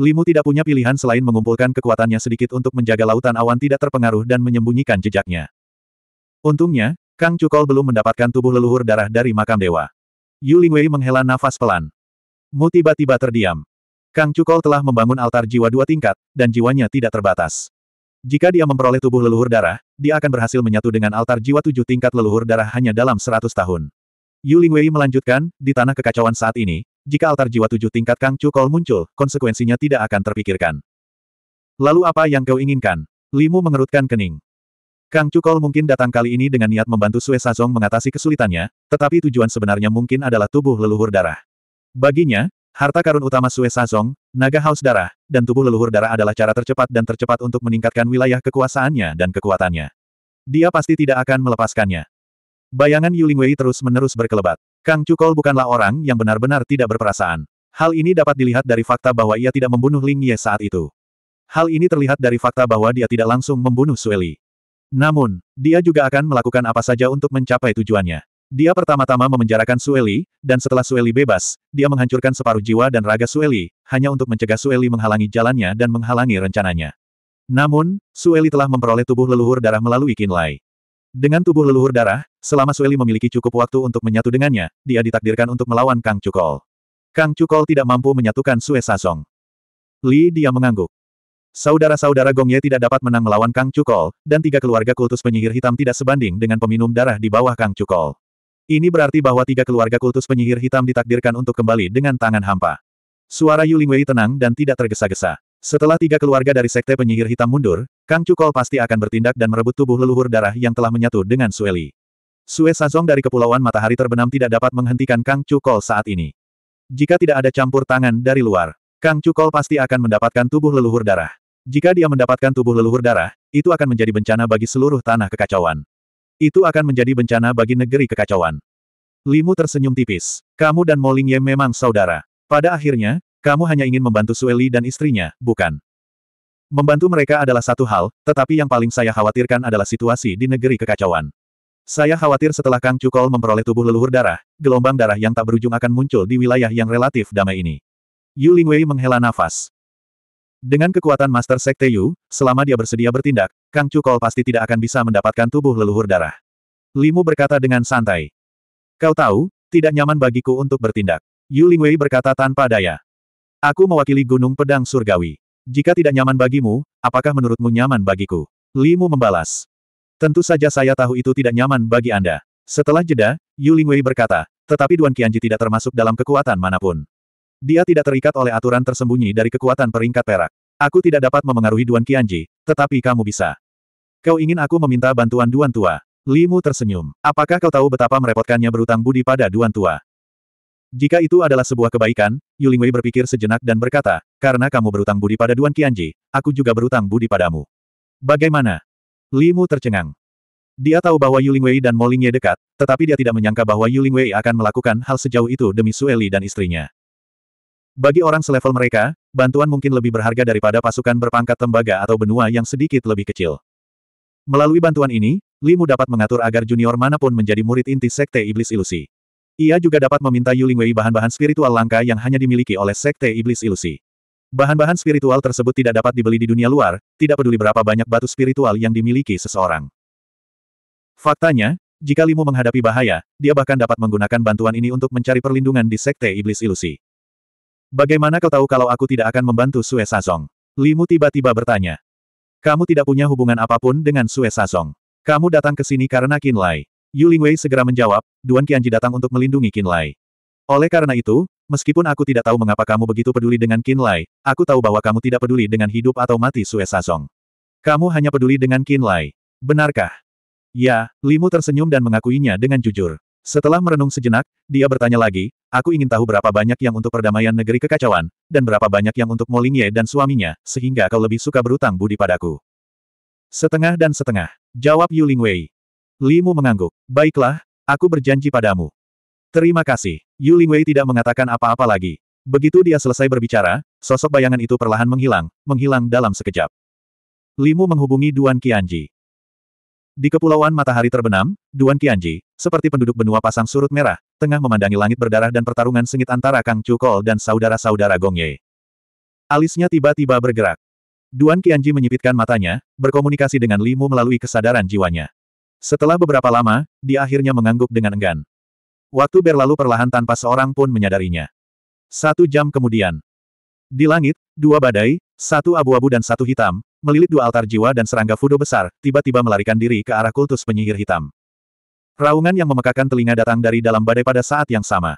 [SPEAKER 1] Limu tidak punya pilihan selain mengumpulkan kekuatannya sedikit untuk menjaga lautan awan tidak terpengaruh dan menyembunyikan jejaknya. Untungnya, Kang Cukol belum mendapatkan tubuh leluhur darah dari makam dewa. Yu Lingwei menghela nafas pelan. Mu tiba-tiba terdiam. Kang Cukol telah membangun altar jiwa dua tingkat, dan jiwanya tidak terbatas. Jika dia memperoleh tubuh leluhur darah, dia akan berhasil menyatu dengan altar jiwa tujuh tingkat leluhur darah hanya dalam seratus tahun. Yu Lingwei melanjutkan, di tanah kekacauan saat ini, jika altar jiwa tujuh tingkat Kang Chukol muncul, konsekuensinya tidak akan terpikirkan. Lalu apa yang kau inginkan? Limu mengerutkan kening. Kang Cukol mungkin datang kali ini dengan niat membantu Sue Sazong mengatasi kesulitannya, tetapi tujuan sebenarnya mungkin adalah tubuh leluhur darah. Baginya, Harta karun utama Sue Sazong, naga haus darah, dan tubuh leluhur darah adalah cara tercepat dan tercepat untuk meningkatkan wilayah kekuasaannya dan kekuatannya. Dia pasti tidak akan melepaskannya. Bayangan Yuling Wei terus-menerus berkelebat. Kang Cukol bukanlah orang yang benar-benar tidak berperasaan. Hal ini dapat dilihat dari fakta bahwa ia tidak membunuh Ling Ye saat itu. Hal ini terlihat dari fakta bahwa dia tidak langsung membunuh Sueli. Namun, dia juga akan melakukan apa saja untuk mencapai tujuannya. Dia pertama-tama memenjarakan Sueli, dan setelah Sueli bebas, dia menghancurkan separuh jiwa dan raga Sueli, hanya untuk mencegah Sueli menghalangi jalannya dan menghalangi rencananya. Namun, Sueli telah memperoleh tubuh leluhur darah melalui Kinlay. Dengan tubuh leluhur darah, selama Sueli memiliki cukup waktu untuk menyatu dengannya, dia ditakdirkan untuk melawan Kang Cukol. Kang Cukol tidak mampu menyatukan Sue Sasong. Li dia mengangguk. Saudara-saudara Gongye tidak dapat menang melawan Kang Cukol, dan tiga keluarga kultus penyihir hitam tidak sebanding dengan peminum darah di bawah Kang Cukol. Ini berarti bahwa tiga keluarga kultus penyihir hitam ditakdirkan untuk kembali dengan tangan hampa. Suara Yulingwei tenang dan tidak tergesa-gesa. Setelah tiga keluarga dari sekte penyihir hitam mundur, Kang Cukol pasti akan bertindak dan merebut tubuh leluhur darah yang telah menyatu dengan Sueli. Sue Sazong dari Kepulauan Matahari Terbenam tidak dapat menghentikan Kang Cukol saat ini. Jika tidak ada campur tangan dari luar, Kang Cukol pasti akan mendapatkan tubuh leluhur darah. Jika dia mendapatkan tubuh leluhur darah, itu akan menjadi bencana bagi seluruh tanah kekacauan. Itu akan menjadi bencana bagi negeri kekacauan. Limu tersenyum tipis. Kamu dan Ye memang saudara. Pada akhirnya, kamu hanya ingin membantu Sueli dan istrinya, bukan? Membantu mereka adalah satu hal, tetapi yang paling saya khawatirkan adalah situasi di negeri kekacauan. Saya khawatir setelah Kang Cukol memperoleh tubuh leluhur darah, gelombang darah yang tak berujung akan muncul di wilayah yang relatif damai ini. Yu Lingwei menghela nafas. Dengan kekuatan Master Sekte Yu, selama dia bersedia bertindak, Kang Cukol pasti tidak akan bisa mendapatkan tubuh leluhur darah. Limu berkata dengan santai. Kau tahu, tidak nyaman bagiku untuk bertindak. Yu Lingwei berkata tanpa daya. Aku mewakili Gunung Pedang Surgawi. Jika tidak nyaman bagimu, apakah menurutmu nyaman bagiku? Limu membalas. Tentu saja saya tahu itu tidak nyaman bagi Anda. Setelah jeda, Yu Lingwei berkata, tetapi Duan Qianji tidak termasuk dalam kekuatan manapun. Dia tidak terikat oleh aturan tersembunyi dari kekuatan peringkat perak. Aku tidak dapat memengaruhi Duan Qianji, tetapi kamu bisa. Kau ingin aku meminta bantuan Duan Tua? Limu tersenyum. Apakah kau tahu betapa merepotkannya berutang budi pada Duan Tua? Jika itu adalah sebuah kebaikan, Yulingwei berpikir sejenak dan berkata, karena kamu berutang budi pada Duan Qianji, aku juga berutang budi padamu. Bagaimana? Limu tercengang. Dia tahu bahwa Yulingwei dan Molingye dekat, tetapi dia tidak menyangka bahwa Yulingwei akan melakukan hal sejauh itu demi Sueli dan istrinya. Bagi orang selevel mereka, bantuan mungkin lebih berharga daripada pasukan berpangkat tembaga atau benua yang sedikit lebih kecil. Melalui bantuan ini, Limu dapat mengatur agar junior manapun menjadi murid inti Sekte Iblis Ilusi. Ia juga dapat meminta Yulingwei bahan-bahan spiritual langka yang hanya dimiliki oleh Sekte Iblis Ilusi. Bahan-bahan spiritual tersebut tidak dapat dibeli di dunia luar, tidak peduli berapa banyak batu spiritual yang dimiliki seseorang. Faktanya, jika Limu menghadapi bahaya, dia bahkan dapat menggunakan bantuan ini untuk mencari perlindungan di Sekte Iblis Ilusi. Bagaimana kau tahu kalau aku tidak akan membantu Sue Sazong? Limu tiba-tiba bertanya. Kamu tidak punya hubungan apapun dengan Sue Sazong. Kamu datang ke sini karena Kinlay. Lai. Yu Lingwei segera menjawab, Duan Qianji datang untuk melindungi Kinlay. Oleh karena itu, meskipun aku tidak tahu mengapa kamu begitu peduli dengan Kinlay, aku tahu bahwa kamu tidak peduli dengan hidup atau mati Sue Sazong. Kamu hanya peduli dengan Kinlay. Benarkah? Ya, Limu tersenyum dan mengakuinya dengan jujur. Setelah merenung sejenak, dia bertanya lagi, Aku ingin tahu berapa banyak yang untuk perdamaian negeri kekacauan, dan berapa banyak yang untuk Molingye dan suaminya, sehingga kau lebih suka berutang budi padaku. Setengah dan setengah. Jawab Yuling Wei. Limu mengangguk. Baiklah, aku berjanji padamu. Terima kasih. Yu Lingwei tidak mengatakan apa-apa lagi. Begitu dia selesai berbicara, sosok bayangan itu perlahan menghilang, menghilang dalam sekejap. Limu menghubungi Duan Qianji. Di Kepulauan Matahari Terbenam, Duan Qianji, seperti penduduk benua pasang surut merah, tengah memandangi langit berdarah dan pertarungan sengit antara Kang Cukol dan saudara-saudara Gong Ye, Alisnya tiba-tiba bergerak. Duan Qianji menyipitkan matanya, berkomunikasi dengan Limu melalui kesadaran jiwanya. Setelah beberapa lama, dia akhirnya mengangguk dengan enggan. Waktu berlalu perlahan tanpa seorang pun menyadarinya. Satu jam kemudian. Di langit, dua badai, satu abu-abu dan satu hitam, melilit dua altar jiwa dan serangga fudo besar, tiba-tiba melarikan diri ke arah kultus penyihir hitam. Raungan yang memekakan telinga datang dari dalam badai pada saat yang sama.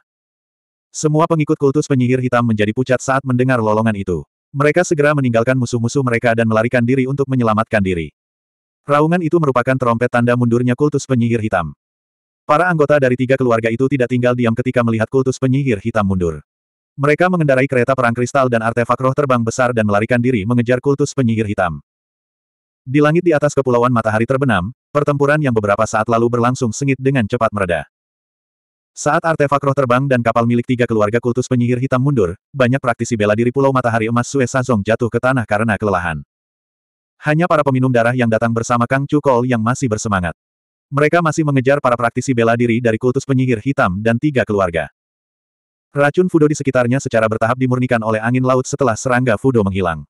[SPEAKER 1] Semua pengikut kultus penyihir hitam menjadi pucat saat mendengar lolongan itu. Mereka segera meninggalkan musuh-musuh mereka dan melarikan diri untuk menyelamatkan diri. Raungan itu merupakan terompet tanda mundurnya kultus penyihir hitam. Para anggota dari tiga keluarga itu tidak tinggal diam ketika melihat kultus penyihir hitam mundur. Mereka mengendarai kereta perang kristal dan artefak roh terbang besar dan melarikan diri mengejar kultus penyihir hitam. Di langit di atas kepulauan matahari terbenam, Pertempuran yang beberapa saat lalu berlangsung sengit dengan cepat mereda. Saat artefak roh terbang dan kapal milik tiga keluarga kultus penyihir hitam mundur, banyak praktisi bela diri Pulau Matahari Emas Sue Sazong jatuh ke tanah karena kelelahan. Hanya para peminum darah yang datang bersama Kang Cukol yang masih bersemangat. Mereka masih mengejar para praktisi bela diri dari kultus penyihir hitam dan tiga keluarga. Racun Fudo di sekitarnya secara bertahap dimurnikan oleh angin laut setelah serangga Fudo menghilang.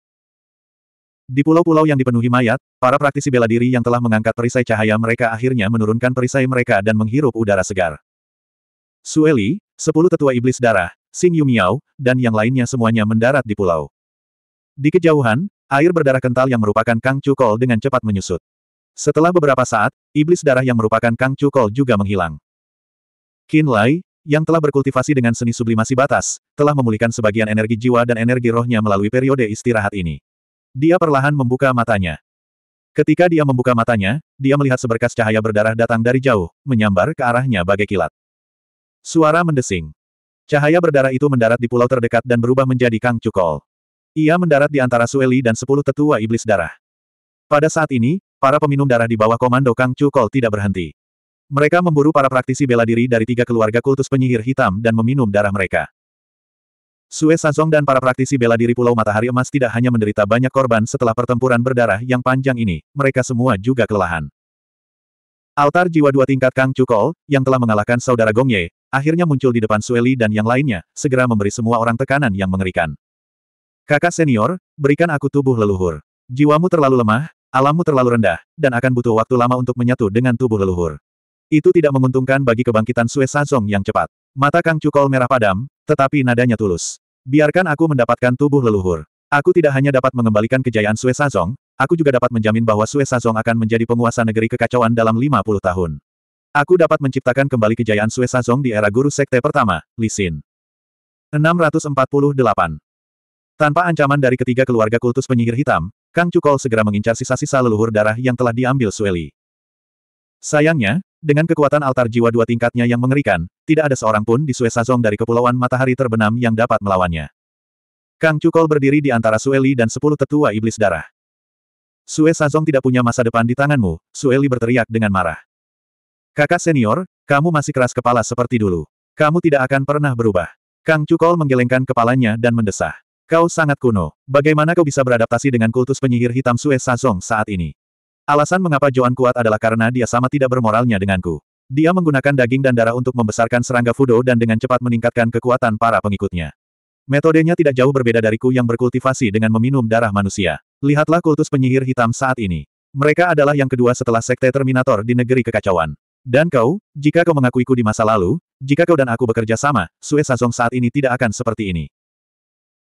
[SPEAKER 1] Di pulau-pulau yang dipenuhi mayat, para praktisi bela diri yang telah mengangkat perisai cahaya mereka akhirnya menurunkan perisai mereka dan menghirup udara segar. Sueli, sepuluh tetua iblis darah, Xing Yu dan yang lainnya semuanya mendarat di pulau. Di kejauhan, air berdarah kental yang merupakan Kang Cukol dengan cepat menyusut. Setelah beberapa saat, iblis darah yang merupakan Kang Cukol juga menghilang. Qin Lai, yang telah berkultivasi dengan seni sublimasi batas, telah memulihkan sebagian energi jiwa dan energi rohnya melalui periode istirahat ini. Dia perlahan membuka matanya. Ketika dia membuka matanya, dia melihat seberkas cahaya berdarah datang dari jauh, menyambar ke arahnya bagai kilat. Suara mendesing. Cahaya berdarah itu mendarat di pulau terdekat dan berubah menjadi Kang Cukol. Ia mendarat di antara Sueli dan sepuluh tetua iblis darah. Pada saat ini, para peminum darah di bawah komando Kang Cukol tidak berhenti. Mereka memburu para praktisi bela diri dari tiga keluarga kultus penyihir hitam dan meminum darah mereka. Sue Sazong dan para praktisi bela diri Pulau Matahari Emas tidak hanya menderita banyak korban setelah pertempuran berdarah yang panjang ini, mereka semua juga kelelahan. Altar jiwa dua tingkat Kang Cukol, yang telah mengalahkan saudara Gongye akhirnya muncul di depan Sueli dan yang lainnya, segera memberi semua orang tekanan yang mengerikan. Kakak senior, berikan aku tubuh leluhur. Jiwamu terlalu lemah, alammu terlalu rendah, dan akan butuh waktu lama untuk menyatu dengan tubuh leluhur. Itu tidak menguntungkan bagi kebangkitan Sue Sazong yang cepat. Mata Kang Cukol merah padam, tetapi nadanya tulus. Biarkan aku mendapatkan tubuh leluhur. Aku tidak hanya dapat mengembalikan kejayaan Sue Sazong, aku juga dapat menjamin bahwa Sue Sazong akan menjadi penguasa negeri kekacauan dalam 50 tahun. Aku dapat menciptakan kembali kejayaan Sue Sazong di era guru sekte pertama, Li Xin. 648. Tanpa ancaman dari ketiga keluarga kultus penyihir hitam, Kang Cukol segera mengincar sisa-sisa leluhur darah yang telah diambil Sueli. Sayangnya, dengan kekuatan altar jiwa dua tingkatnya yang mengerikan, tidak ada seorang pun di Sazong dari Kepulauan Matahari Terbenam yang dapat melawannya. Kang Cukol berdiri di antara Sueli dan sepuluh tetua iblis darah. Sazong tidak punya masa depan di tanganmu, Sueli berteriak dengan marah. Kakak senior, kamu masih keras kepala seperti dulu. Kamu tidak akan pernah berubah. Kang Cukol menggelengkan kepalanya dan mendesah. Kau sangat kuno. Bagaimana kau bisa beradaptasi dengan kultus penyihir hitam Sue Sazong saat ini? Alasan mengapa Joan kuat adalah karena dia sama tidak bermoralnya denganku. Dia menggunakan daging dan darah untuk membesarkan serangga Fudo dan dengan cepat meningkatkan kekuatan para pengikutnya. Metodenya tidak jauh berbeda dariku yang berkultivasi dengan meminum darah manusia. Lihatlah kultus penyihir hitam saat ini. Mereka adalah yang kedua setelah sekte Terminator di negeri kekacauan. Dan kau, jika kau mengakuiku di masa lalu, jika kau dan aku bekerja sama, Sue Sazong saat ini tidak akan seperti ini.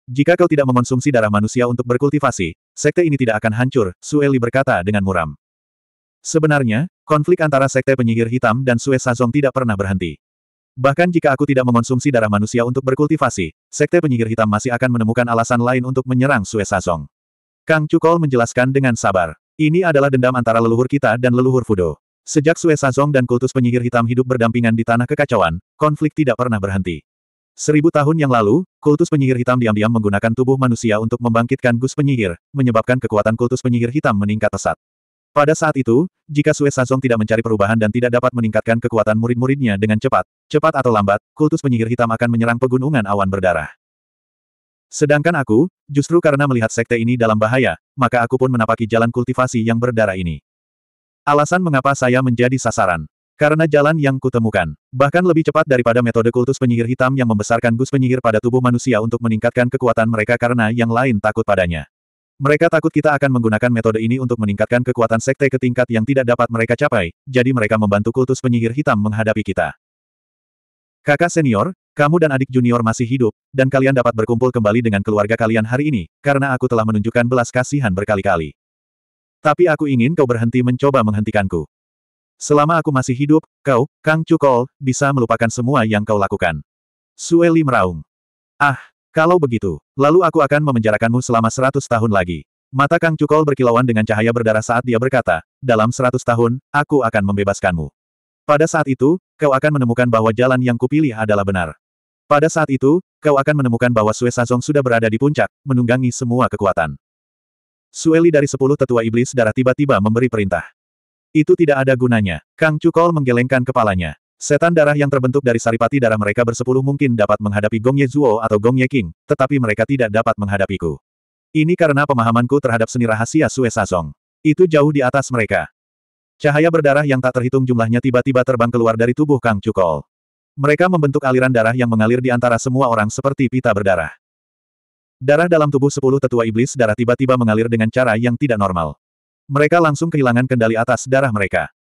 [SPEAKER 1] Jika kau tidak mengonsumsi darah manusia untuk berkultivasi, sekte ini tidak akan hancur, Sueli berkata dengan muram. Sebenarnya, konflik antara sekte penyihir hitam dan Sue Sazong tidak pernah berhenti. Bahkan jika aku tidak mengonsumsi darah manusia untuk berkultivasi, sekte penyihir hitam masih akan menemukan alasan lain untuk menyerang Sue Sazong. Kang Cukol menjelaskan dengan sabar. Ini adalah dendam antara leluhur kita dan leluhur Fudo. Sejak Sue Sazong dan kultus penyihir hitam hidup berdampingan di tanah kekacauan, konflik tidak pernah berhenti. Seribu tahun yang lalu, kultus penyihir hitam diam-diam menggunakan tubuh manusia untuk membangkitkan gus penyihir, menyebabkan kekuatan kultus penyihir hitam meningkat pesat. Pada saat itu, jika Sue Sazong tidak mencari perubahan dan tidak dapat meningkatkan kekuatan murid-muridnya dengan cepat, cepat atau lambat, kultus penyihir hitam akan menyerang pegunungan awan berdarah. Sedangkan aku, justru karena melihat sekte ini dalam bahaya, maka aku pun menapaki jalan kultivasi yang berdarah ini. Alasan mengapa saya menjadi sasaran. Karena jalan yang kutemukan, bahkan lebih cepat daripada metode kultus penyihir hitam yang membesarkan gus penyihir pada tubuh manusia untuk meningkatkan kekuatan mereka karena yang lain takut padanya. Mereka takut kita akan menggunakan metode ini untuk meningkatkan kekuatan sekte ke tingkat yang tidak dapat mereka capai, jadi mereka membantu kultus penyihir hitam menghadapi kita. Kakak senior, kamu dan adik junior masih hidup, dan kalian dapat berkumpul kembali dengan keluarga kalian hari ini, karena aku telah menunjukkan belas kasihan berkali-kali. Tapi aku ingin kau berhenti mencoba menghentikanku. Selama aku masih hidup, kau, Kang Cukol, bisa melupakan semua yang kau lakukan. Sueli meraung. Ah, kalau begitu, lalu aku akan memenjarakanmu selama seratus tahun lagi. Mata Kang Cukol berkilauan dengan cahaya berdarah saat dia berkata, dalam seratus tahun, aku akan membebaskanmu. Pada saat itu, kau akan menemukan bahwa jalan yang kupilih adalah benar. Pada saat itu, kau akan menemukan bahwa Sue Sazong sudah berada di puncak, menunggangi semua kekuatan. Sueli dari sepuluh tetua iblis darah tiba-tiba memberi perintah. Itu tidak ada gunanya. Kang Cukol menggelengkan kepalanya. Setan darah yang terbentuk dari saripati darah mereka bersepuluh mungkin dapat menghadapi Gong Ye Zuo atau Gong Ye King, tetapi mereka tidak dapat menghadapiku. Ini karena pemahamanku terhadap seni rahasia Sue Sazong. Itu jauh di atas mereka. Cahaya berdarah yang tak terhitung jumlahnya tiba-tiba terbang keluar dari tubuh Kang Cukol. Mereka membentuk aliran darah yang mengalir di antara semua orang seperti pita berdarah. Darah dalam tubuh sepuluh tetua iblis darah tiba-tiba mengalir dengan cara yang tidak normal. Mereka langsung kehilangan kendali atas darah mereka.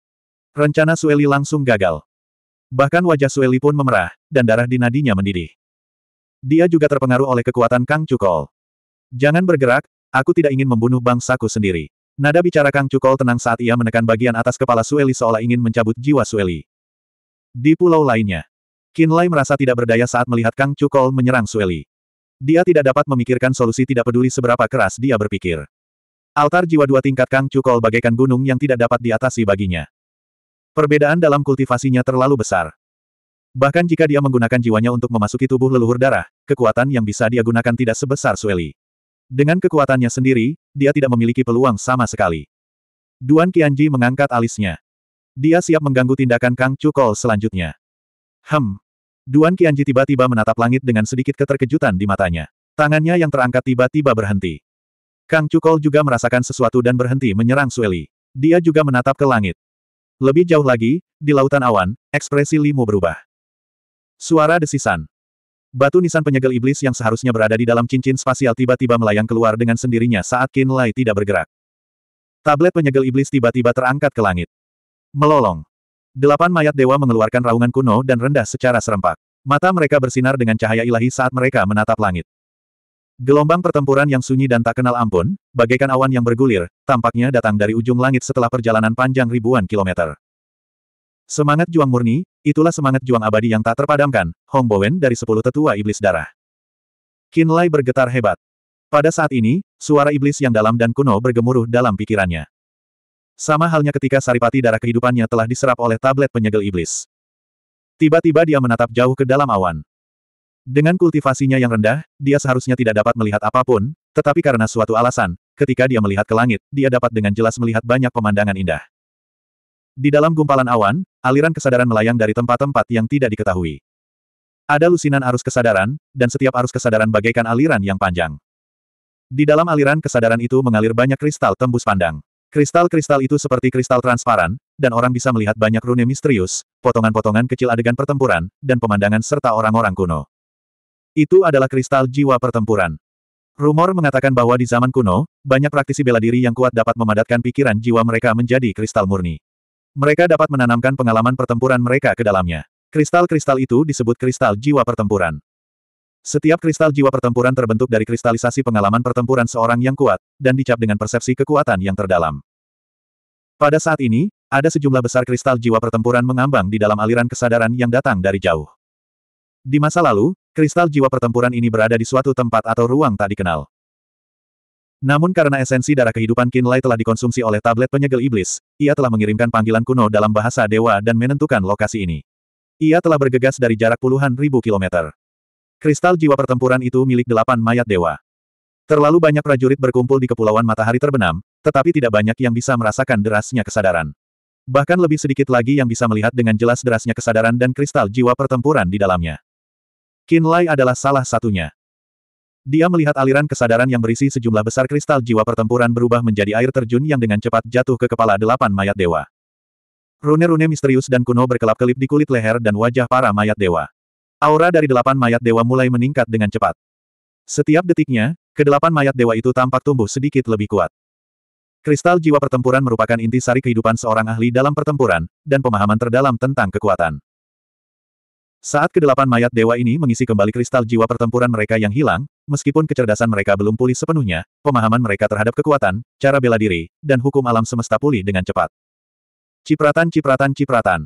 [SPEAKER 1] Rencana Sueli langsung gagal. Bahkan wajah Sueli pun memerah, dan darah di nadinya mendidih. Dia juga terpengaruh oleh kekuatan Kang Cukol. Jangan bergerak, aku tidak ingin membunuh bangsaku sendiri. Nada bicara Kang Cukol tenang saat ia menekan bagian atas kepala Sueli seolah ingin mencabut jiwa Sueli. Di pulau lainnya, Kinlay merasa tidak berdaya saat melihat Kang Cukol menyerang Sueli. Dia tidak dapat memikirkan solusi tidak peduli seberapa keras dia berpikir. Altar jiwa dua tingkat Kang Cukol bagaikan gunung yang tidak dapat diatasi baginya. Perbedaan dalam kultivasinya terlalu besar. Bahkan jika dia menggunakan jiwanya untuk memasuki tubuh leluhur darah, kekuatan yang bisa dia gunakan tidak sebesar Sueli. Dengan kekuatannya sendiri, dia tidak memiliki peluang sama sekali. Duan Qianji mengangkat alisnya. Dia siap mengganggu tindakan Kang Cukol selanjutnya. Hem. Duan Qianji tiba-tiba menatap langit dengan sedikit keterkejutan di matanya. Tangannya yang terangkat tiba-tiba berhenti. Kang Cukol juga merasakan sesuatu dan berhenti menyerang Sueli. Dia juga menatap ke langit. Lebih jauh lagi, di lautan awan, ekspresi Limu berubah. Suara desisan. Batu nisan penyegel iblis yang seharusnya berada di dalam cincin spasial tiba-tiba melayang keluar dengan sendirinya saat Qin Lai tidak bergerak. Tablet penyegel iblis tiba-tiba terangkat ke langit. Melolong. Delapan mayat dewa mengeluarkan raungan kuno dan rendah secara serempak. Mata mereka bersinar dengan cahaya ilahi saat mereka menatap langit. Gelombang pertempuran yang sunyi dan tak kenal ampun, bagaikan awan yang bergulir, tampaknya datang dari ujung langit setelah perjalanan panjang ribuan kilometer. Semangat juang murni, itulah semangat juang abadi yang tak terpadamkan, Hong Bowen dari sepuluh tetua iblis darah. Lai bergetar hebat. Pada saat ini, suara iblis yang dalam dan kuno bergemuruh dalam pikirannya. Sama halnya ketika saripati darah kehidupannya telah diserap oleh tablet penyegel iblis. Tiba-tiba dia menatap jauh ke dalam awan. Dengan kultivasinya yang rendah, dia seharusnya tidak dapat melihat apapun, tetapi karena suatu alasan, ketika dia melihat ke langit, dia dapat dengan jelas melihat banyak pemandangan indah. Di dalam gumpalan awan, aliran kesadaran melayang dari tempat-tempat yang tidak diketahui. Ada lusinan arus kesadaran, dan setiap arus kesadaran bagaikan aliran yang panjang. Di dalam aliran kesadaran itu mengalir banyak kristal tembus pandang. Kristal-kristal itu seperti kristal transparan, dan orang bisa melihat banyak rune misterius, potongan-potongan kecil adegan pertempuran, dan pemandangan serta orang-orang kuno. Itu adalah kristal jiwa pertempuran. Rumor mengatakan bahwa di zaman kuno, banyak praktisi bela diri yang kuat dapat memadatkan pikiran jiwa mereka menjadi kristal murni. Mereka dapat menanamkan pengalaman pertempuran mereka ke dalamnya. Kristal-kristal itu disebut kristal jiwa pertempuran. Setiap kristal jiwa pertempuran terbentuk dari kristalisasi pengalaman pertempuran seorang yang kuat, dan dicap dengan persepsi kekuatan yang terdalam. Pada saat ini, ada sejumlah besar kristal jiwa pertempuran mengambang di dalam aliran kesadaran yang datang dari jauh. Di masa lalu, kristal jiwa pertempuran ini berada di suatu tempat atau ruang tak dikenal. Namun karena esensi darah kehidupan Kinlay telah dikonsumsi oleh tablet penyegel iblis, ia telah mengirimkan panggilan kuno dalam bahasa dewa dan menentukan lokasi ini. Ia telah bergegas dari jarak puluhan ribu kilometer. Kristal jiwa pertempuran itu milik delapan mayat dewa. Terlalu banyak prajurit berkumpul di Kepulauan Matahari Terbenam, tetapi tidak banyak yang bisa merasakan derasnya kesadaran. Bahkan lebih sedikit lagi yang bisa melihat dengan jelas derasnya kesadaran dan kristal jiwa pertempuran di dalamnya. Kinlay adalah salah satunya. Dia melihat aliran kesadaran yang berisi sejumlah besar kristal jiwa pertempuran berubah menjadi air terjun yang dengan cepat jatuh ke kepala delapan mayat dewa. Rune-rune misterius dan kuno berkelap-kelip di kulit leher dan wajah para mayat dewa. Aura dari delapan mayat dewa mulai meningkat dengan cepat. Setiap detiknya, kedelapan mayat dewa itu tampak tumbuh sedikit lebih kuat. Kristal jiwa pertempuran merupakan inti sari kehidupan seorang ahli dalam pertempuran, dan pemahaman terdalam tentang kekuatan. Saat kedelapan mayat dewa ini mengisi kembali kristal jiwa pertempuran mereka yang hilang, meskipun kecerdasan mereka belum pulih sepenuhnya, pemahaman mereka terhadap kekuatan, cara bela diri, dan hukum alam semesta pulih dengan cepat. Cipratan cipratan cipratan.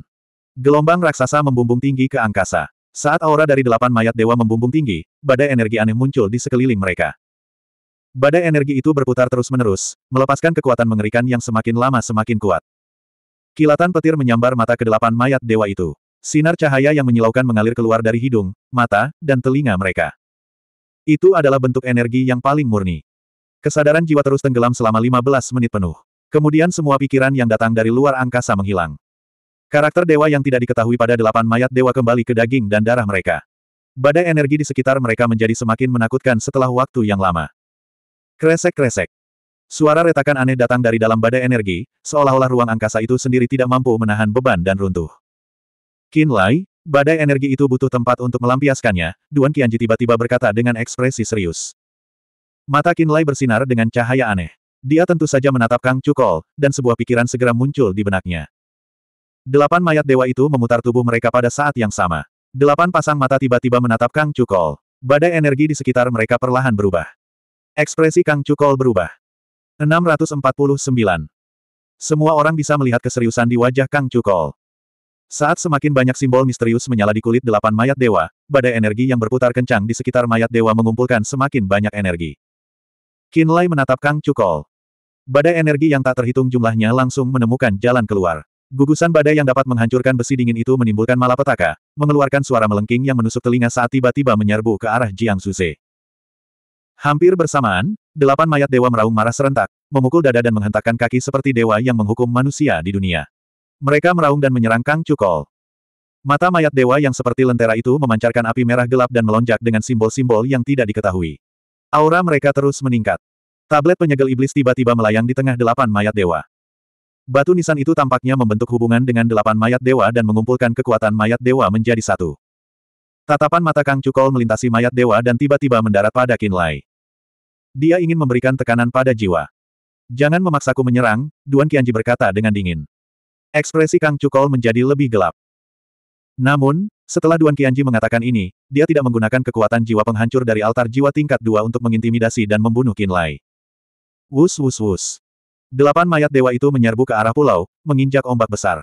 [SPEAKER 1] Gelombang raksasa membumbung tinggi ke angkasa. Saat aura dari delapan mayat dewa membumbung tinggi, badai energi aneh muncul di sekeliling mereka. Badai energi itu berputar terus-menerus, melepaskan kekuatan mengerikan yang semakin lama semakin kuat. Kilatan petir menyambar mata kedelapan mayat dewa itu. Sinar cahaya yang menyilaukan mengalir keluar dari hidung, mata, dan telinga mereka. Itu adalah bentuk energi yang paling murni. Kesadaran jiwa terus tenggelam selama 15 menit penuh. Kemudian semua pikiran yang datang dari luar angkasa menghilang. Karakter dewa yang tidak diketahui pada delapan mayat dewa kembali ke daging dan darah mereka. Badai energi di sekitar mereka menjadi semakin menakutkan setelah waktu yang lama. Kresek-kresek. Suara retakan aneh datang dari dalam badai energi, seolah-olah ruang angkasa itu sendiri tidak mampu menahan beban dan runtuh. Qin Lai, badai energi itu butuh tempat untuk melampiaskannya, Duan Qianji tiba-tiba berkata dengan ekspresi serius. Mata Qin Lai bersinar dengan cahaya aneh. Dia tentu saja menatap Kang Cukol, dan sebuah pikiran segera muncul di benaknya. Delapan mayat dewa itu memutar tubuh mereka pada saat yang sama. Delapan pasang mata tiba-tiba menatap Kang Cukol. Badai energi di sekitar mereka perlahan berubah. Ekspresi Kang Cukol berubah. 649. Semua orang bisa melihat keseriusan di wajah Kang Cukol. Saat semakin banyak simbol misterius menyala di kulit delapan mayat dewa, badai energi yang berputar kencang di sekitar mayat dewa mengumpulkan semakin banyak energi. Kinlay menatap Kang Cukol. Badai energi yang tak terhitung jumlahnya langsung menemukan jalan keluar. Gugusan badai yang dapat menghancurkan besi dingin itu menimbulkan malapetaka, mengeluarkan suara melengking yang menusuk telinga saat tiba-tiba menyerbu ke arah Jiang Suze. Hampir bersamaan, delapan mayat dewa meraung marah serentak, memukul dada dan menghentakkan kaki seperti dewa yang menghukum manusia di dunia. Mereka meraung dan menyerang Kang Cukol. Mata mayat dewa yang seperti lentera itu memancarkan api merah gelap dan melonjak dengan simbol-simbol yang tidak diketahui. Aura mereka terus meningkat. Tablet penyegel iblis tiba-tiba melayang di tengah delapan mayat dewa. Batu nisan itu tampaknya membentuk hubungan dengan delapan mayat dewa dan mengumpulkan kekuatan mayat dewa menjadi satu. Tatapan mata Kang Cukol melintasi mayat dewa dan tiba-tiba mendarat pada Lai. Dia ingin memberikan tekanan pada jiwa. Jangan memaksaku menyerang, Duan Kianji berkata dengan dingin. Ekspresi Kang Cukol menjadi lebih gelap. Namun, setelah Duan Qianji mengatakan ini, dia tidak menggunakan kekuatan jiwa penghancur dari altar jiwa tingkat dua untuk mengintimidasi dan membunuh Kinlay. Wus wus wus. Delapan mayat dewa itu menyerbu ke arah pulau, menginjak ombak besar.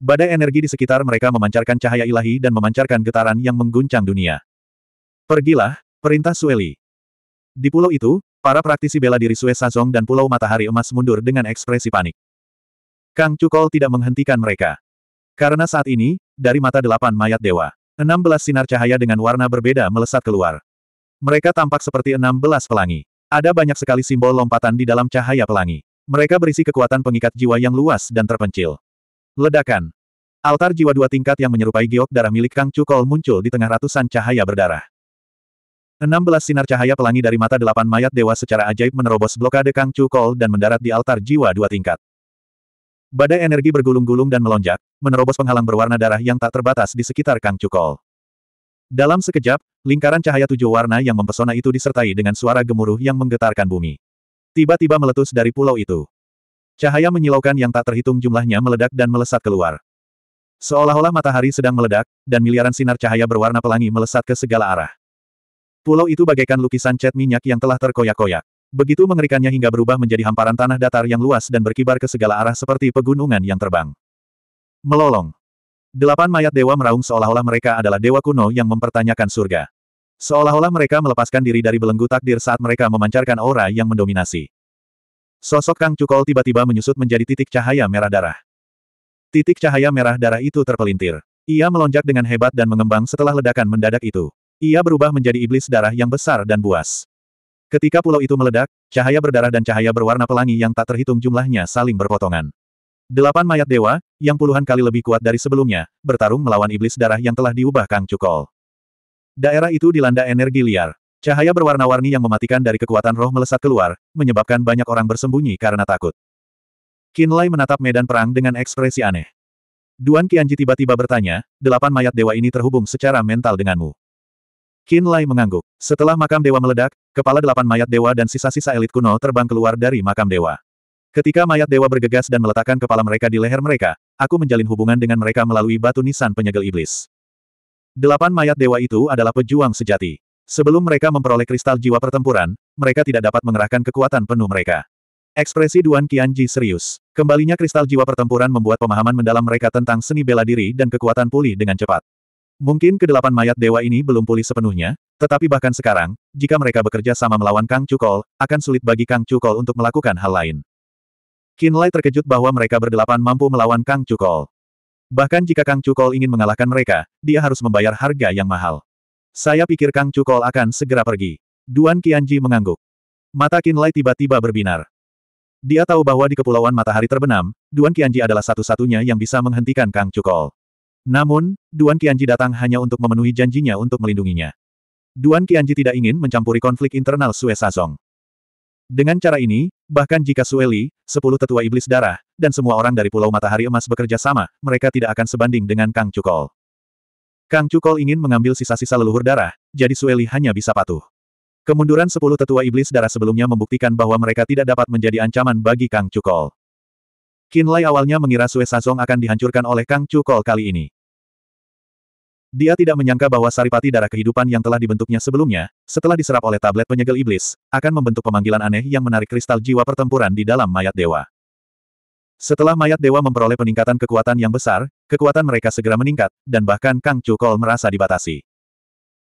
[SPEAKER 1] Badai energi di sekitar mereka memancarkan cahaya ilahi dan memancarkan getaran yang mengguncang dunia. Pergilah, perintah Sueli. Di pulau itu, para praktisi bela diri Sue Sazong dan Pulau Matahari Emas mundur dengan ekspresi panik. Kang Cukol tidak menghentikan mereka. Karena saat ini, dari mata delapan mayat dewa, enam belas sinar cahaya dengan warna berbeda melesat keluar. Mereka tampak seperti enam belas pelangi. Ada banyak sekali simbol lompatan di dalam cahaya pelangi. Mereka berisi kekuatan pengikat jiwa yang luas dan terpencil. Ledakan. Altar jiwa dua tingkat yang menyerupai giok darah milik Kang Cukol muncul di tengah ratusan cahaya berdarah. Enam belas sinar cahaya pelangi dari mata delapan mayat dewa secara ajaib menerobos blokade Kang Cukol dan mendarat di altar jiwa dua tingkat. Badai energi bergulung-gulung dan melonjak, menerobos penghalang berwarna darah yang tak terbatas di sekitar Kang Cukol. Dalam sekejap, lingkaran cahaya tujuh warna yang mempesona itu disertai dengan suara gemuruh yang menggetarkan bumi. Tiba-tiba meletus dari pulau itu. Cahaya menyilaukan yang tak terhitung jumlahnya meledak dan melesat keluar. Seolah-olah matahari sedang meledak, dan miliaran sinar cahaya berwarna pelangi melesat ke segala arah. Pulau itu bagaikan lukisan cat minyak yang telah terkoyak-koyak. Begitu mengerikannya hingga berubah menjadi hamparan tanah datar yang luas dan berkibar ke segala arah seperti pegunungan yang terbang. Melolong. Delapan mayat dewa meraung seolah-olah mereka adalah dewa kuno yang mempertanyakan surga. Seolah-olah mereka melepaskan diri dari belenggu takdir saat mereka memancarkan aura yang mendominasi. Sosok Kang Cukol tiba-tiba menyusut menjadi titik cahaya merah darah. Titik cahaya merah darah itu terpelintir. Ia melonjak dengan hebat dan mengembang setelah ledakan mendadak itu. Ia berubah menjadi iblis darah yang besar dan buas. Ketika pulau itu meledak, cahaya berdarah dan cahaya berwarna pelangi yang tak terhitung jumlahnya saling berpotongan. Delapan mayat dewa, yang puluhan kali lebih kuat dari sebelumnya, bertarung melawan iblis darah yang telah diubah Kang Cukol. Daerah itu dilanda energi liar. Cahaya berwarna-warni yang mematikan dari kekuatan roh melesat keluar, menyebabkan banyak orang bersembunyi karena takut. Kinlay menatap medan perang dengan ekspresi aneh. Duan Qianji tiba-tiba bertanya, delapan mayat dewa ini terhubung secara mental denganmu. Qin Lai mengangguk. Setelah makam dewa meledak, kepala delapan mayat dewa dan sisa-sisa elit kuno terbang keluar dari makam dewa. Ketika mayat dewa bergegas dan meletakkan kepala mereka di leher mereka, aku menjalin hubungan dengan mereka melalui batu nisan penyegel iblis. Delapan mayat dewa itu adalah pejuang sejati. Sebelum mereka memperoleh kristal jiwa pertempuran, mereka tidak dapat mengerahkan kekuatan penuh mereka. Ekspresi Duan Qianji serius. Kembalinya kristal jiwa pertempuran membuat pemahaman mendalam mereka tentang seni bela diri dan kekuatan pulih dengan cepat. Mungkin kedelapan mayat dewa ini belum pulih sepenuhnya, tetapi bahkan sekarang, jika mereka bekerja sama melawan Kang Cukol, akan sulit bagi Kang Cukol untuk melakukan hal lain. Lai terkejut bahwa mereka berdelapan mampu melawan Kang Cukol. Bahkan jika Kang Cukol ingin mengalahkan mereka, dia harus membayar harga yang mahal. Saya pikir Kang Cukol akan segera pergi. Duan Qianji mengangguk. Mata Lai tiba-tiba berbinar. Dia tahu bahwa di Kepulauan Matahari Terbenam, Duan Qianji adalah satu-satunya yang bisa menghentikan Kang Cukol. Namun, Duan Qianji datang hanya untuk memenuhi janjinya untuk melindunginya. Duan Qianji tidak ingin mencampuri konflik internal Sue Sazong. Dengan cara ini, bahkan jika Sueli, sepuluh tetua iblis darah, dan semua orang dari Pulau Matahari Emas bekerja sama, mereka tidak akan sebanding dengan Kang Cukol. Kang Cukol ingin mengambil sisa-sisa leluhur darah, jadi Sueli hanya bisa patuh. Kemunduran sepuluh tetua iblis darah sebelumnya membuktikan bahwa mereka tidak dapat menjadi ancaman bagi Kang Cukol. Kinlay awalnya mengira Sue Sazong akan dihancurkan oleh Kang Cukol kali ini. Dia tidak menyangka bahwa saripati darah kehidupan yang telah dibentuknya sebelumnya, setelah diserap oleh tablet penyegel iblis, akan membentuk pemanggilan aneh yang menarik kristal jiwa pertempuran di dalam mayat dewa. Setelah mayat dewa memperoleh peningkatan kekuatan yang besar, kekuatan mereka segera meningkat, dan bahkan Kang Chukol merasa dibatasi.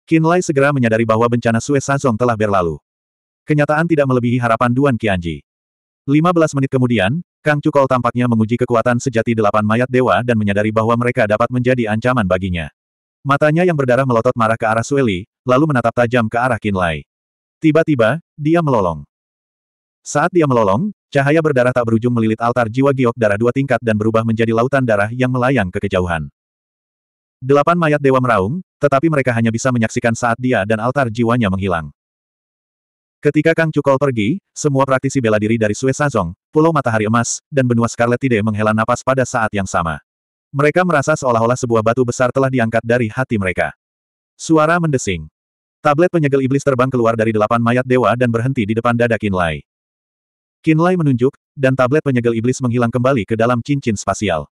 [SPEAKER 1] Qin Lai segera menyadari bahwa bencana Sue Sazong telah berlalu. Kenyataan tidak melebihi harapan Duan Qianji. 15 menit kemudian, Kang Chukol tampaknya menguji kekuatan sejati delapan mayat dewa dan menyadari bahwa mereka dapat menjadi ancaman baginya. Matanya yang berdarah melotot marah ke arah Sueli, lalu menatap tajam ke arah Kinlay. Tiba-tiba, dia melolong. Saat dia melolong, cahaya berdarah tak berujung melilit altar jiwa giok darah dua tingkat dan berubah menjadi lautan darah yang melayang ke kejauhan. Delapan mayat dewa meraung, tetapi mereka hanya bisa menyaksikan saat dia dan altar jiwanya menghilang. Ketika Kang Cukol pergi, semua praktisi bela diri dari Sue Sazong, Pulau Matahari Emas, dan Benua Scarlet Tide menghela napas pada saat yang sama. Mereka merasa seolah-olah sebuah batu besar telah diangkat dari hati mereka. Suara mendesing. Tablet penyegel iblis terbang keluar dari delapan mayat dewa dan berhenti di depan dada Kinlay. Kinlay menunjuk, dan tablet penyegel iblis menghilang kembali ke dalam cincin spasial.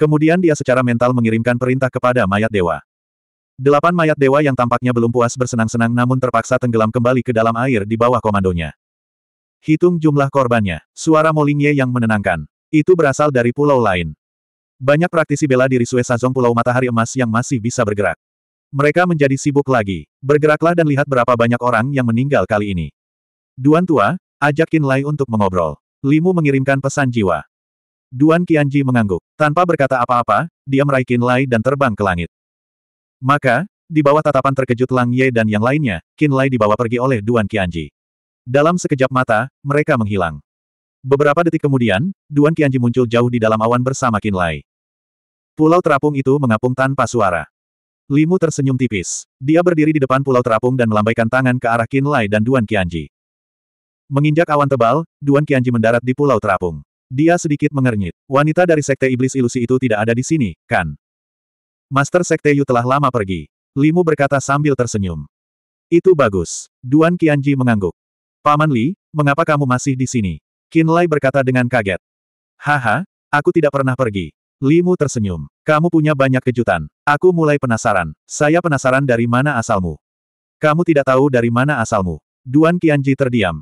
[SPEAKER 1] Kemudian dia secara mental mengirimkan perintah kepada mayat dewa. Delapan mayat dewa yang tampaknya belum puas bersenang-senang namun terpaksa tenggelam kembali ke dalam air di bawah komandonya. Hitung jumlah korbannya. Suara Molingye yang menenangkan. Itu berasal dari pulau lain. Banyak praktisi bela diri Sue Sazong Pulau Matahari Emas yang masih bisa bergerak. Mereka menjadi sibuk lagi. Bergeraklah dan lihat berapa banyak orang yang meninggal kali ini. Duan Tua, ajak Qin Lai untuk mengobrol. Limu mengirimkan pesan jiwa. Duan Qianji mengangguk. Tanpa berkata apa-apa, dia meraih Qin Lai dan terbang ke langit. Maka, di bawah tatapan terkejut Lang Ye dan yang lainnya, Qin Lai dibawa pergi oleh Duan Qianji. Dalam sekejap mata, mereka menghilang. Beberapa detik kemudian, Duan Qianji muncul jauh di dalam awan bersama Qin Lai. Pulau terapung itu mengapung tanpa suara. Limu tersenyum tipis. Dia berdiri di depan pulau terapung dan melambaikan tangan ke arah Qin Lai dan Duan Qianji. Menginjak awan tebal, Duan Qianji mendarat di pulau terapung. Dia sedikit mengernyit. Wanita dari Sekte Iblis Ilusi itu tidak ada di sini, kan? Master Sekte Yu telah lama pergi. Limu berkata sambil tersenyum. Itu bagus. Duan Qianji mengangguk. Paman Li, mengapa kamu masih di sini? Kinlay berkata dengan kaget. Haha, aku tidak pernah pergi. Limu tersenyum. Kamu punya banyak kejutan. Aku mulai penasaran. Saya penasaran dari mana asalmu. Kamu tidak tahu dari mana asalmu. Duan Qianji terdiam.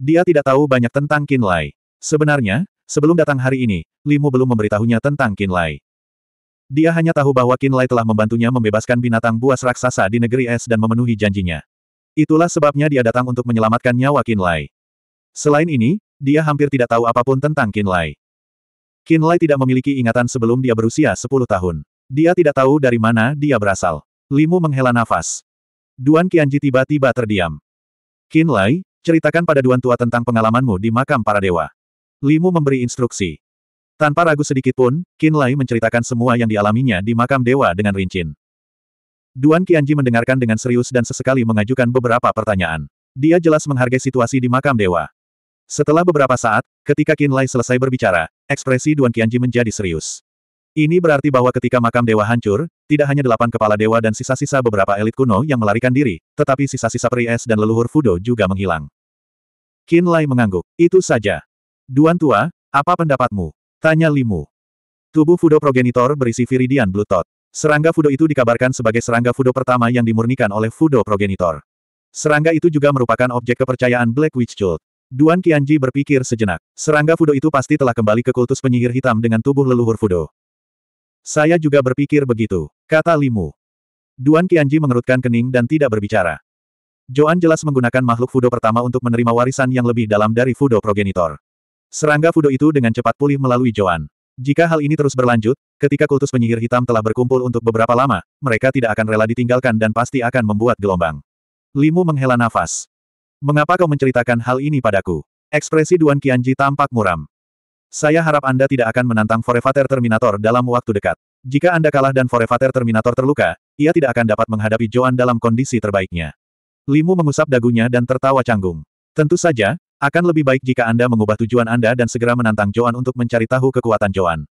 [SPEAKER 1] Dia tidak tahu banyak tentang Kinlay. Sebenarnya, sebelum datang hari ini, Limu belum memberitahunya tentang Kinlay. Dia hanya tahu bahwa Kinlay telah membantunya membebaskan binatang buas raksasa di negeri es dan memenuhi janjinya. Itulah sebabnya dia datang untuk menyelamatkan nyawa Kinlay. Selain ini, dia hampir tidak tahu apapun tentang Kinlay. Kinlay tidak memiliki ingatan sebelum dia berusia 10 tahun. Dia tidak tahu dari mana dia berasal. Limu menghela nafas. Duan Qianji tiba-tiba terdiam. Kinlay, ceritakan pada Duan Tua tentang pengalamanmu di makam para dewa. Limu memberi instruksi. Tanpa ragu sedikit pun, menceritakan semua yang dialaminya di makam dewa dengan rincin. Duan Qianji mendengarkan dengan serius dan sesekali mengajukan beberapa pertanyaan. Dia jelas menghargai situasi di makam dewa. Setelah beberapa saat, ketika Kinlay selesai berbicara, ekspresi Duan Qianji menjadi serius. Ini berarti bahwa ketika makam dewa hancur, tidak hanya delapan kepala dewa dan sisa-sisa beberapa elit kuno yang melarikan diri, tetapi sisa-sisa peri es dan leluhur Fudo juga menghilang. Kinlay mengangguk. Itu saja. Duan Tua, apa pendapatmu? Tanya Limu. Tubuh Fudo progenitor berisi viridian Blue Tot. Serangga Fudo itu dikabarkan sebagai serangga Fudo pertama yang dimurnikan oleh Fudo progenitor. Serangga itu juga merupakan objek kepercayaan Black Witch Cult. Duan Qianji berpikir sejenak. Serangga Fudo itu pasti telah kembali ke kultus penyihir hitam dengan tubuh leluhur Fudo. Saya juga berpikir begitu, kata Limu. Duan Qianji mengerutkan kening dan tidak berbicara. Joan jelas menggunakan makhluk Fudo pertama untuk menerima warisan yang lebih dalam dari Fudo progenitor. Serangga Fudo itu dengan cepat pulih melalui Joan. Jika hal ini terus berlanjut, ketika kultus penyihir hitam telah berkumpul untuk beberapa lama, mereka tidak akan rela ditinggalkan dan pasti akan membuat gelombang. Limu menghela nafas. Mengapa kau menceritakan hal ini padaku? Ekspresi Duan Qianji tampak muram. Saya harap Anda tidak akan menantang Forevater Terminator dalam waktu dekat. Jika Anda kalah dan Forevater Terminator terluka, ia tidak akan dapat menghadapi Joan dalam kondisi terbaiknya. Limu mengusap dagunya dan tertawa canggung. Tentu saja, akan lebih baik jika Anda mengubah tujuan Anda dan segera menantang Joan untuk mencari tahu kekuatan Joan.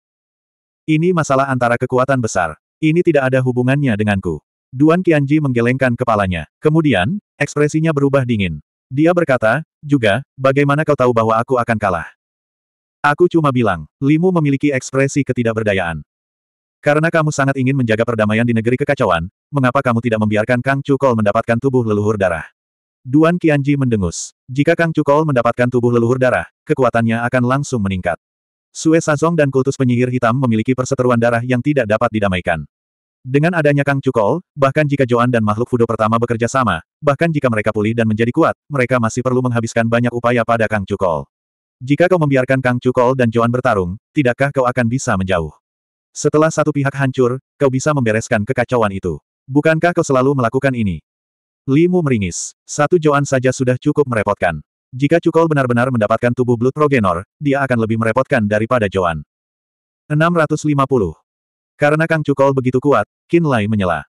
[SPEAKER 1] Ini masalah antara kekuatan besar. Ini tidak ada hubungannya denganku. Duan Qianji menggelengkan kepalanya. Kemudian, ekspresinya berubah dingin. Dia berkata, juga, bagaimana kau tahu bahwa aku akan kalah? Aku cuma bilang, Limu memiliki ekspresi ketidakberdayaan. Karena kamu sangat ingin menjaga perdamaian di negeri kekacauan, mengapa kamu tidak membiarkan Kang Cukol mendapatkan tubuh leluhur darah? Duan Qianji mendengus. Jika Kang Cukol mendapatkan tubuh leluhur darah, kekuatannya akan langsung meningkat. Sue Sazong dan kultus penyihir hitam memiliki perseteruan darah yang tidak dapat didamaikan. Dengan adanya Kang Cukol, bahkan jika Joan dan makhluk Fudo pertama bekerja sama, Bahkan jika mereka pulih dan menjadi kuat, mereka masih perlu menghabiskan banyak upaya pada Kang Cukol. Jika kau membiarkan Kang Cukol dan Joan bertarung, tidakkah kau akan bisa menjauh? Setelah satu pihak hancur, kau bisa membereskan kekacauan itu. Bukankah kau selalu melakukan ini? Limu meringis. Satu Joan saja sudah cukup merepotkan. Jika Cukol benar-benar mendapatkan tubuh Blood Progenor, dia akan lebih merepotkan daripada Joan. 650. Karena Kang Cukol begitu kuat, Kin Lai menyela.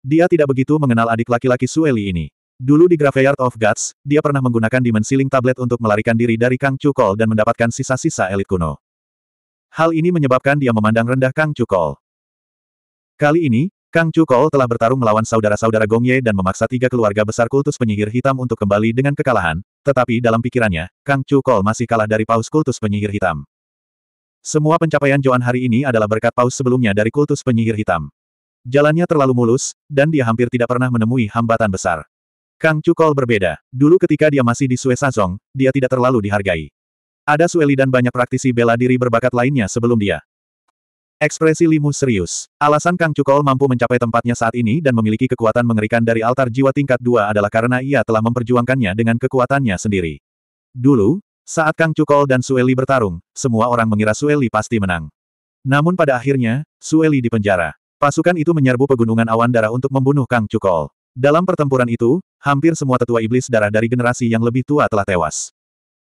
[SPEAKER 1] Dia tidak begitu mengenal adik laki-laki Sueli ini. Dulu di Graveyard of Gods, dia pernah menggunakan dimensi link tablet untuk melarikan diri dari Kang Cukol dan mendapatkan sisa-sisa elit kuno. Hal ini menyebabkan dia memandang rendah Kang Cukol. Kali ini, Kang Cukol telah bertarung melawan saudara-saudara Gongye dan memaksa tiga keluarga besar kultus penyihir hitam untuk kembali dengan kekalahan, tetapi dalam pikirannya, Kang Cukol masih kalah dari paus kultus penyihir hitam. Semua pencapaian Joan hari ini adalah berkat paus sebelumnya dari kultus penyihir hitam. Jalannya terlalu mulus, dan dia hampir tidak pernah menemui hambatan besar. Kang Cukol berbeda. Dulu ketika dia masih di Sue Sazong, dia tidak terlalu dihargai. Ada Sueli dan banyak praktisi bela diri berbakat lainnya sebelum dia. Ekspresi Limu serius. Alasan Kang Cukol mampu mencapai tempatnya saat ini dan memiliki kekuatan mengerikan dari altar jiwa tingkat 2 adalah karena ia telah memperjuangkannya dengan kekuatannya sendiri. Dulu, saat Kang Cukol dan Sueli bertarung, semua orang mengira Sueli pasti menang. Namun pada akhirnya, Sueli dipenjara. Pasukan itu menyerbu pegunungan awan darah untuk membunuh Kang Cukol. Dalam pertempuran itu, hampir semua tetua iblis darah dari generasi yang lebih tua telah tewas.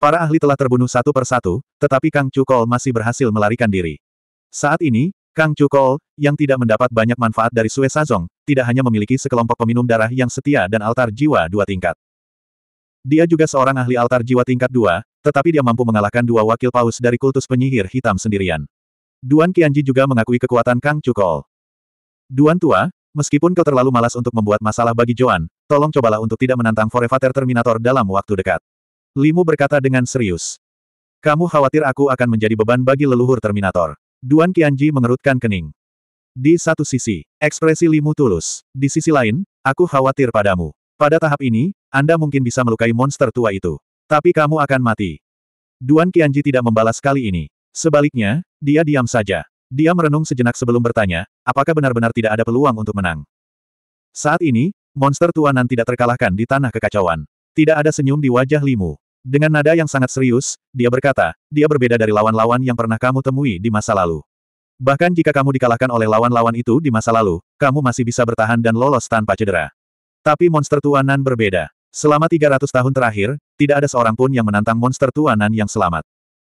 [SPEAKER 1] Para ahli telah terbunuh satu persatu, tetapi Kang Cukol masih berhasil melarikan diri. Saat ini, Kang Cukol, yang tidak mendapat banyak manfaat dari Sue Sazong, tidak hanya memiliki sekelompok peminum darah yang setia dan altar jiwa dua tingkat. Dia juga seorang ahli altar jiwa tingkat dua, tetapi dia mampu mengalahkan dua wakil paus dari kultus penyihir hitam sendirian. Duan Qianji juga mengakui kekuatan Kang Cukol. Duan tua, meskipun kau terlalu malas untuk membuat masalah bagi Joan, tolong cobalah untuk tidak menantang Forevater Terminator dalam waktu dekat. Limu berkata dengan serius. Kamu khawatir aku akan menjadi beban bagi leluhur Terminator. Duan Qianji mengerutkan kening. Di satu sisi, ekspresi Limu tulus. Di sisi lain, aku khawatir padamu. Pada tahap ini, Anda mungkin bisa melukai monster tua itu. Tapi kamu akan mati. Duan Qianji tidak membalas kali ini. Sebaliknya, dia diam saja. Dia merenung sejenak sebelum bertanya, apakah benar-benar tidak ada peluang untuk menang. Saat ini, monster tuanan tidak terkalahkan di tanah kekacauan. Tidak ada senyum di wajah Limu. Dengan nada yang sangat serius, dia berkata, dia berbeda dari lawan-lawan yang pernah kamu temui di masa lalu. Bahkan jika kamu dikalahkan oleh lawan-lawan itu di masa lalu, kamu masih bisa bertahan dan lolos tanpa cedera. Tapi monster tuanan berbeda. Selama 300 tahun terakhir, tidak ada seorang pun yang menantang monster tuanan yang selamat.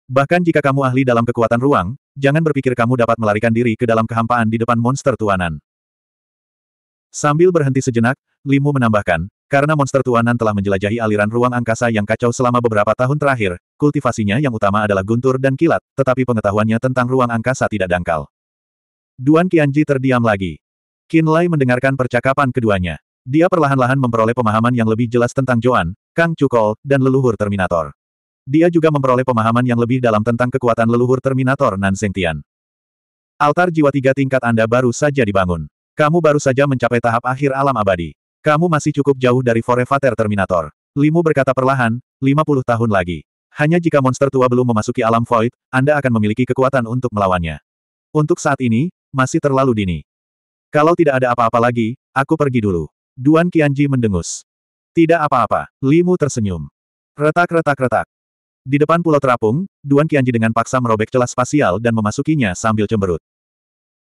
[SPEAKER 1] Bahkan jika kamu ahli dalam kekuatan ruang, jangan berpikir kamu dapat melarikan diri ke dalam kehampaan di depan monster tuanan. Sambil berhenti sejenak, Limu menambahkan, karena monster tuanan telah menjelajahi aliran ruang angkasa yang kacau selama beberapa tahun terakhir, kultivasinya yang utama adalah guntur dan kilat, tetapi pengetahuannya tentang ruang angkasa tidak dangkal. Duan Qianji terdiam lagi. Lai mendengarkan percakapan keduanya. Dia perlahan-lahan memperoleh pemahaman yang lebih jelas tentang Joan, Kang Chukol, dan leluhur Terminator. Dia juga memperoleh pemahaman yang lebih dalam tentang kekuatan leluhur Terminator Nan Zengtian. Altar jiwa tiga tingkat Anda baru saja dibangun. Kamu baru saja mencapai tahap akhir alam abadi. Kamu masih cukup jauh dari Forevater Terminator. Limu berkata perlahan, 50 tahun lagi. Hanya jika monster tua belum memasuki alam void, Anda akan memiliki kekuatan untuk melawannya. Untuk saat ini, masih terlalu dini. Kalau tidak ada apa-apa lagi, aku pergi dulu. Duan Qianji mendengus. Tidak apa-apa, Limu tersenyum. Retak-retak-retak. Di depan pulau terapung, Duan kianji dengan paksa merobek celah spasial dan memasukinya sambil cemberut.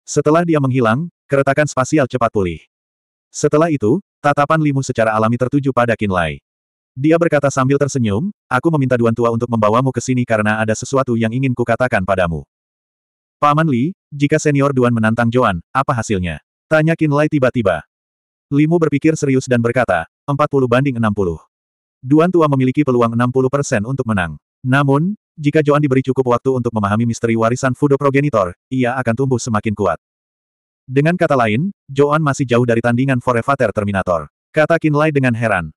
[SPEAKER 1] Setelah dia menghilang, keretakan spasial cepat pulih. Setelah itu, tatapan Limu secara alami tertuju pada Kinlay. Dia berkata sambil tersenyum, aku meminta Duan Tua untuk membawamu ke sini karena ada sesuatu yang ingin kukatakan padamu. Paman Li, jika senior Duan menantang Joan, apa hasilnya? Tanya Lai tiba-tiba. Limu berpikir serius dan berkata, 40 banding 60. Duan Tua memiliki peluang 60% untuk menang. Namun, jika Joan diberi cukup waktu untuk memahami misteri warisan Fudo Progenitor, ia akan tumbuh semakin kuat. Dengan kata lain, Joan masih jauh dari tandingan Forevater Terminator. Kata Kinlay dengan heran.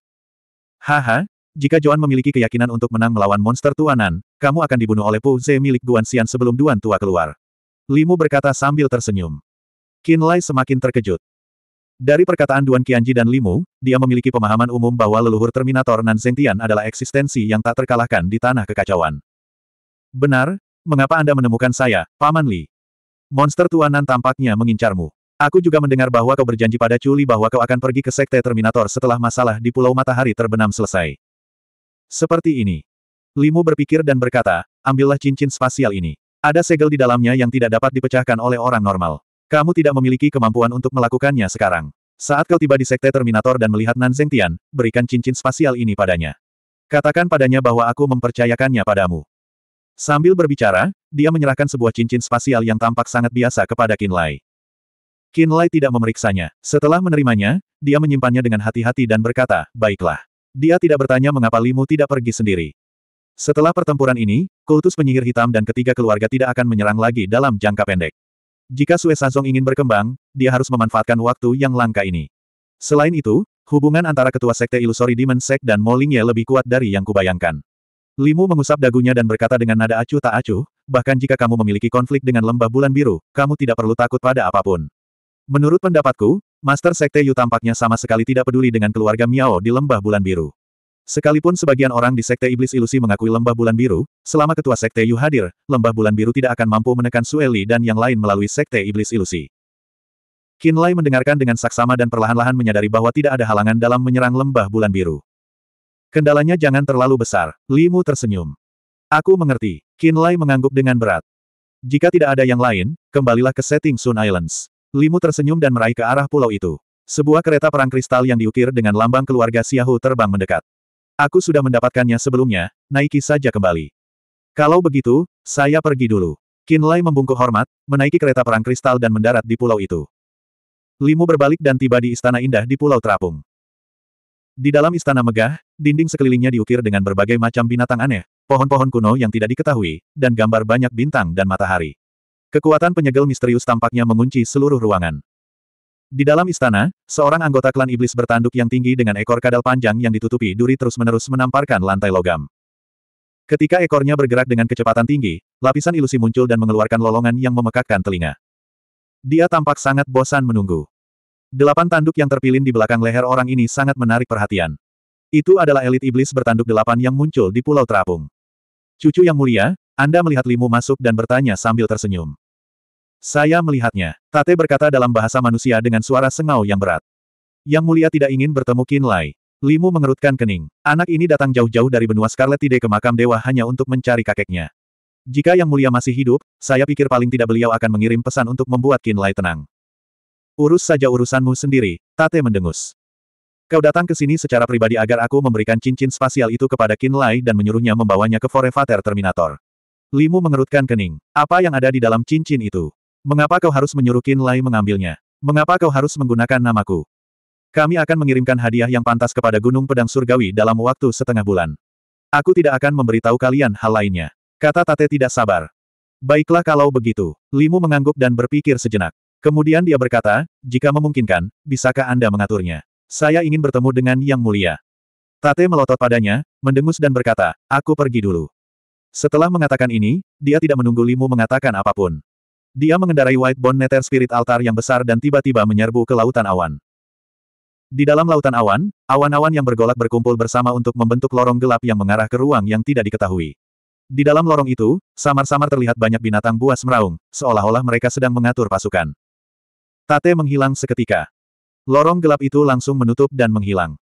[SPEAKER 1] Haha, jika Joan memiliki keyakinan untuk menang melawan monster tuanan, kamu akan dibunuh oleh Pu Ze milik Duan Xian sebelum Duan Tua keluar. Limu berkata sambil tersenyum. Kinlay semakin terkejut. Dari perkataan Duan Qianji dan Limu, dia memiliki pemahaman umum bahwa leluhur Terminator Nan Zhengtian adalah eksistensi yang tak terkalahkan di tanah kekacauan. Benar, mengapa Anda menemukan saya, Paman Li? Monster Nan tampaknya mengincarmu. Aku juga mendengar bahwa kau berjanji pada Chuli bahwa kau akan pergi ke Sekte Terminator setelah masalah di Pulau Matahari terbenam selesai. Seperti ini. Limu berpikir dan berkata, ambillah cincin spasial ini. Ada segel di dalamnya yang tidak dapat dipecahkan oleh orang normal. Kamu tidak memiliki kemampuan untuk melakukannya sekarang. Saat kau tiba di Sekte Terminator dan melihat Nan Tian, berikan cincin spasial ini padanya. Katakan padanya bahwa aku mempercayakannya padamu. Sambil berbicara, dia menyerahkan sebuah cincin spasial yang tampak sangat biasa kepada Qin Lai. Qin Lai tidak memeriksanya. Setelah menerimanya, dia menyimpannya dengan hati-hati dan berkata, baiklah. Dia tidak bertanya mengapa Limu tidak pergi sendiri. Setelah pertempuran ini, kultus penyihir hitam dan ketiga keluarga tidak akan menyerang lagi dalam jangka pendek. Jika Sue Sazong ingin berkembang, dia harus memanfaatkan waktu yang langka ini. Selain itu, hubungan antara ketua sekte ilusori Demon Sect dan Mo Lingye lebih kuat dari yang kubayangkan. Limu mengusap dagunya dan berkata dengan nada acuh tak acuh, bahkan jika kamu memiliki konflik dengan lembah bulan biru, kamu tidak perlu takut pada apapun. Menurut pendapatku, Master Sekte Yu tampaknya sama sekali tidak peduli dengan keluarga Miao di lembah bulan biru. Sekalipun sebagian orang di Sekte Iblis Ilusi mengakui Lembah Bulan Biru, selama Ketua Sekte Yu hadir, Lembah Bulan Biru tidak akan mampu menekan Sueli dan yang lain melalui Sekte Iblis Ilusi. Lai mendengarkan dengan saksama dan perlahan-lahan menyadari bahwa tidak ada halangan dalam menyerang Lembah Bulan Biru. Kendalanya jangan terlalu besar, Limu tersenyum. Aku mengerti, Lai mengangguk dengan berat. Jika tidak ada yang lain, kembalilah ke setting Sun Islands. Limu tersenyum dan meraih ke arah pulau itu. Sebuah kereta perang kristal yang diukir dengan lambang keluarga Xiahu terbang mendekat. Aku sudah mendapatkannya sebelumnya, naiki saja kembali. Kalau begitu, saya pergi dulu. Kinlay membungkuk hormat, menaiki kereta perang kristal dan mendarat di pulau itu. Limu berbalik dan tiba di istana indah di pulau terapung. Di dalam istana megah, dinding sekelilingnya diukir dengan berbagai macam binatang aneh, pohon-pohon kuno yang tidak diketahui, dan gambar banyak bintang dan matahari. Kekuatan penyegel misterius tampaknya mengunci seluruh ruangan. Di dalam istana, seorang anggota klan iblis bertanduk yang tinggi dengan ekor kadal panjang yang ditutupi duri terus-menerus menamparkan lantai logam. Ketika ekornya bergerak dengan kecepatan tinggi, lapisan ilusi muncul dan mengeluarkan lolongan yang memekakkan telinga. Dia tampak sangat bosan menunggu. Delapan tanduk yang terpilin di belakang leher orang ini sangat menarik perhatian. Itu adalah elit iblis bertanduk delapan yang muncul di Pulau Terapung. Cucu yang mulia, Anda melihat Limu masuk dan bertanya sambil tersenyum. Saya melihatnya. Tate berkata dalam bahasa manusia dengan suara sengau yang berat. Yang mulia tidak ingin bertemu Qin Lai. Limu mengerutkan kening. Anak ini datang jauh-jauh dari benua Scarlet Tide ke makam dewa hanya untuk mencari kakeknya. Jika Yang Mulia masih hidup, saya pikir paling tidak beliau akan mengirim pesan untuk membuat Qin Lai tenang. Urus saja urusanmu sendiri, Tate mendengus. Kau datang ke sini secara pribadi agar aku memberikan cincin spasial itu kepada Qin Lai dan menyuruhnya membawanya ke Forevater Terminator. Limu mengerutkan kening. Apa yang ada di dalam cincin itu? Mengapa kau harus menyuruh Qin Lai mengambilnya? Mengapa kau harus menggunakan namaku? Kami akan mengirimkan hadiah yang pantas kepada Gunung Pedang Surgawi dalam waktu setengah bulan. Aku tidak akan memberitahu kalian hal lainnya. Kata Tate tidak sabar. Baiklah kalau begitu. Limu mengangguk dan berpikir sejenak. Kemudian dia berkata, jika memungkinkan, bisakah Anda mengaturnya? Saya ingin bertemu dengan Yang Mulia. Tate melotot padanya, mendengus dan berkata, aku pergi dulu. Setelah mengatakan ini, dia tidak menunggu Limu mengatakan apapun. Dia mengendarai White Bone Nether Spirit Altar yang besar dan tiba-tiba menyerbu ke lautan awan. Di dalam lautan awan, awan-awan yang bergolak berkumpul bersama untuk membentuk lorong gelap yang mengarah ke ruang yang tidak diketahui. Di dalam lorong itu, samar-samar terlihat banyak binatang buas meraung, seolah-olah mereka sedang mengatur pasukan. Tate menghilang seketika. Lorong gelap itu langsung menutup dan menghilang.